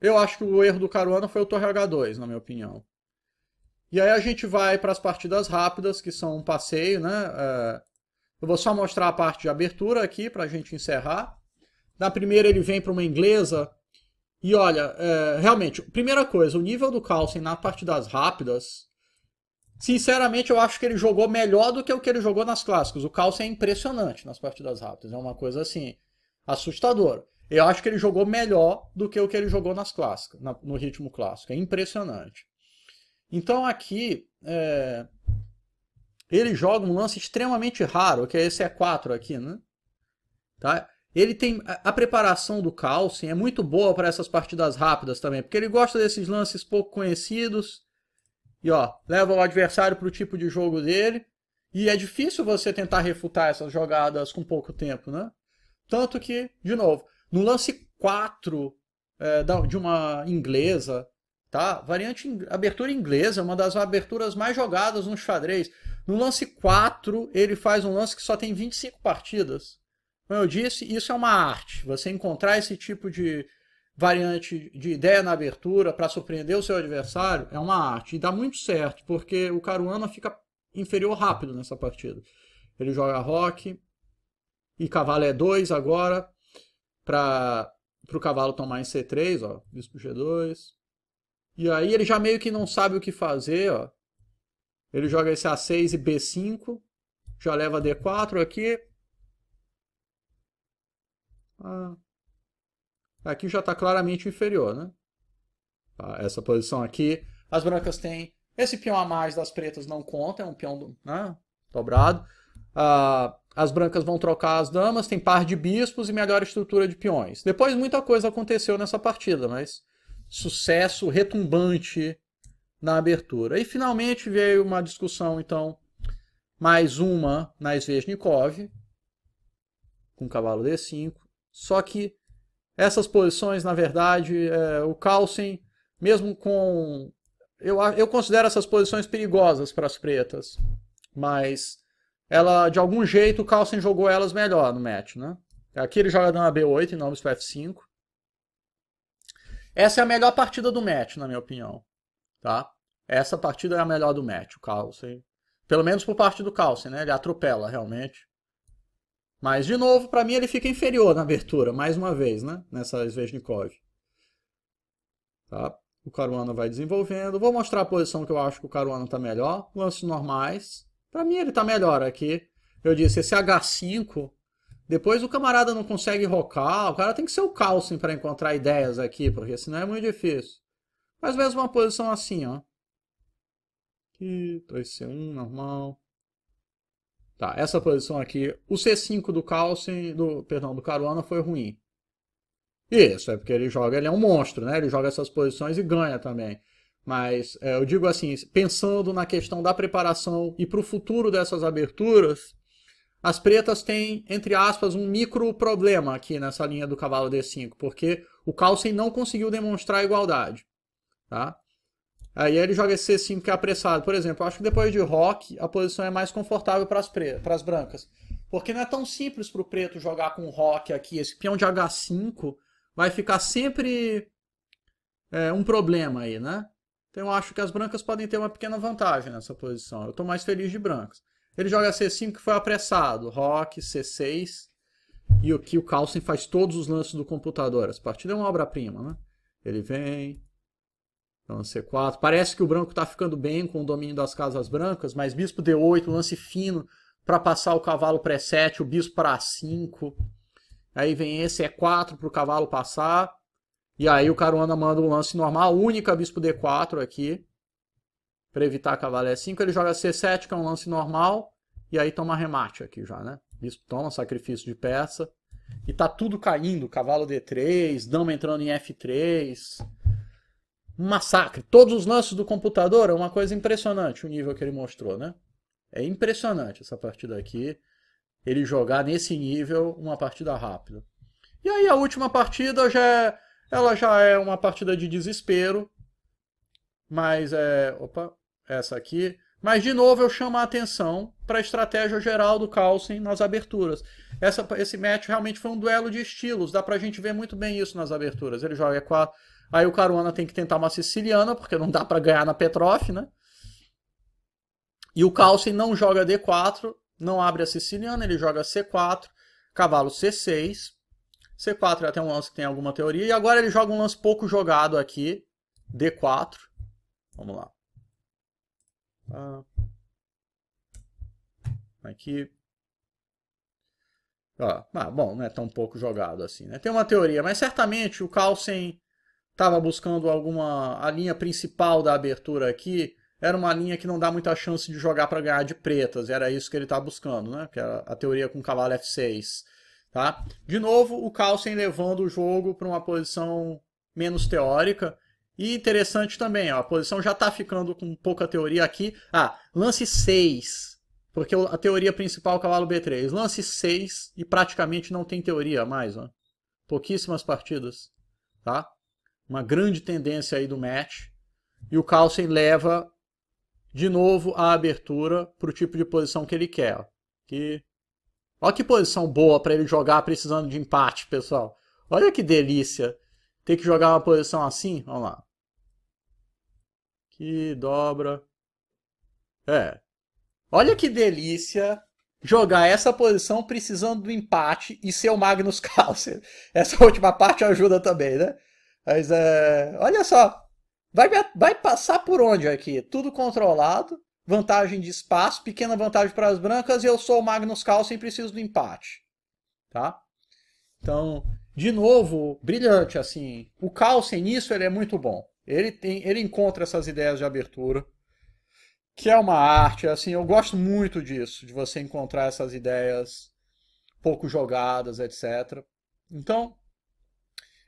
Eu acho que o erro do Caruana foi o Torre H2, na minha opinião. E aí a gente vai para as partidas rápidas, que são um passeio, né? É... Eu vou só mostrar a parte de abertura aqui para a gente encerrar. Na primeira ele vem para uma inglesa. E olha, é... realmente, primeira coisa, o nível do Carlsen na partidas rápidas Sinceramente, eu acho que ele jogou melhor do que o que ele jogou nas clássicas. O Carlsen é impressionante nas partidas rápidas. É uma coisa assim, assustadora. Eu acho que ele jogou melhor do que o que ele jogou nas clássicas, no ritmo clássico. É impressionante. Então aqui é... ele joga um lance extremamente raro, que é esse e 4 aqui, né? Tá? Ele tem a preparação do Carlsen é muito boa para essas partidas rápidas também, porque ele gosta desses lances pouco conhecidos e ó, leva o adversário para o tipo de jogo dele. E é difícil você tentar refutar essas jogadas com pouco tempo, né? Tanto que, de novo, no lance 4 é, de uma inglesa, tá? Variante abertura inglesa é uma das aberturas mais jogadas no xadrez. No lance 4, ele faz um lance que só tem 25 partidas. Como eu disse, isso é uma arte. Você encontrar esse tipo de variante de ideia na abertura para surpreender o seu adversário é uma arte. E dá muito certo, porque o Caruana fica inferior rápido nessa partida. Ele joga rock e cavalo é 2 agora para o cavalo tomar em C3, ó, bispo G2. E aí ele já meio que não sabe o que fazer, ó. Ele joga esse A6 e B5, já leva D4 aqui. Ah. Aqui já está claramente inferior, né? Tá, essa posição aqui. As brancas têm esse peão a mais das pretas não conta, é um peão né, dobrado. Ah, as brancas vão trocar as damas, tem par de bispos e melhor estrutura de peões. Depois muita coisa aconteceu nessa partida, mas sucesso retumbante na abertura. E finalmente veio uma discussão, então, mais uma na Svejnikov, com cavalo D5. Só que essas posições, na verdade, é, o Carlsen, mesmo com. Eu, eu considero essas posições perigosas para as pretas, mas ela, de algum jeito, o Carlsen jogou elas melhor no match, né? Aqui ele joga dama B8 em nomes para F5. Essa é a melhor partida do match, na minha opinião. Tá? Essa partida é a melhor do match, o Carlsen. Pelo menos por parte do Carlsen, né? Ele atropela, realmente. Mas, de novo, para mim ele fica inferior na abertura, mais uma vez, né? Nessa Svejnikov. Tá? O Caruana vai desenvolvendo. Vou mostrar a posição que eu acho que o Caruana está melhor. Lances normais. Para mim ele está melhor aqui. Eu disse, esse H5... Depois o camarada não consegue rocar, o cara tem que ser o Carlsen para encontrar ideias aqui, porque senão é muito difícil. Mas mesmo uma posição assim, ó. Aqui, 2C1, normal. Tá, essa posição aqui, o C5 do Carlsen, do, perdão, do Caruana foi ruim. Isso, é porque ele joga, ele é um monstro, né? Ele joga essas posições e ganha também. Mas é, eu digo assim, pensando na questão da preparação e para o futuro dessas aberturas, as pretas têm, entre aspas, um micro problema aqui nessa linha do cavalo D5, porque o Carlsen não conseguiu demonstrar igualdade. Tá? Aí ele joga esse C5 que é apressado. Por exemplo, eu acho que depois de rock, a posição é mais confortável para as pre... brancas. Porque não é tão simples para o preto jogar com rock aqui. Esse peão de H5 vai ficar sempre é, um problema aí, né? Então eu acho que as brancas podem ter uma pequena vantagem nessa posição. Eu estou mais feliz de brancas. Ele joga C5 que foi apressado. Rock, C6. E aqui o Carlsen faz todos os lances do computador. Essa partida é uma obra-prima, né? Ele vem, Lance é C4. Parece que o branco está ficando bem com o domínio das casas brancas, mas bispo D8, lance fino para passar o cavalo para E7, o bispo para A5. Aí vem esse E4 para o cavalo passar. E aí o Caruana manda um lance normal, única bispo D4 aqui. Para evitar cavalo E5, ele joga C7, que é um lance normal. E aí toma remate aqui já, né? Bispo toma sacrifício de peça. E tá tudo caindo, cavalo D3, dama entrando em F3 um massacre. Todos os lances do computador é uma coisa impressionante o nível que ele mostrou, né? É impressionante essa partida aqui. Ele jogar nesse nível uma partida rápida. E aí a última partida já é, ela já é uma partida de desespero. Mas é. Opa, essa aqui. Mas de novo eu chamo a atenção para a estratégia geral do Carlsen nas aberturas. Essa, esse match realmente foi um duelo de estilos. Dá para a gente ver muito bem isso nas aberturas. Ele joga 4. Aí o Caruana tem que tentar uma siciliana, porque não dá para ganhar na Petrof, né? E o Carlsen não joga D4, não abre a siciliana, ele joga C4, cavalo C6. C4 é até um lance que tem alguma teoria. E agora ele joga um lance pouco jogado aqui, D4. Vamos lá. Ah. Aqui. Ah, bom, não é tão pouco jogado assim, né? Tem uma teoria, mas certamente o Carlsen estava buscando alguma a linha principal da abertura aqui era uma linha que não dá muita chance de jogar para ganhar de pretas, era isso que ele estava tá buscando, né? Que era a teoria com cavalo F6, tá? De novo, o Carlsen levando o jogo para uma posição menos teórica. E interessante também, ó, a posição já está ficando com pouca teoria aqui. Ah, lance 6, porque a teoria principal é o cavalo B3. Lance 6 e praticamente não tem teoria mais, ó. Pouquíssimas partidas, tá? uma grande tendência aí do match. E o Carlsen leva de novo a abertura para o tipo de posição que ele quer. Que... Olha que posição boa para ele jogar precisando de empate, pessoal. Olha que delícia. Ter que jogar uma posição assim. Vamos lá. Que dobra. É. Olha que delícia jogar essa posição precisando do empate e ser o Magnus Carlsen. Essa última parte ajuda também, né? Mas é, olha só, vai, vai passar por onde aqui? Tudo controlado, vantagem de espaço, pequena vantagem para as brancas, e eu sou o Magnus Carlsen e preciso do empate. Tá? Então, de novo, brilhante assim. O Carlsen nisso ele é muito bom. Ele tem, ele encontra essas ideias de abertura, que é uma arte, assim, eu gosto muito disso, de você encontrar essas ideias pouco jogadas, etc. Então,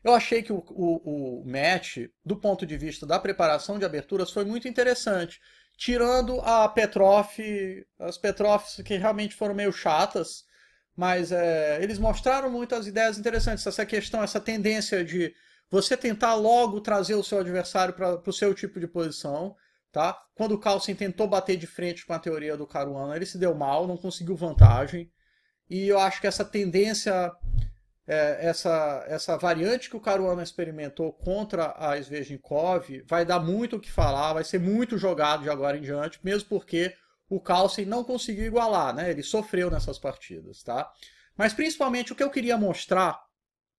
eu achei que o, o, o match, do ponto de vista da preparação de aberturas, foi muito interessante. Tirando a Petroff, as Petroffs que realmente foram meio chatas, mas é, eles mostraram muitas ideias interessantes. Essa questão, essa tendência de você tentar logo trazer o seu adversário para o seu tipo de posição. Tá? Quando o Carlsen tentou bater de frente com a teoria do Caruana, ele se deu mal, não conseguiu vantagem. E eu acho que essa tendência é, essa, essa variante que o Caruana experimentou contra a Svejnikov vai dar muito o que falar, vai ser muito jogado de agora em diante, mesmo porque o Carlsen não conseguiu igualar, né? Ele sofreu nessas partidas, tá? Mas principalmente o que eu queria mostrar,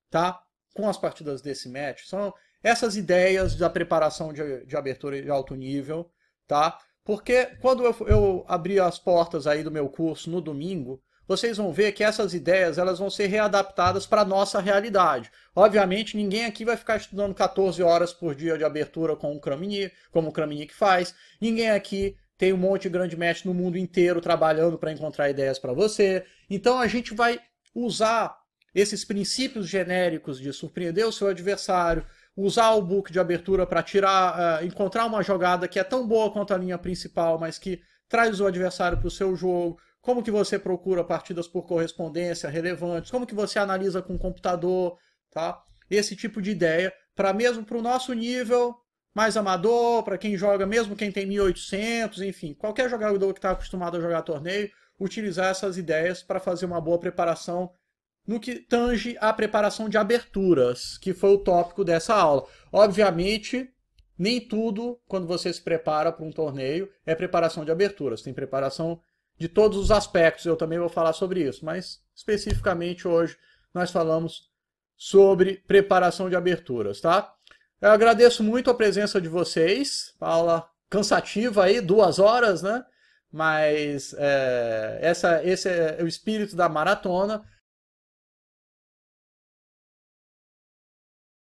tá? Com as partidas desse match são essas ideias da preparação de, de abertura de alto nível, tá? Porque quando eu, eu abri as portas aí do meu curso no domingo, vocês vão ver que essas ideias elas vão ser readaptadas para a nossa realidade. Obviamente, ninguém aqui vai ficar estudando 14 horas por dia de abertura com o Kramini, como o Kramini que faz. Ninguém aqui tem um monte de grande mestre no mundo inteiro trabalhando para encontrar ideias para você. Então a gente vai usar esses princípios genéricos de surpreender o seu adversário, usar o book de abertura para tirar, uh, encontrar uma jogada que é tão boa quanto a linha principal, mas que traz o adversário para o seu jogo, como que você procura partidas por correspondência relevantes, como que você analisa com o computador, tá? Esse tipo de ideia, para mesmo para o nosso nível mais amador, para quem joga, mesmo quem tem 1800, enfim, qualquer jogador que está acostumado a jogar torneio, utilizar essas ideias para fazer uma boa preparação no que tange à preparação de aberturas, que foi o tópico dessa aula. Obviamente, nem tudo, quando você se prepara para um torneio, é preparação de aberturas. Tem preparação de todos os aspectos. Eu também vou falar sobre isso, mas especificamente hoje nós falamos sobre preparação de aberturas, tá? Eu agradeço muito a presença de vocês. Aula cansativa aí, duas horas, né? Mas é, essa, esse é o espírito da maratona.